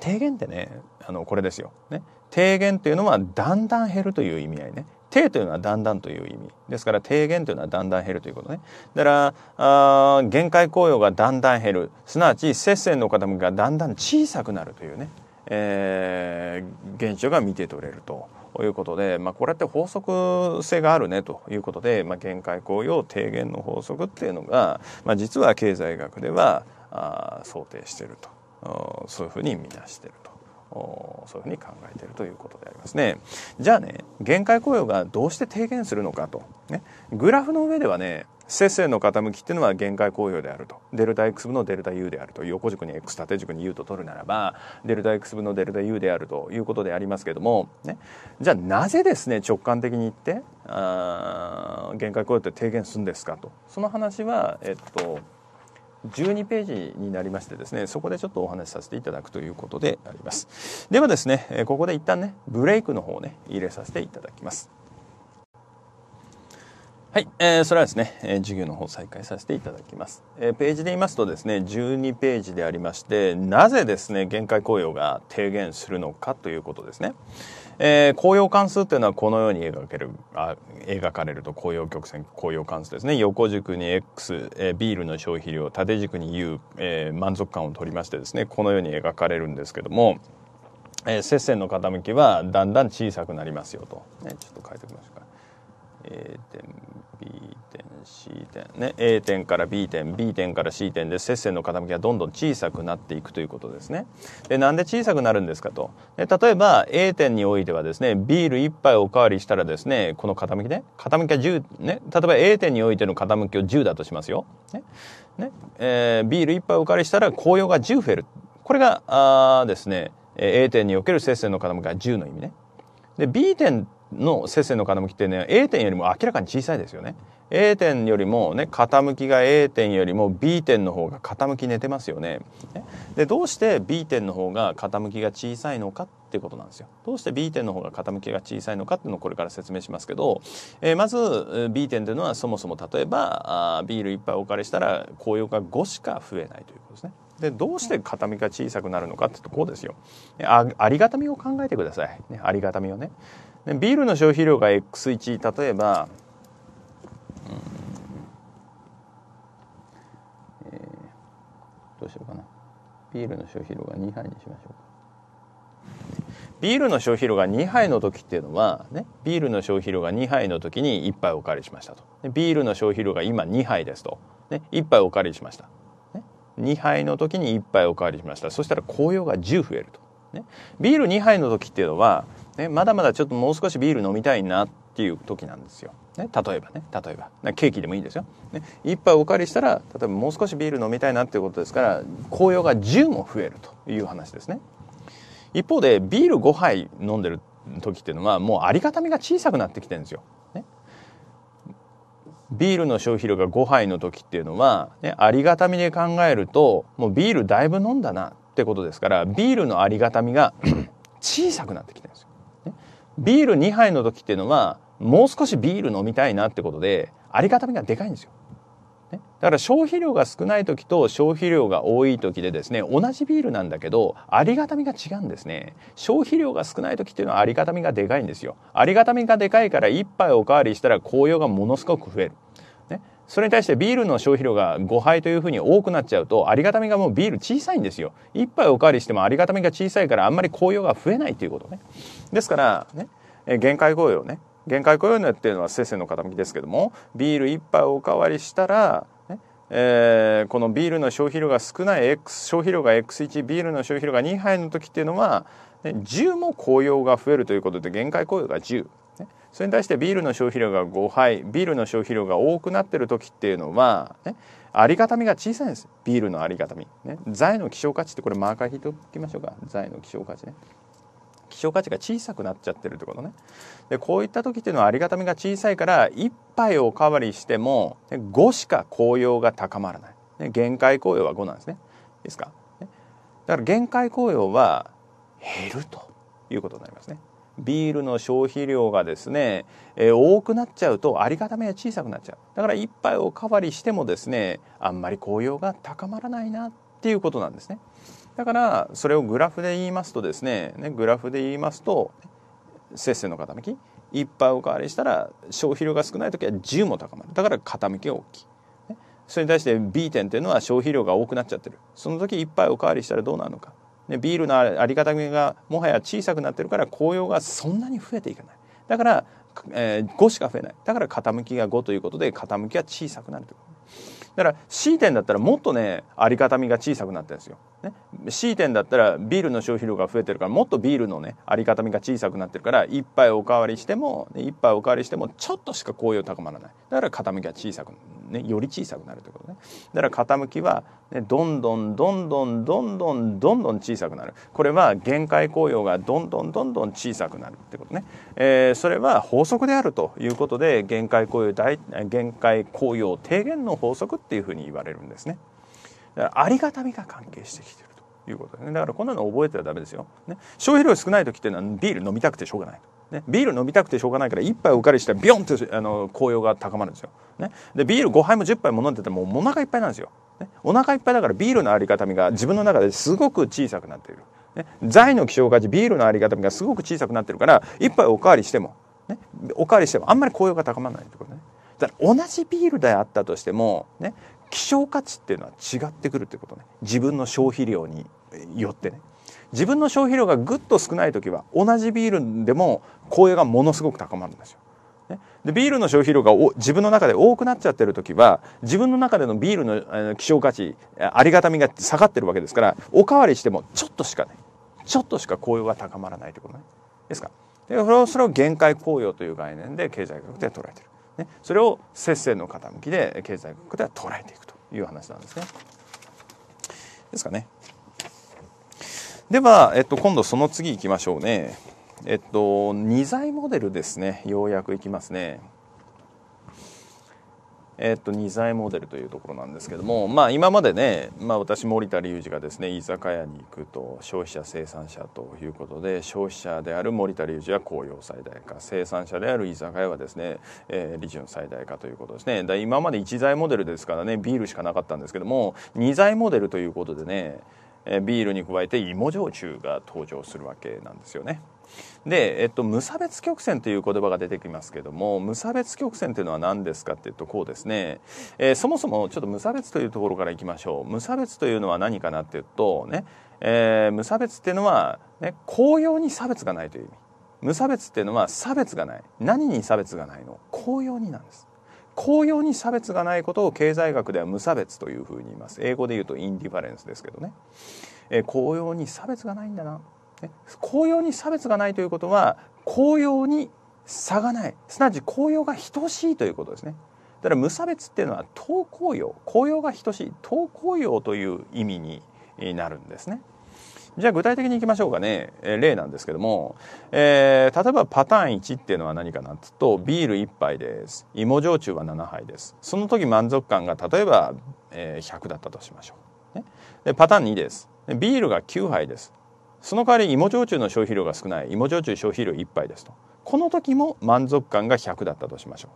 低減ってねあのこれですよ、ね、低減というのはだんだん減るという意味合いね低というのはだんだんという意味ですから低減というのはだんだん減るということねだからあ限界雇用がだんだん減るすなわち接線の傾きがだんだん小さくなるというね、えー、現象が見て取れると。ということで、まあ、これって法則性があるねということで、まあ、限界効用低減の法則っていうのが、まあ、実は経済学ではあ想定しているとそういうふうに見出していると。そういうふうに考えているということでありますね。じゃあね、限界雇用がどうして低減するのかと。ね、グラフの上ではね、接線の傾きっていうのは限界公用であるとデルタ X 分のデルタ U であると横軸に X 縦軸に U と取るならばデルタ X 分のデルタ U であるということでありますけども、ね、じゃあなぜですね直感的に言ってあ限界公用って低減するんですかとその話はえっと12ページになりましてですねそこでちょっとお話しさせていただくということでありますではですねここで一旦ねブレイクの方をね入れさせていただきますはい、えー、それはですね、えー、授業の方再開させていただきます、えー、ページで言いますとですね、12ページでありまして、なぜですね、限界雇用が低減するのかということですね。えー、紅葉関数というのはこのように描けるあ描かれると紅葉曲線紅葉関数ですね横軸に X、えー、ビールの消費量縦軸に U、えー、満足感を取りましてですねこのように描かれるんですけども、えー、接線の傾きはだんだん小さくなりますよと、ね、ちょっと書いておきましょうか。A 点 B 点 C 点ね A 点から B 点 B 点から C 点で接線の傾きがどんどん小さくなっていくということですね。でなんで小さくなるんですかと。で例えば A 点においてはですねビール1杯おかわりしたらですねこの傾きね傾きが10ね例えば A 点においての傾きを10だとしますよ。ねねえー、ビール1杯おかわりしたら紅葉が10増える。これがあですね A 点における接線の傾きが10の意味ね。で B 点の接線の傾きってね A 点よりも明らかに小さいですよね A 点よりもね傾きが A 点よりも B 点の方が傾き寝てますよねでどうして B 点の方が傾きが小さいのかっていうことなんですよどうして B 点の方が傾きが小さいのかっていうのをこれから説明しますけど、えー、まず B 点というのはそもそも例えばあビール1杯お借りしたら紅葉が5しか増えないということですねでどうして傾きが小さくなるのかってうとこうですよあありがたみを考えてください、ね、ありがたみをねでビールの消費量が X1 例えば、うんえー、どうしようかなビールの消費量が2杯にしましょうかビールの消費量が2杯の時っていうのは、ね、ビールの消費量が2杯の時に1杯お借りしましたとビールの消費量が今2杯ですと、ね、1杯お借りしました、ね、2杯の時に1杯お借りしましたそしたら紅葉が10増えると、ね、ビール2杯の時っていうのはね、まだまだちょっともう少しビール飲みたいなっていう時なんですよ。ね、例えばね例えばケーキでもいいですよ、ね、一杯お借りしたら例えばもう少しビール飲みたいなっていうことですから紅葉が10も増えるという話ですね一方でビール5杯飲んでる時っていうのはもうありがたみが小さくなってきてるんですよ、ね、ビールの消費量が5杯の時っていうのは、ね、ありがたみで考えるともうビールだいぶ飲んだなってことですからビールのありがたみが小さくなってきてるんですよビール2杯の時っていうのは、もう少しビール飲みたいなってことで、ありがたみがでかいんですよ。ね、だから消費量が少ない時と消費量が多い時でですね同じビールなんだけどありがたみが違うんですね消費量が少ない時っていうのはありがたみがでかいんですよありがたみがでかいから1杯おかわりしたら紅葉がものすごく増える、ね、それに対してビールの消費量が5杯というふうに多くなっちゃうとありがたみがもうビール小さいんですよ1杯おかわりしてもありがたみが小さいからあんまり紅葉が増えないということねですから、ね、限界雇用ね限界雇用っていうのはせせの傾きですけどもビール1杯おかわりしたら、ねえー、このビールの消費量が少ない X 消費量が X1 ビールの消費量が2杯の時っていうのは、ね、10も雇用が増えるということで限界雇用が10。それに対してビールの消費量が5杯ビールの消費量が多くなってる時っていうのは、ね、ありがたみが小さいんですビールのありがたみ、ね、財の希少価値ってこれマーカー引いておきましょうか財の希少価値ね希少価値が小さくなっちゃってるってことね。で、こういった時っていうのはありがたみが小さいから、一杯おかわりしても、5しか効用が高まらない。ね、限界効用は5なんですね。いいですか、ね、だから限界効用は減るということになりますね。ビールの消費量がですね、えー、多くなっちゃうとありがたみが小さくなっちゃうだから一杯おかわりしてもですねあんまり効用が高まらないなっていうことなんですね。だからそれをグラフで言いますとですねねグラフで言いますと節制の傾きいっぱいおかわりしたら消費量が少ない時は10も高まるだから傾きが大きいそれに対して B 点っていうのは消費量が多くなっちゃってるその時いっぱいおかわりしたらどうなるのか、ね、ビールのあり方がもはや小さくなってるから紅葉がそんなに増えていかないだから、えー、5しか増えないだから傾きが5ということで傾きは小さくなるとだから C 点だったらもっとねありがたみが小さくなってるんですよね、C 店だったらビールの消費量が増えてるからもっとビールのねありがたみが小さくなってるから1杯おかわりしても1杯おかわりしてもちょっとしか紅葉高まらないだから傾きが小さく、ね、より小さくなるということねだから傾きは、ね、どんどんどんどんどんどんどんどん小さくなるこれは限界紅葉がどんどんどんどん小さくなるってことね、えー、それは法則であるということで限界紅葉大限界紅葉低減の法則っていうふうに言われるんですね。ありがたみが関係してきてるということですねだからこんなの覚えてはダメですよ、ね、消費量少ない時っていうのはビール飲みたくてしょうがないね、ビール飲みたくてしょうがないから1杯お借りしたらビョンってあの紅葉が高まるんですよ、ね、でビール5杯も10杯も飲んでてもうお腹いっぱいなんですよ、ね、お腹いっぱいだからビールのありがたみが自分の中ですごく小さくなっている、ね、財の希少価値ビールのありがたみがすごく小さくなってるから1杯おかわりしても、ね、おかわりしてもあんまり紅葉が高まらないってことねだから同じビールであったとしても、ね、希少価値っていうのは違ってくるいうことね自分の消費量によってね自分の消費量がぐっと少ない時は同じビールでも高揚がものすごく高まるんですよ。でビールの消費量が自分の中で多くなっちゃってる時は自分の中でのビールの希少価値ありがたみが下がってるわけですからおかわりしてもちょっとしかねちょっとしか高揚が高まらないということね。ですかでそれを限界高揚という概念で経済学で捉えてる。ね、それを接戦の傾きで経済学では捉えていくという話なんですね。ですかね。では、えっと、今度その次いきましょうね。えっと、2剤モデルですね。ようやくいきますね。えっと、2材モデルというところなんですけども、まあ、今までね、まあ、私森田隆二がですね居酒屋に行くと消費者生産者ということで消費者である森田隆二は紅葉最大化生産者である居酒屋はですね、えー、利潤最大化ということですね今まで1材モデルですからねビールしかなかったんですけども2材モデルということでねビールに加えて芋焼酎が登場するわけなんですよね。で、えっと、無差別曲線という言葉が出てきますけども、無差別曲線というのは何ですかっていうと、こうですね、えー、そもそもちょっと無差別というところからいきましょう。無差別というのは何かなっていうと、ね、えー、無差別っていうのは、ね、公用に差別がないという意味。無差別っていうのは差別がない。何に差別がないの公用になんです。公用に差別がないことを経済学では無差別というふうに言います。英語で言うとインディファレンスですけどね。えー、公用に差別がないんだな。紅葉に差別がないということは紅葉に差がないすなわち紅葉が等しいということですねだから無差別っていうのは等紅葉紅葉が等しい等紅葉という意味になるんですねじゃあ具体的にいきましょうかね、例なんですけども、えー、例えばパターン1っていうのは何かなっつうとビール1杯です芋焼酎は7杯ですその時満足感が例えば、え100だったとしましょう、ね、でパターン2ですビールが9杯ですその代わり芋焼酎の消費量が少ない芋焼酎消費量1杯ですとこの時も満足感が100だったとしましょ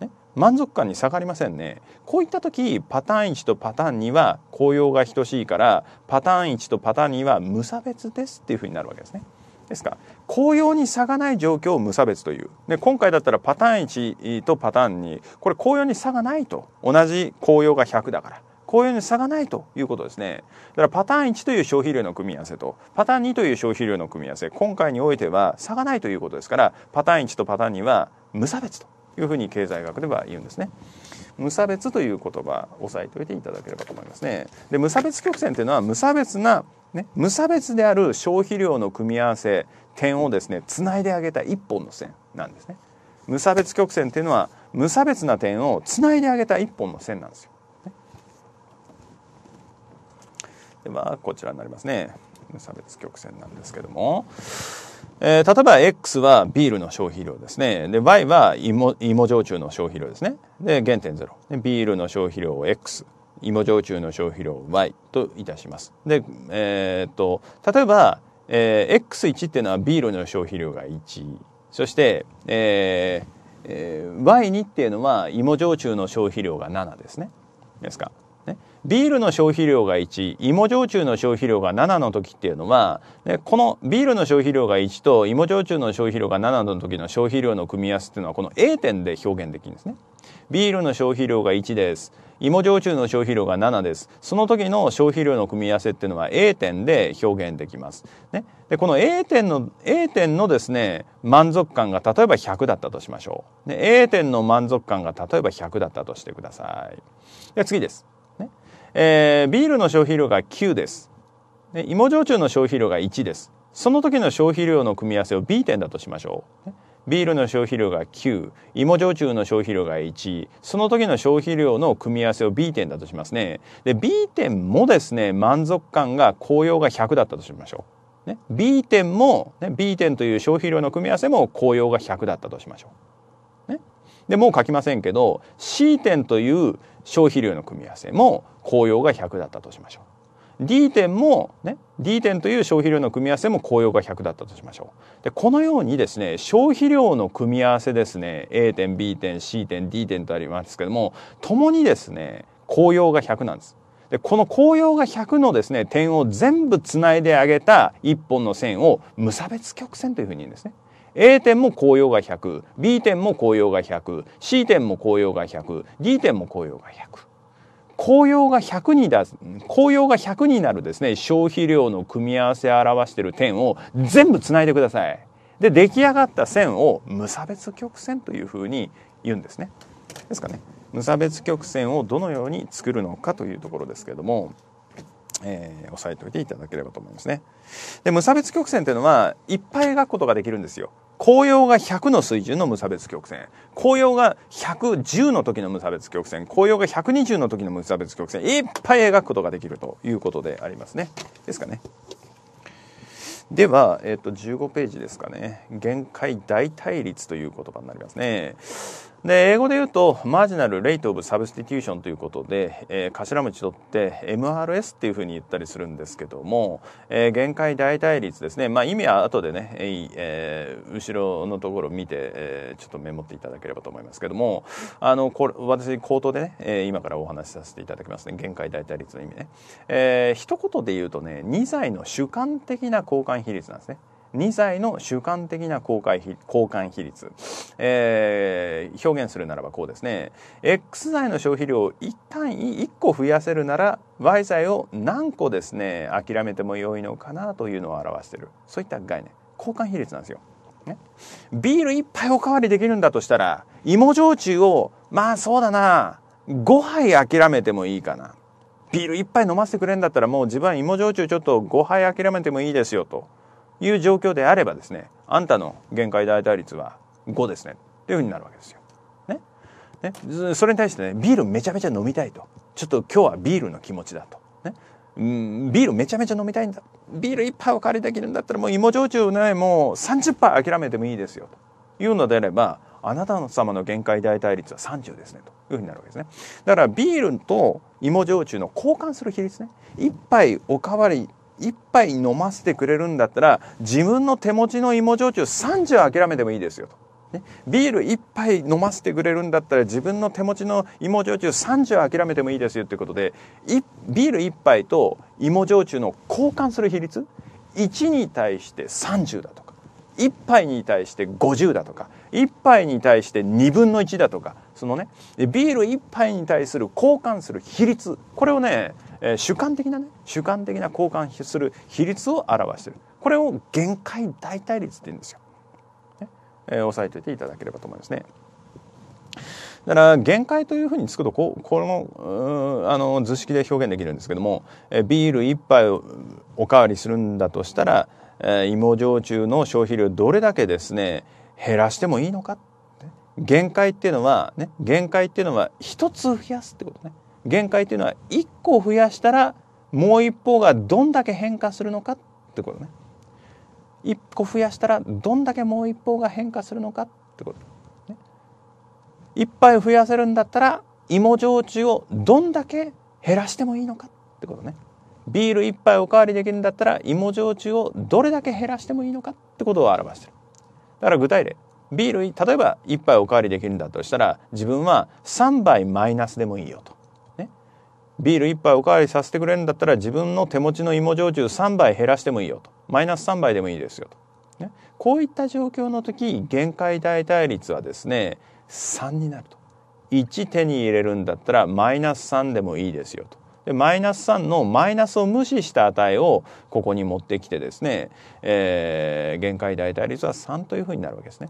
う、ね、満足感に下がりませんねこういった時パターン1とパターン2は紅葉が等しいからパターン1とパターン2は無差別ですっていうふうになるわけですねですから紅葉に差がない状況を無差別というで今回だったらパターン1とパターン2これ紅葉に差がないと同じ紅葉が100だからこういうのに差がないということですね。だからパターン1という消費量の組み合わせと、パターン2という消費量の組み合わせ、今回においては差がないということですから、パターン1とパターン2は無差別というふうに経済学では言うんですね。無差別という言葉、を押さえておいていただければと思いますね。で、無差別曲線というのは無差別な、ね、無差別である消費量の組み合わせ、点をですね、つないであげた一本の線なんですね。無差別曲線というのは無差別な点をつないであげた一本の線なんですよ。ではこちらになりますね差別曲線なんですけども、えー、例えば X はビールの消費量ですねで Y は芋芋焼酎の消費量ですねで原点ゼロでビールの消費量を X 芋焼酎の消費量を Y といたしますで、えー、っと例えば、えー、X1 っていうのはビールの消費量が1そして、えーえー、Y2 っていうのは芋焼酎の消費量が7ですねですかビールの消費量が1芋焼酎の消費量が7の時っていうのはこのビールの消費量が1と芋焼酎の消費量が7の時の消費量の組み合わせっていうのはこの A 点で表現できるんですね。ビールの消費量が1です芋焼酎の消費量が7ですその時の消費量の組み合わせっていうのは A 点で表現できます。ね、でこの A 点の A 点のですね満足感が例えば100だったとしましょう。A 点の満足感が例えば100だったとしてください。で次です。えー、ビールの消費量が9です。で芋焼酎の消費量が1です。その時の消費量の組み合わせを B 点だとしましょう。ビールの消費量が9、芋焼酎の消費量が1、その時の消費量の組み合わせを B 点だとしますね。で、B 点もですね、満足感が紅葉が100だったとしましょう。ね、B 点も、ね、B 点という消費量の組み合わせも紅葉が100だったとしましょう。でもう書きませんけど C 点という消費量の組み合わせも紅葉が100だったとしましょう。D 点もね D 点という消費量の組み合わせも紅葉が100だったとしましょうでこのようにですね消費量の組み合わせですね A 点 B 点 C 点 D 点とありますけども共にですね紅葉が100なんですでこの紅葉が100のですね点を全部つないであげた一本の線を無差別曲線というふうに言うんですね A 点も紅葉が 100B 点も紅葉が 100C 点も紅葉が 100D 点も紅葉が100。紅葉が100にだ紅葉が100になるですね消費量の組み合わせを表している点を全部つないでください。で出来上がった線を無差別曲線というふうに言うんですね。ですかね。無差別曲線をどのように作るのかというところですけども。えー、押さえておいていただければと思いますね。で、無差別曲線っていうのは、いっぱい描くことができるんですよ。紅葉が100の水準の無差別曲線紅葉が110の時の無差別曲線紅葉が120の時の無差別曲線いっぱい描くことができるということでありますね。ですかね。では、えっと、15ページですかね。限界大対立という言葉になりますね。で、英語で言うと、マージナル・レイト・オブ・サブスティテューションということで、えー、頭文字取って MRS っていうふうに言ったりするんですけども、えー、限界代替率ですね。まあ、意味は後でね、えー、後ろのところを見て、えー、ちょっとメモっていただければと思いますけども、あの、これ、私、口頭でね、えー、今からお話しさせていただきますね。限界代替率の意味ね。えー、一言で言うとね、2歳の主観的な交換比率なんですね。2歳の主観的な交換比交換比率、えー、表現するならばこうですね X 剤の消費量を1単位1個増やせるなら Y 剤を何個ですね諦めても良いのかなというのを表しているそういった概念交換比率なんですよ。ね、ビール1杯おかわりできるんだとしたら芋焼酎をまあそうだな5杯諦めてもいいかなビール1杯飲ませてくれんだったらもう自分は芋焼酎ちょっと5杯諦めてもいいですよという状況であればですねあんたの限界代替率は5ですねというふうになるわけですよ。ねね、それに対してねビールめちゃめちゃ飲みたいとちょっと今日はビールの気持ちだと。ねうんビールめちゃめちゃ飲みたいんだビール1杯お借りできるんだったらもう芋焼酎ねもう30杯諦めてもいいですよというのであればあなた様の限界代替率は30ですねというふうになるわけですねだからビールと芋焼酎の交換する比率ね1杯おかわり一杯飲ませてくれるんだったら自分の手持ちの芋焼酎30諦めてもいいですよと。ね、ビール1杯飲ませてくれるんだったら自分の手持ちの芋焼酎30諦めてもいいですよっていうことでビール1杯と芋焼酎の交換する比率1に対して30だとか1杯に対して50だとか1杯に対して2分の1だとかのねビール1杯に対する交換する比率これをね、主観的なね主観的な交換する比率を表しているこれを限界代替率って言うんですよ、ねえー、押さえておいていただければと思いますね。だから限界というふうにつくとここれあの図式で表現できるんですけどもビール1杯をおかわりするんだとしたら、芋焼酎の消費量どれだけですね減らしてもいいのか限界っていうのはね限界っていうのは1つ増やすってことね限界っていうのは一個増やしたらもう一方がどんだけ変化するのかってことね1個増やしたらどんだけもう一方が変化するのかってこと、ね、1杯増やせるんだったら芋焼酎をどんだけ減らしてもいいのかってことねビール1杯おかわりできるんだったら芋焼酎をどれだけ減らしてもいいのかってことを表してるだから具体例ビール例えば1杯おかわりできるんだとしたら自分は3杯マイナスでもいいよと。ね、ビール1杯おかわりさせてくれるんだったら自分の手持ちの芋焼酎3杯減らしてもいいよと。マイナス3杯でもいいですよと。ね、こういった状況の時限界代替率はですね3になると。1手に入れるんだったらマイナス3でもいいですよと。マイナス3のマイナスを無視した値をここに持ってきてですね、えー、限界代替率は3というふうになるわけですね。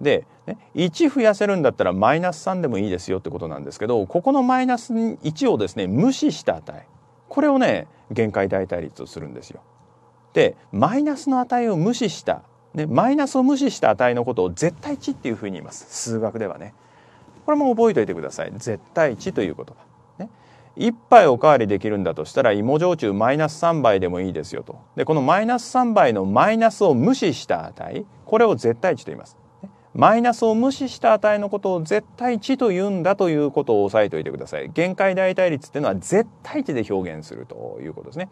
で、ね、1増やせるんだったらマイナス3でもいいですよってことなんですけどここのマイナス1をですね無視した値これをね限界代替率とするんですよ。でマイナスの値を無視した、ね、マイナスを無視した値のことを絶対値っていうふうに言います数学ではね。これも覚えておいてください絶対値という言葉。ね、1杯おかわりできるんだとしたら芋焼酎マイナス3杯でもいいですよと。でこのマイナス3杯のマイナスを無視した値これを絶対値と言います。マイナスを無視した値のことを絶対値と言うんだということを押さえておいてください。限界代替率っていうのは絶対値で表現するということですね。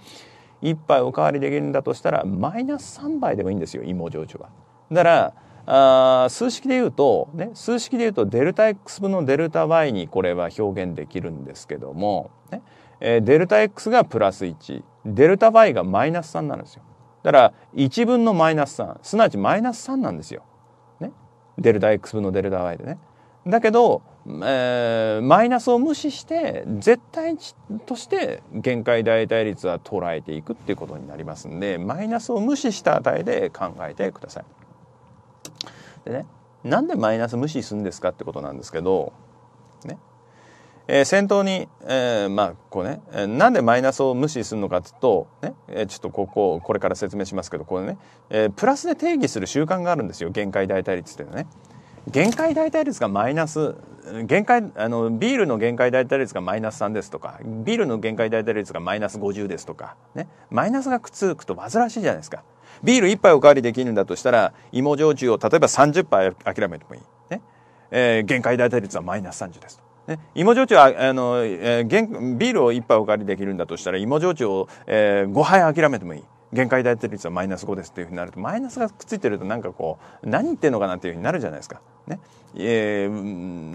一杯おかわりできるんだとしたらマイナス3杯でもいいんですよ、芋焼酎は。だから、あ数式で言うと、ね、数式で言うとデルタ X 分のデルタ Y にこれは表現できるんですけども、ねえー、デルタ X がプラス1、デルタ Y がマイナス3なんですよ。だから1分のマイナス3、すなわちマイナス3なんですよ。デルタ X 分のデルタ Y でね。だけど、えー、マイナスを無視して絶対値として限界代替率は捉えていくっていうことになりますんでマイナスを無視した値で考えてください。でねなんでマイナス無視するんですかってことなんですけど、ね、えー、先頭に、えー、まあ、こうね、えー、なんでマイナスを無視するのかっていうと、ね、えー、ちょっとここ、これから説明しますけど、これね、えー、プラスで定義する習慣があるんですよ、限界代替率っていうのね。限界代替率がマイナス、限界、あの、ビールの限界代替率がマイナス3ですとか、ビールの限界代替率がマイナス50ですとか、ね、マイナスがくっつくと煩わしいじゃないですか。ビール1杯おかわりできるんだとしたら、芋焼酎を例えば30杯諦めてもいい。ね。えー、限界代替率はマイナス30ですと。ね、芋焼酎は、あの、えー、ビールを一杯お借りできるんだとしたら、芋焼酎を、えー、5杯諦めてもいい。限界大体率はマイナス5ですっていうふうになるとマイナスがくっついてるとなんかこう何言ってんのかなっていうふうになるじゃないですか。ねえー、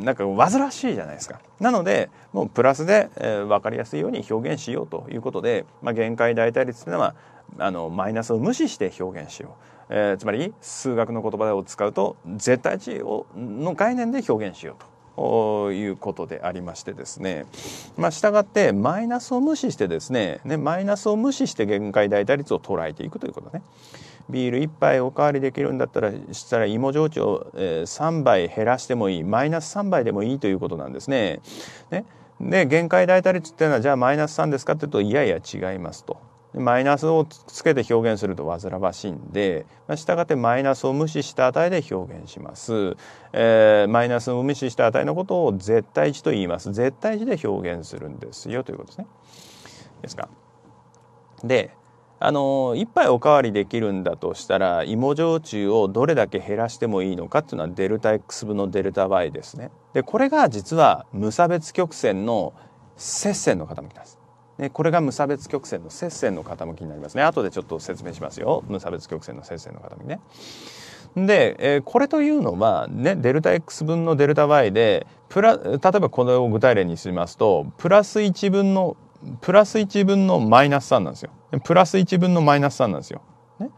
なんか煩わしいじゃないですか。なのでもうプラスで、えー、分かりやすいように表現しようということで、まあ、限界大体率っていうのはあのマイナスを無視して表現しよう、えー、つまり数学の言葉を使うと絶対値をの概念で表現しようと。いうことでありましてですね、まあ、したがってマイナスを無視してですねねマイナスを無視して限界代打率を捉えていくということねビール1杯おかわりできるんだったらしたら芋焼酎を3杯減らしてもいいマイナス3杯でもいいということなんですね。ねで限界代替率っていうのはじゃあマイナス3ですかっていうといやいや違いますと。マイナスをつけて表現すると煩わしいんで、まあ、がってマイナスを無視した値で表現します、えー、マイナスを無視した値のことを絶対値と言います。絶対値で表現するんですよということですね。ですか。で、あの一杯おかわりできるんだとしたら芋焼酎をどれだけ減らしてもいいのかっていうのはデルタ X 分のデルタ Y ですね。でこれが実は無差別曲線の接線の傾きなんです。でこれが無差別曲線の接線の傾きになりますね後でちょっと説明しますよ無差別曲線の接線の傾きね。で、えー、これというのはねデルタ x 分のデルタ y でプラ例えばこれを具体例にしますとプラス1分のプラス1分のマイナス3なんですよ。プラス1分のマイナス3なんですよ。ね、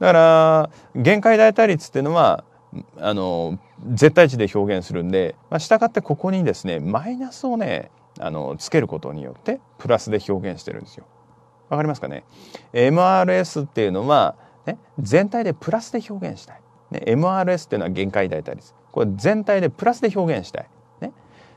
だから限界代替率っていうのはあの絶対値で表現するんで、まあ、従ってここにですねマイナスをねあのつけることによってプラスで表現してるんですよ。わかりますかね ?MRS っていうのは、ね、全体でプラスで表現したい。ね、MRS っていうのは限界大体です。これ全体でプラスで表現したい。ね、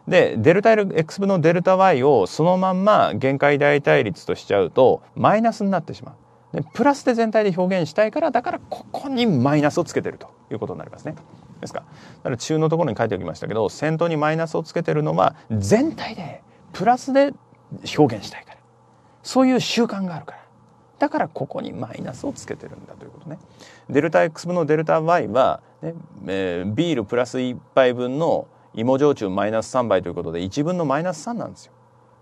でデルタ X 分のデルタ Y をそのまんま限界代替率としちゃうとマイナスになってしまう。でプラスで全体で表現したいからだからここにマイナスをつけてるということになりますね。ですかだから中のところに書いておきましたけど先頭にマイナスをつけてるのは全体でプラスで表現したいからそういう習慣があるからだからここにマイナスをつけてるんだということね。デルタ X 分のデルタ Y はね、ねえー、ビールプラス1杯分の芋焼酎マイナス3杯ということで1分のマイナス3なんですよ。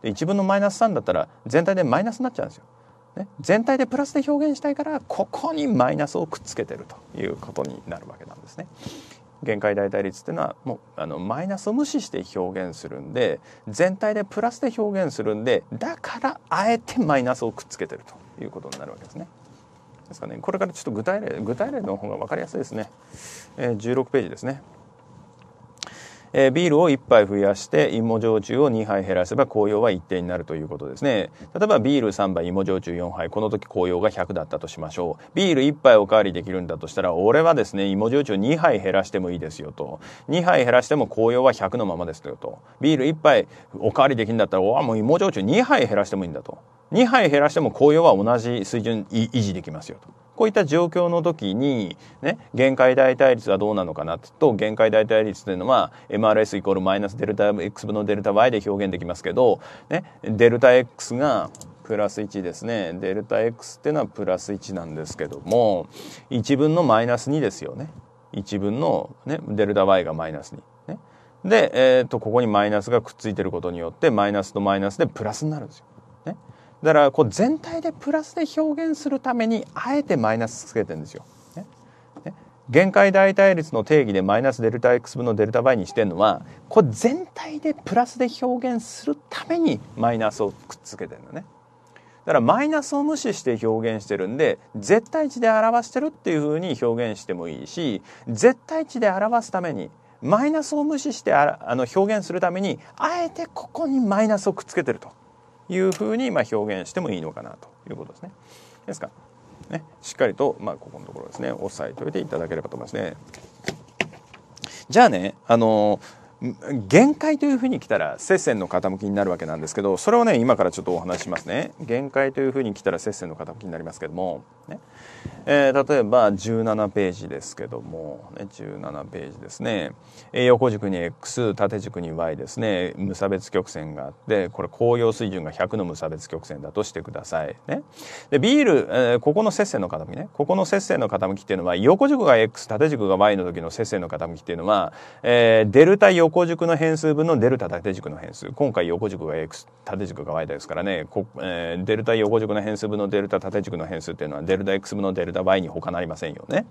で1分のマイナス3だったら全体でマイナスになっちゃうんですよ。ね、全体でプラスで表現したいからここにマイナスをくっつけてるということになるわけなんですね。限界代替率っていうのはもうあのマイナスを無視して表現するんで全体でプラスで表現するんでだからあえてマイナスをくっつけてるということになるわけですね。ですかねこれからちょっと具体例具体例の方が分かりやすいですね、えー、16ページですね。えー、ビールを1杯増やして芋焼酎を2杯減らせば紅葉は一定になるということですね例えばビール3杯芋焼酎4杯この時紅葉が100だったとしましょうビール1杯お代わりできるんだとしたら俺はですね芋焼酎2杯減らしてもいいですよと2杯減らしても紅葉は100のままですよとビール1杯お代わりできるんだったらおわもう芋焼酎2杯減らしてもいいんだと2杯減らしても紅葉は同じ水準維持できますよとこういった状況の時に、ね、限界代替率はどうなのかなと、限界代替率というのは、MRS イコールマイナスデルタ X 分のデルタ Y で表現できますけど、ね、デルタ X がプラス1ですね。デルタ X っていうのはプラス1なんですけども、1分のマイナス2ですよね。1分の、ね、デルタ Y がマイナス2。ね、で、えー、とここにマイナスがくっついてることによってマイナスとマイナスでプラスになるんですよ。ね、だからこう全体でプラスで表現するためにあえてマイナスつけてるんですよ。限界代替率の定義でマイナスデルタ x 分のデルタ y にしてるのはこれ全体でプラスで表現するためにマイナスをくっつけてるのね。だからマイナスを無視して表現してるんで絶対値で表してるっていうふうに表現してもいいし絶対値で表すためにマイナスを無視してああの表現するためにあえてここにマイナスをくっつけてると。いうふうにまあ表現してもいいのかなということですね。ですかね、しっかりとまあここのところですね押さえておいていただければと思いますね。じゃあねあの限界というふうに来たら接線の傾きになるわけなんですけどそれをね今からちょっとお話ししますね限界というふうに来たら接線の傾きになりますけども、ね、えー、例えば17ページですけども、ね、17ページですね、えー、横軸に X 縦軸に Y ですね無差別曲線があってこれ紅葉水準が100の無差別曲線だとしてください、ね、でビール、えー、ここの接線の傾きねここの接線の傾きっていうのは横軸が X 縦軸が Y の時の接線の傾きっていうのは、えー、デルタ横軸の変数分のデルタ縦軸の変数今回横軸が X 縦軸が Y ですからねこ、えー、デルタ横軸の変数分のデルタ縦軸の変数っていうのはデルタ X 分のデルタに他なりませんよね。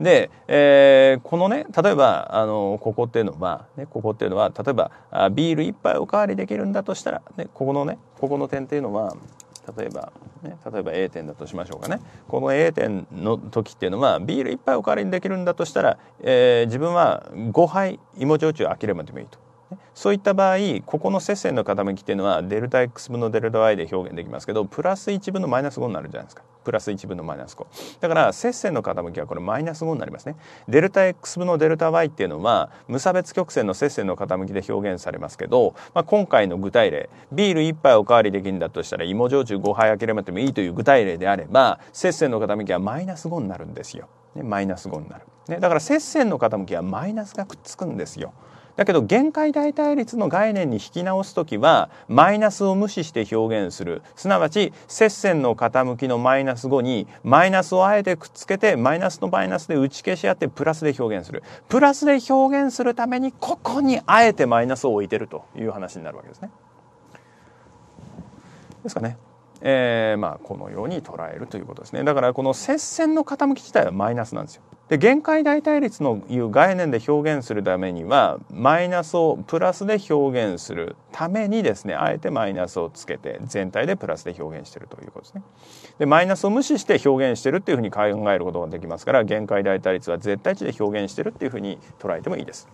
で、えー、このね例えばあのここっていうのは、ね、ここっていうのは例えばビール1杯お代わりできるんだとしたら、ね、ここのねここの点っていうのは例えば、ね、例えば A 点だとしましょうかねこの A 点の時っていうのはビール1杯お代わりにできるんだとしたら、えー、自分は5杯芋焼酎を諦ればでもいいと。そういった場合ここの接線の傾きっていうのはデルタ x 分のデルタ y で表現できますけどプラス1分のマイナス5になるじゃないですかプラス1分のマイナス5だから接線の傾きはこれマイナス5になりますねデルタ x 分のデルタ y っていうのは無差別曲線の接線の傾きで表現されますけど、まあ、今回の具体例ビール1杯おかわりできるんだとしたら芋焼酎5杯諦めてもいいという具体例であれば接線の傾きはマイナス5になるんですよ、ね、マイナス5になる、ね、だから接線の傾きはマイナスがくっつくんですよだけど限界代替率の概念に引き直す時はマイナスを無視して表現するすなわち接線の傾きのマイナス5にマイナスをあえてくっつけてマイナスとマイナスで打ち消し合ってプラスで表現するプラスで表現するためにここにあえてマイナスを置いてるという話になるわけですね。ですかね。えー、まあこのように捉えるということですねだからこの接戦の傾き自体はマイナスなんですよ。で限界代替率のいう概念で表現するためにはマイナスをプラスで表現するためにですねあえてマイナスをつけて全体でプラスで表現してるということですね。でマイナスを無視して表現してるっていうふうに考えることができますから限界代替率は絶対値で表現してるっていうふうに捉えてもいいです。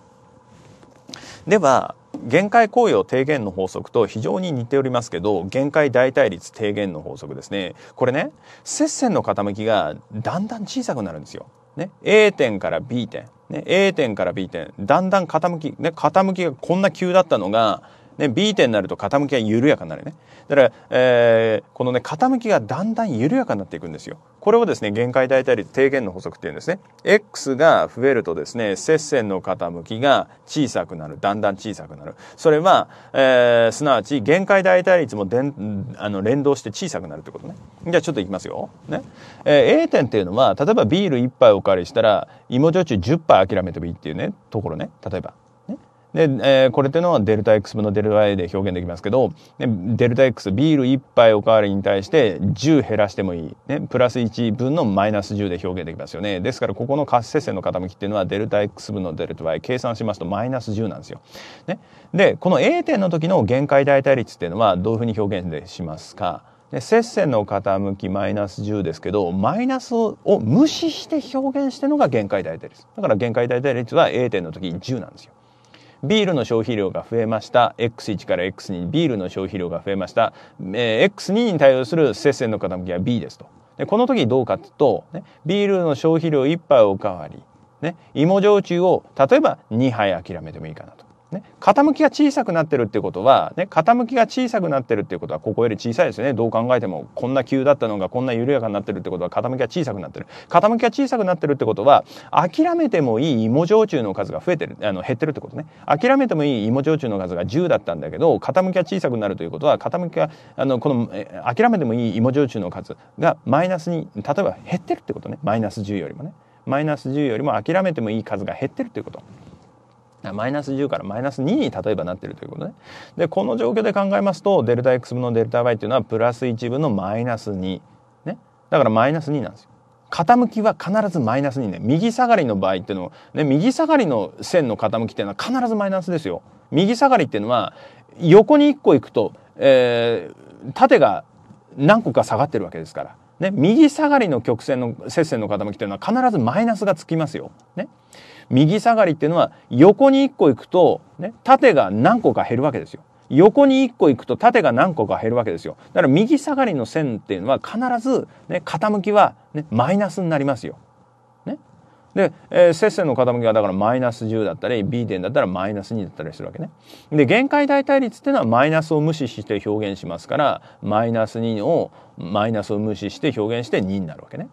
では限界雇用低減の法則と非常に似ておりますけど限界代替率低減の法則ですねこれね接線の傾きがだんだん小さくなるんですよ。ね、A 点から B 点、ね、A 点から B 点だんだん傾き、ね、傾きがこんな急だったのがね、B 点になると傾きが緩やかになるね。だから、えー、このね、傾きがだんだん緩やかになっていくんですよ。これをですね、限界大体率低減の法則っていうんですね。X が増えるとですね、接線の傾きが小さくなる。だんだん小さくなる。それは、えー、すなわち、限界大体率もでんあの連動して小さくなるってことね。じゃあちょっといきますよ。ね。えー、A 点っていうのは、例えばビール1杯お借りしたら、芋焼酎10杯諦めてもいいっていうね、ところね。例えば。で、えー、これっていうのはデルタ X 分のデルタ Y で表現できますけど、ね、デルタ X、ビール1杯おかわりに対して10減らしてもいい。ね、プラス1分のマイナス10で表現できますよね。ですから、ここの活性線の傾きっていうのはデルタ X 分のデルタ Y、計算しますとマイナス10なんですよ。ね。で、この A 点の時の限界代替率っていうのはどういうふうに表現でしますかで接線の傾きマイナス10ですけどマイナスを無視して表現してるのが限界代替率だから限界代替率は A 点の時10なんですよビールの消費量が増えました X1 から X2 ビールの消費量が増えました、えー、X2 に対応する接線の傾きは B ですとでこの時どうかというと、ね、ビールの消費量1杯おかわり、ね、芋焼酎を例えば2杯諦めてもいいかなとね、傾きが小さくなってるっていうことは、ね、傾きが小さくなってるっていうことはここより小さいですよねどう考えてもこんな急だったのがこんな緩やかになってるってことは傾きが小さくなってる傾きが小さくなってるってことは諦めてもいい芋焼酎の数が増えてるあの減ってるってことね諦めてもいい芋焼酎の数が10だったんだけど傾きが小さくなるということは傾きがあのこの諦めてもいい芋焼酎の数がマイナスに例えば減ってるってことねマイナス10よりもねマイナス10よりも諦めてもいい数が減ってるっていうこと。マイナス10からマイナス2に例えばなってるということね。でこの状況で考えますとデルタ x 分のデルタ y っていうのはプラス1分のマイナス2。ね、だからマイナス2なんですよ。傾きは必ずマイナス2ね右下がりの場合っていうのは、ね、右下がりの線の傾きっていうのは必ずマイナスですよ。右下がりっていうのは横に1個いくと、えー、縦が何個か下がってるわけですから。ね、右下がりの曲線の接線の傾きというのは必ずマイナスがつきますよ。ね、右下がりっていうのは横に1個行くと、ね、縦が何個か減るわけですよ。横に1個行くと縦が何個か減るわけですよ。だから右下がりの線っていうのは必ず、ね、傾きは、ね、マイナスになりますよ。ね、で、えー、接線の傾きはだからマイナス10だったり B 点だったらマイナス2だったりするわけね。で限界代替率っていうのはマイナスを無視して表現しますからマイナス2をマイナスを無視して表現して2になるわけね。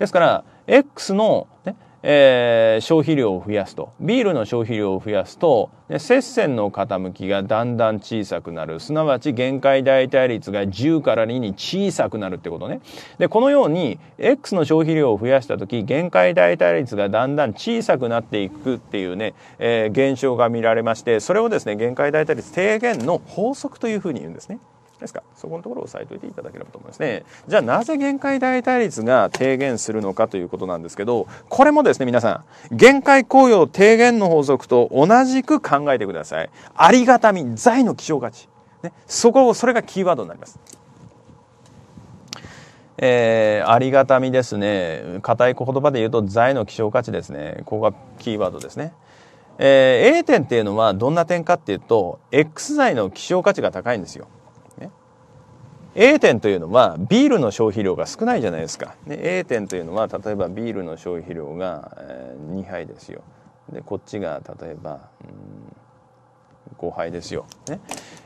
ですから X の、ね、えー、消費量を増やすとビールの消費量を増やすと接線の傾きがだんだん小さくなるすなわち限界代替率が10から2に小さくなるってことねでこのように X の消費量を増やした時限界代替率がだんだん小さくなっていくっていうね、えー、現象が見られましてそれをですね限界代替率低減の法則というふうに言うんですね。ですかそこのところを押さえておいていただければと思いますねじゃあなぜ限界代替率が低減するのかということなんですけどこれもですね皆さん限界雇用低減の法則と同じく考えてくださいありがたみ財の希少価値、ね、そこをそれがキーワードになりますえー、ありがたみですね。硬い言葉で言うと財の希少価値ですね。ここがキーワードですね。えー、A 点っていうのはどんな点かっていうと、X 財の希少価値が高いんですよ。A 店というのはビールの消費量が少ないじゃないですか。で A 店というのは例えばビールの消費量が、え2杯ですよ。でこっちが例えば、うん、5杯ですよ。ね、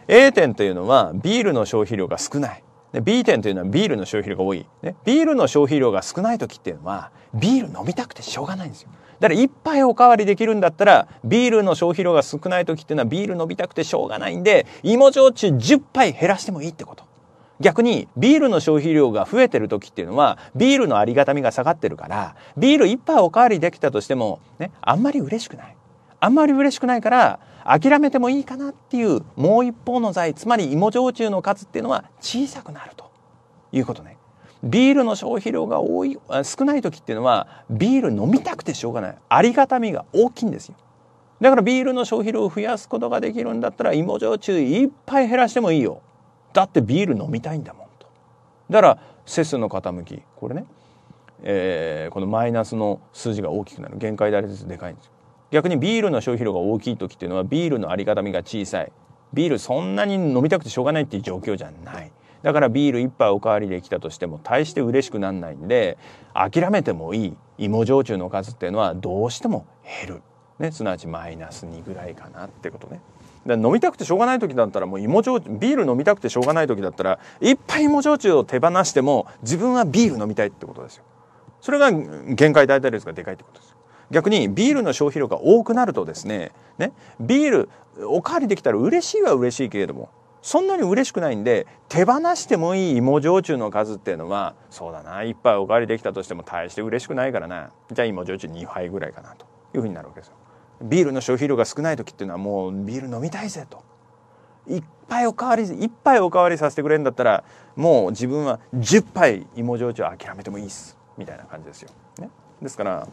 A 店というのはビールの消費量が少ない。で B 店というのはビールの消費量が多い、ね。ビールの消費量が少ない時っていうのはビール飲みたくてしょうがないんですよ。だから一杯おかわりできるんだったらビールの消費量が少ない時っていうのはビール飲みたくてしょうがないんで芋焼酎10杯減らしてもいいってこと。逆にビールの消費量が増えてる時っていうのはビールのありがたみが下がってるからビール1杯おかわりできたとしても、ね、あんまり嬉しくないあんまり嬉しくないから諦めてもいいかなっていうもう一方の財つまり芋焼酎の数っていうのは小さくなるということね。ビールの消費量が多い少ない時っていうのはビール飲みたくてしょうがないありがたみが大きいんですよ。だからビールの消費量を増やすことができるんだったら芋焼酎いっぱい減らしてもいいよ。だってビール飲みたいんだもんとだからセスの傾きこれね、えー、このマイナスの数字が大きくなる限界であれですでかいんですよ逆にビールの消費量が大きい時っていうのはビールのありがたみが小さいビールそんなに飲みたくてしょうがないっていう状況じゃないだからビール一杯おかわりできたとしても大して嬉しくなんないんで諦めてもいい芋焼酎の数っていうのはどうしても減る、ね、すなわちマイナス2ぐらいかなってことね。で飲みたくてしょうがない時だったらもう芋焼酎ビール飲みたくてしょうがない時だったらいっぱい芋焼酎を手放しても自分はビール飲みたいってことですよそれが限界大体率がでかいってことです逆にビールの消費量が多くなるとですねねビールおかわりできたら嬉しいは嬉しいけれどもそんなに嬉しくないんで手放してもいい芋焼酎の数っていうのはそうだな一杯おかわりできたとしても大して嬉しくないからなじゃあ芋焼酎2杯ぐらいかなというふうになるわけですよ。ビールの消費量が少ない時っていうのはもうビール飲みたいぜと。一杯おかわり、一杯おかわりさせてくれるんだったら、もう自分は10杯芋焼酎諦めてもいいっす。みたいな感じですよ。ね。ですから、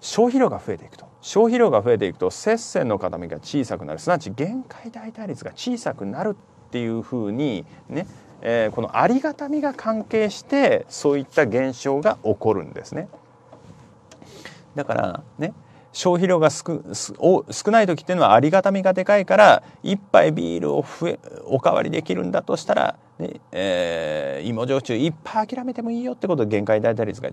消費量が増えていくと。消費量が増えていくと、接線の傾きが小さくなる。すなわち限界代替率が小さくなるっていうふうに、ね、えー、このありがたみが関係してそういった現象が起こるんですね。だからね消費量が少ない時っていうのはありがたみがでかいから1杯ビールを増えおかわりできるんだとしたら、ねえー、芋焼酎いっぱい諦めてもいいよってことで限界大打率が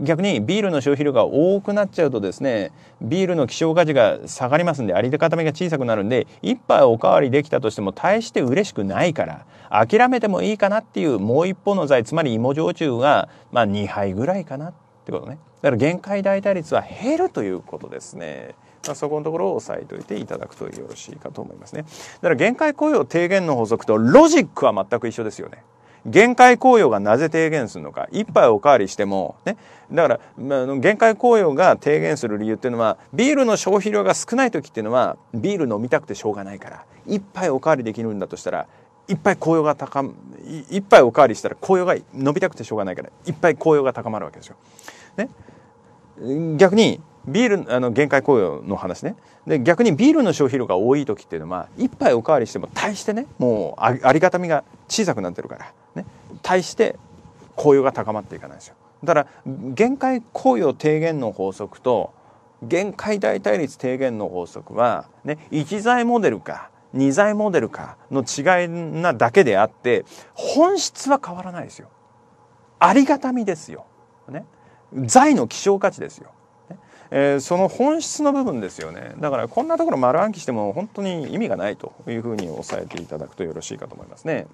逆にビールの消費量が多くなっちゃうとですねビールの希少価値が下がりますんでありがたみが小さくなるんで1杯おかわりできたとしても大して嬉しくないから諦めてもいいかなっていうもう一方の材つまり芋焼酎が、まあ、2杯ぐらいかなってってことね。だから限界代替率は減るということですね。まあ、そこのところを押さえておいていただくとよろしいかと思いますね。だから限界雇用低減の法則とロジックは全く一緒ですよね。限界雇用がなぜ低減するのか。一杯おかわりしても、ね。だから、まあ、限界雇用が低減する理由っていうのは、ビールの消費量が少ない時っていうのは、ビール飲みたくてしょうがないから、一杯おかわりできるんだとしたら、一杯雇用が高一杯おかわりしたら雇用が伸びたくてしょうがないからいっぱいが高まるわけですよ。ね、逆にビールあの限界雇用の話ねで逆にビールの消費量が多い時っていうのは1杯おかわりしても大してねもうありがたみが小さくなってるから、ね、大して雇用が高まっていかないですよだから限界雇用低減の法則と限界代替率低減の法則は、ね、1材モデルか2材モデルかの違いなだけであって本質は変わらないですよありがたみですよ、ね、財の希少価値ですよ。えー、その本質の部分ですよねだからこんなところ丸暗記しても本当に意味がないというふうに押さえていただくとよろしいかと思いますね。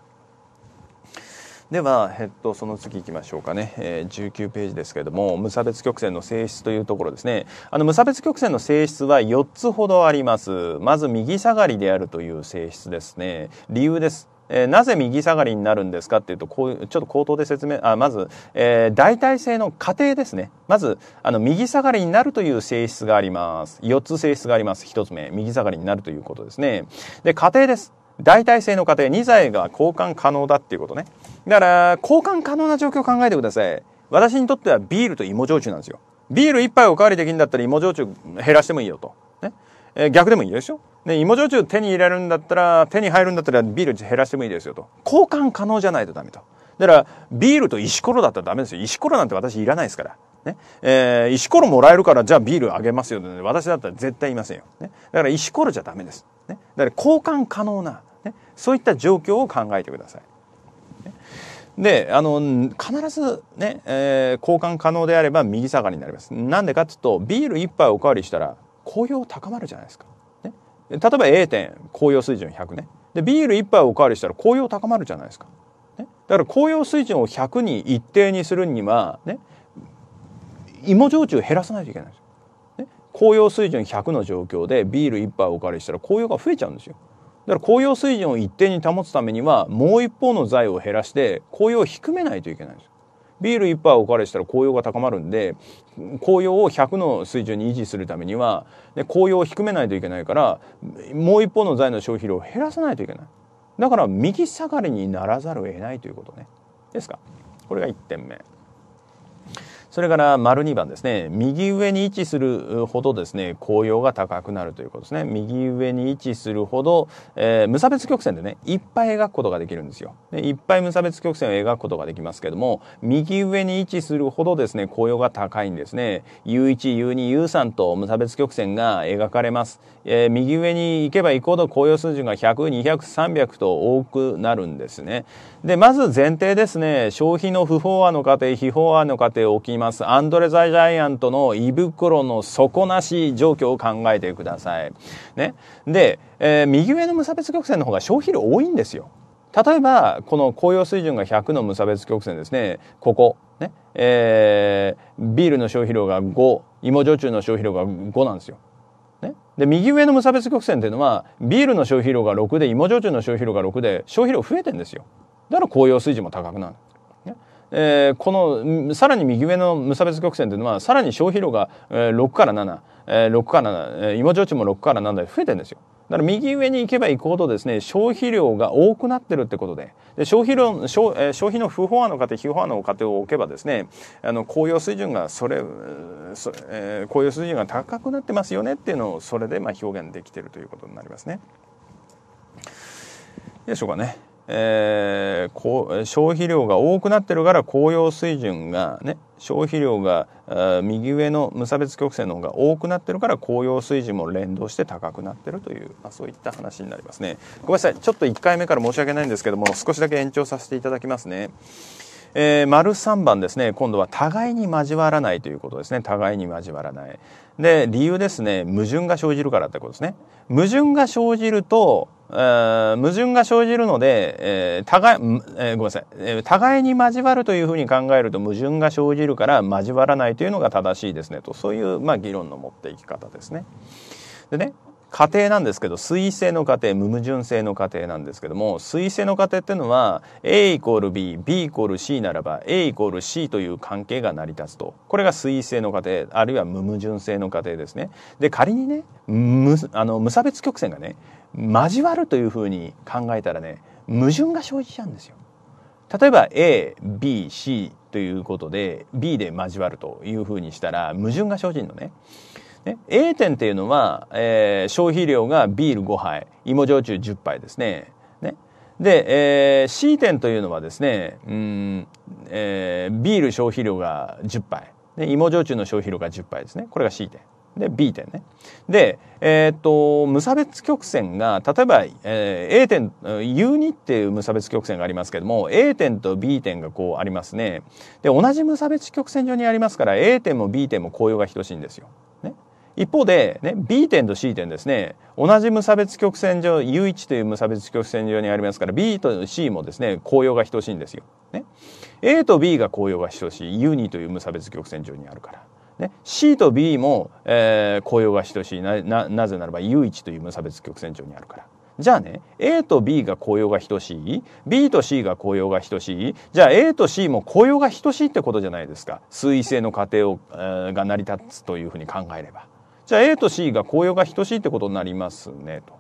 では、えっと、その次いきましょうかね、えー、19ページですけれども無差別曲線の性質というところですねあの無差別曲線の性質は4つほどありますまず右下がりであるという性質ですね理由ですえー、なぜ右下がりになるんですかっていうと、こういう、ちょっと口頭で説明、あまず、えー、代替性の過程ですね。まず、あの、右下がりになるという性質があります。4つ性質があります。1つ目、右下がりになるということですね。で、過程です。代替性の過程、2剤が交換可能だっていうことね。だから、交換可能な状況を考えてください。私にとってはビールと芋焼酎なんですよ。ビール1杯おかわりできるんだったら芋焼酎減らしてもいいよと。ね。えー、逆でもいいでしょね、芋焼酎手に入れるんだったら、手に入るんだったらビール減らしてもいいですよと。交換可能じゃないとダメと。だから、ビールと石ころだったらダメですよ。石ころなんて私いらないですから。ね。えー、石ころもらえるから、じゃあビールあげますよ、ね。私だったら絶対いませんよ。ね。だから石ころじゃダメです。ね。だから交換可能な、ね。そういった状況を考えてください。であの必ずね、えー、交換可能であれば右下がりになりますなんでかっつうとビール1杯おかわりしたら紅葉高まるじゃないですか例えば A 点紅葉水準100ねでビール1杯おかわりしたら紅葉高まるじゃないですか、ね、だから紅葉水準を100に一定にするにはね芋焼酎減らさないといけないね、紅葉水準100の状況でビール1杯おかわりしたら紅葉が増えちゃうんですよだから紅葉水準を一定に保つためにはもう一方の財を減らして紅葉を低めないといけないんですビール1杯お借りしたら紅葉が高まるんで紅葉を100の水準に維持するためにはで紅葉を低めないといけないからもう一方の財の消費量を減らさないといけないだから右下がりにならざるを得ないということねですかこれが1点目。それから丸2番ですね、右上に位置するほどですね、紅葉が高くなるということですね。右上に位置するほど、えー、無差別曲線でね、いっぱい描くことができるんですよで。いっぱい無差別曲線を描くことができますけども、右上に位置するほどですね、紅葉が高いんですね。U1、U2、U3 と無差別曲線が描かれます。えー、右上に行けば行くほど紅葉数字が100、200、300と多くなるんですね。で、まず前提ですね、消費の不法和の過程、非法和の過程を置きます。アンドレザ・ジャイアントの胃袋の底なし状況を考えてください。ね。で、えー、右上の無差別曲線の方が消費量多いんですよ。例えば、この紅葉水準が100の無差別曲線ですね、ここ。ね。えー、ビールの消費量が5、芋焼酎の消費量が5なんですよ。ね、で右上の無差別曲線っていうのはビールの消費量が6で芋焼酎の消費量が6で消費量増えてんですよ。だから紅用水準も高くなる。えー、このさらに右上の無差別曲線というのはさらに消費量が、えー、6から7、えー、6から7、えー、芋焼酎も6から7で増えてるんですよ。だから右上に行けば行くほどですね消費量が多くなってるってことでで消費量消,、えー、消費の不法案の家庭非法案の家庭を置けばですねあの紅用水準がそれそ、えー、紅葉水準が高くなってますよねっていうのをそれでまあ表現できてるということになりますね。よいしょうかね。えー、こう消費量が多くなってるから紅葉水準がね消費量がえ右上の無差別曲線の方が多くなってるから紅葉水準も連動して高くなってるという、まあ、そういった話になりますねごめんなさいちょっと1回目から申し訳ないんですけども少しだけ延長させていただきますねえー、丸3番ですね今度は互いに交わらないということですね互いに交わらないで理由ですね矛盾が生じるからってことですね矛盾が生じるとえ矛盾が生じるので、えー、互い、えー、ごめんなさい、え互いに交わるというふうに考えると矛盾が生じるから交わらないというのが正しいですねとそういう、まあ、議論の持っていき方ですね。でね過程なんですけど水性の過程無矛盾性の過程なんですけども水性の過程っていうのは A イコール BB イコール C ならば A イコール C という関係が成り立つとこれが水性の過程あるいは無矛盾性の過程ですね。で仮にね無あの無差別曲線がね交わるというふうに考えたらね矛盾が生じちゃうんですよ。例えば ABC ということで B で交わるというふうにしたら矛盾が生じるのね。ね、A 店っていうのは、えー、消費量がビール5杯芋焼酎10杯ですね。ねで、えー、C 店というのはですねうん、えー、ビール消費量が10杯で芋焼酎の消費量が10杯ですねこれが C 店。で B 点ね。で、えー、っと無差別曲線が例えば、えー、A 点 U2 っていう無差別曲線がありますけども A 点と B 点がこうありますね。で同じ無差別曲線上にありますから A 点も B 点も紅葉が等しいんですよ。ね、一方で、ね、B 点と C 点ですね同じ無差別曲線上 U1 という無差別曲線上にありますから B と C もですね紅葉が等しいんですよ。ね、A と B が紅葉が等しい U2 という無差別曲線上にあるから。ね、C と B も、えー、雇用が等しいなななぜならば U1 という無差別曲線上にあるから。じゃあね A と B が雇用が等しい B と C が雇用が等しいじゃあ A と C も雇用が等しいってことじゃないですか推移性の過程を、えー、が成り立つというふうに考えればじゃあ A と C が雇用が等しいってことになりますねと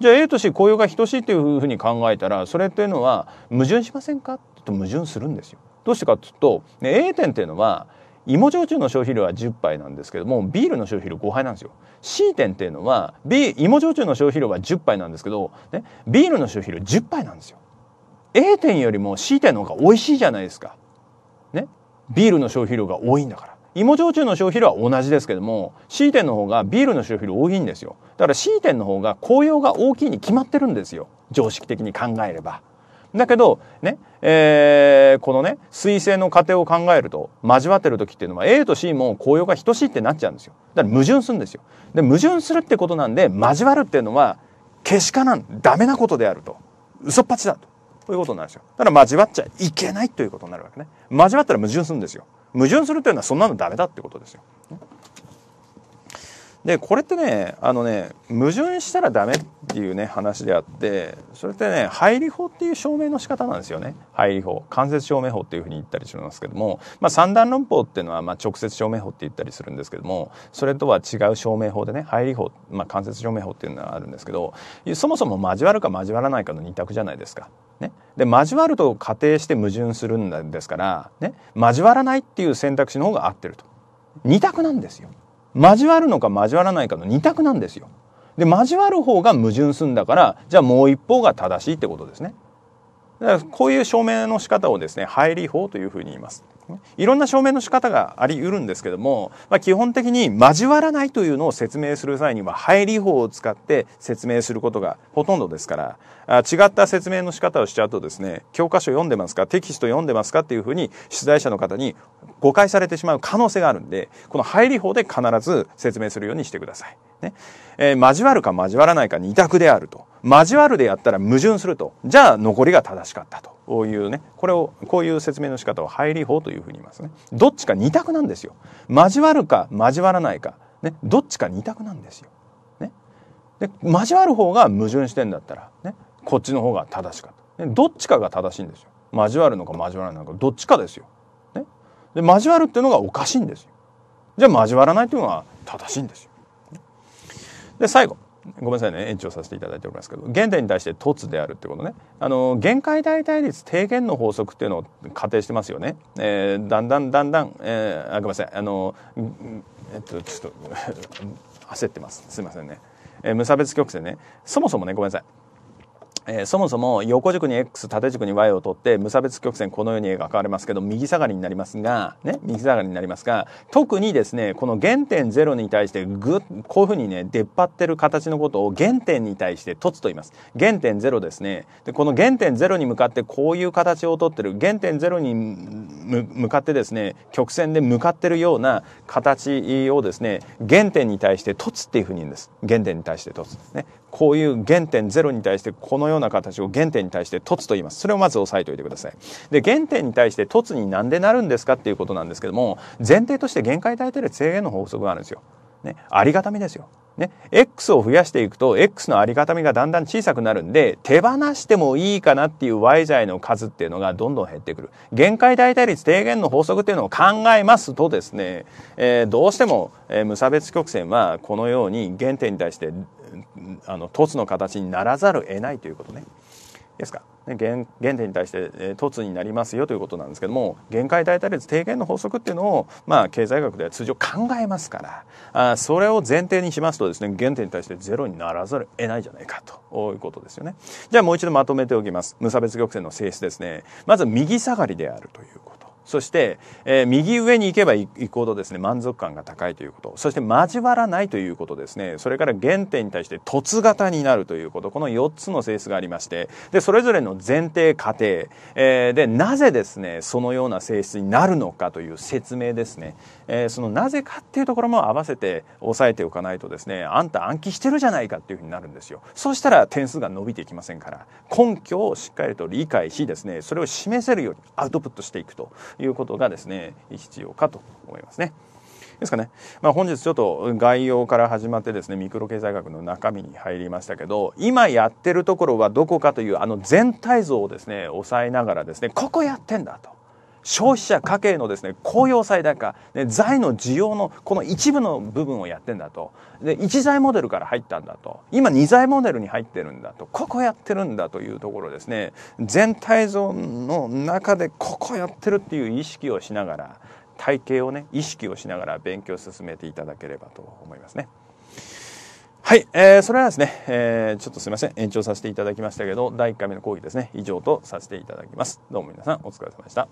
じゃあ A と C 雇用が等しいというふうに考えたらそれっていうのは矛盾しませんかって言うと矛盾するんですよどうしてかっていうと、ね、A 点っていうのは芋焼酎の消費量は10杯なんですけどもビールの消費量5杯なんですよ C 店っていうのは芋焼酎の消費量は10杯なんですけど、ね、ビールの消費量10杯なんですよ A 店よりも C 店の方が美味しいじゃないですかねビールの消費量が多いんだから芋焼酎の消費量は同じですけども C 店の方がビールの消費量多いんですよだから C 店の方が紅葉が大きいに決まってるんですよ常識的に考えればだけど、ね、えー、このね、水星の過程を考えると、交わってる時っていうのは A と C も紅葉が等しいってなっちゃうんですよ。だから矛盾するんですよ。で、矛盾するってことなんで、交わるっていうのは、けしからん、ダメなことであると。嘘っぱちだと。こういうことなんですよ。だから交わっちゃいけないということになるわけね。交わったら矛盾するんですよ。矛盾するというのはそんなのダメだってことですよ。でこれってねあのね矛盾したらダメっていうね話であってそれってね入り法っていう証明の仕方なんですよね入り法間接証明法っていうふうに言ったりしますけども、まあ、三段論法っていうのはまあ直接証明法って言ったりするんですけどもそれとは違う証明法でね入り法、まあ、間接証明法っていうのはあるんですけどそもそも交わるか交わらないかの二択じゃないですか。ね、で交わると仮定して矛盾するんですから、ね、交わらないっていう選択肢の方が合ってると二択なんですよ。交わるのか交わらないかの二択なんですよ。で交わる方が矛盾するんだからじゃあもう一方が正しいってことですね。だからこういう証明の仕方をですね「入り法」というふうに言います。いろんな証明の仕方があり得るんですけども、まあ、基本的に交わらないというのを説明する際には、入り法を使って説明することがほとんどですから、あ違った説明の仕方をしちゃうとですね、教科書読んでますか、テキスト読んでますかっていうふうに、出題者の方に誤解されてしまう可能性があるんで、この入り法で必ず説明するようにしてください。ね。えー、交わるか交わらないか二択であると。交わるでやったら矛盾すると。じゃあ残りが正しかったと。こういうねこれをこういう説明の仕方を入り法というふうに言いますねどっちか2択なんですよ交わるか交わらないか、ね、どっちか2択なんですよ、ね、で交わる方が矛盾してんだったら、ね、こっちの方が正しかった、ね、どっちかが正しいんですよ交わるのか交わらないのかどっちかですよ、ね、で交わるっていうのがおかしいんですよじゃあ交わらないというのは正しいんですよで最後ごめんなさいね延長させていただいておりますけど原点に対して凸であるってことねあの限界大対立低減の法則っていうのを仮定してますよね、えー、だんだんだんだん、えー、あごめんなさいあのえっとちょっと 焦ってますすいませんね、えー、無差別曲線ねそもそもねごめんなさいえー、そもそも横軸に X 縦軸に Y を取って無差別曲線このように描かれますけど右下がりになりますがね右下がりになりますが特にですねこの原点0に対してぐこういうふうにね出っ張ってる形のことを原点に対して凸と言います原点0ですねでこの原点0に向かってこういう形を取ってる原点0に向かってですね曲線で向かってるような形をですね原点に対して凸っていうふうに言うんです原点に対して凸ねこういう原点ゼロに対してこのような形を原点に対して凸と言いますそれをまず押さえておいてくださいで原点に対して凸になんでなるんですかっていうことなんですけども前提として限界てる制限の法則があるんですよね、ありがたみですよ。ね、X を増やしていくと X のありがたみがだんだん小さくなるんで手放してもいいかなっていう Y 剤の数っていうのがどんどん減ってくる限界代替率低減の法則っていうのを考えますとですね、えー、どうしても、えー、無差別曲線はこのように原点に対してあの凸の形にならざる得ないということねですか原原点に対して凸になりますよということなんですけども限界大体率低減の法則っていうのを、まあ、経済学では通常考えますからあそれを前提にしますとですね原点に対してゼロにならざるを得ないじゃないかということですよねじゃあもう一度まとめておきます無差別曲線の性質ですねまず右下がりであるということそして、えー、右上に行けば行くほどですね、満足感が高いということ。そして交わらないということですね。それから原点に対して凸型になるということ。この4つの性質がありまして、で、それぞれの前提過程、えー、で、なぜですね、そのような性質になるのかという説明ですね。えー、そのなぜかっていうところも合わせて押さえておかないとですね、あんた暗記してるじゃないかっていうふうになるんですよ。そうしたら点数が伸びていきませんから、根拠をしっかりと理解しですね、それを示せるようにアウトプットしていくと。いうことがですね、必要かと思いますね。ですかね。まあ、本日ちょっと概要から始まってですね、ミクロ経済学の中身に入りましたけど、今やってるところはどこかというあの全体像をですね、抑えながらですね、ここやってんだと。消費者家計のですね公用債高、ね、財の需要のこの一部の部分をやってんだとで1財モデルから入ったんだと今2財モデルに入ってるんだとここやってるんだというところですね全体像の中でここやってるっていう意識をしながら体系をね意識をしながら勉強を進めていただければと思いますね。はい、えー、それはですね、えー、ちょっとすいません、延長させていただきましたけど、第1回目の講義ですね、以上とさせていただきます。どうも皆さん、お疲れ様でした。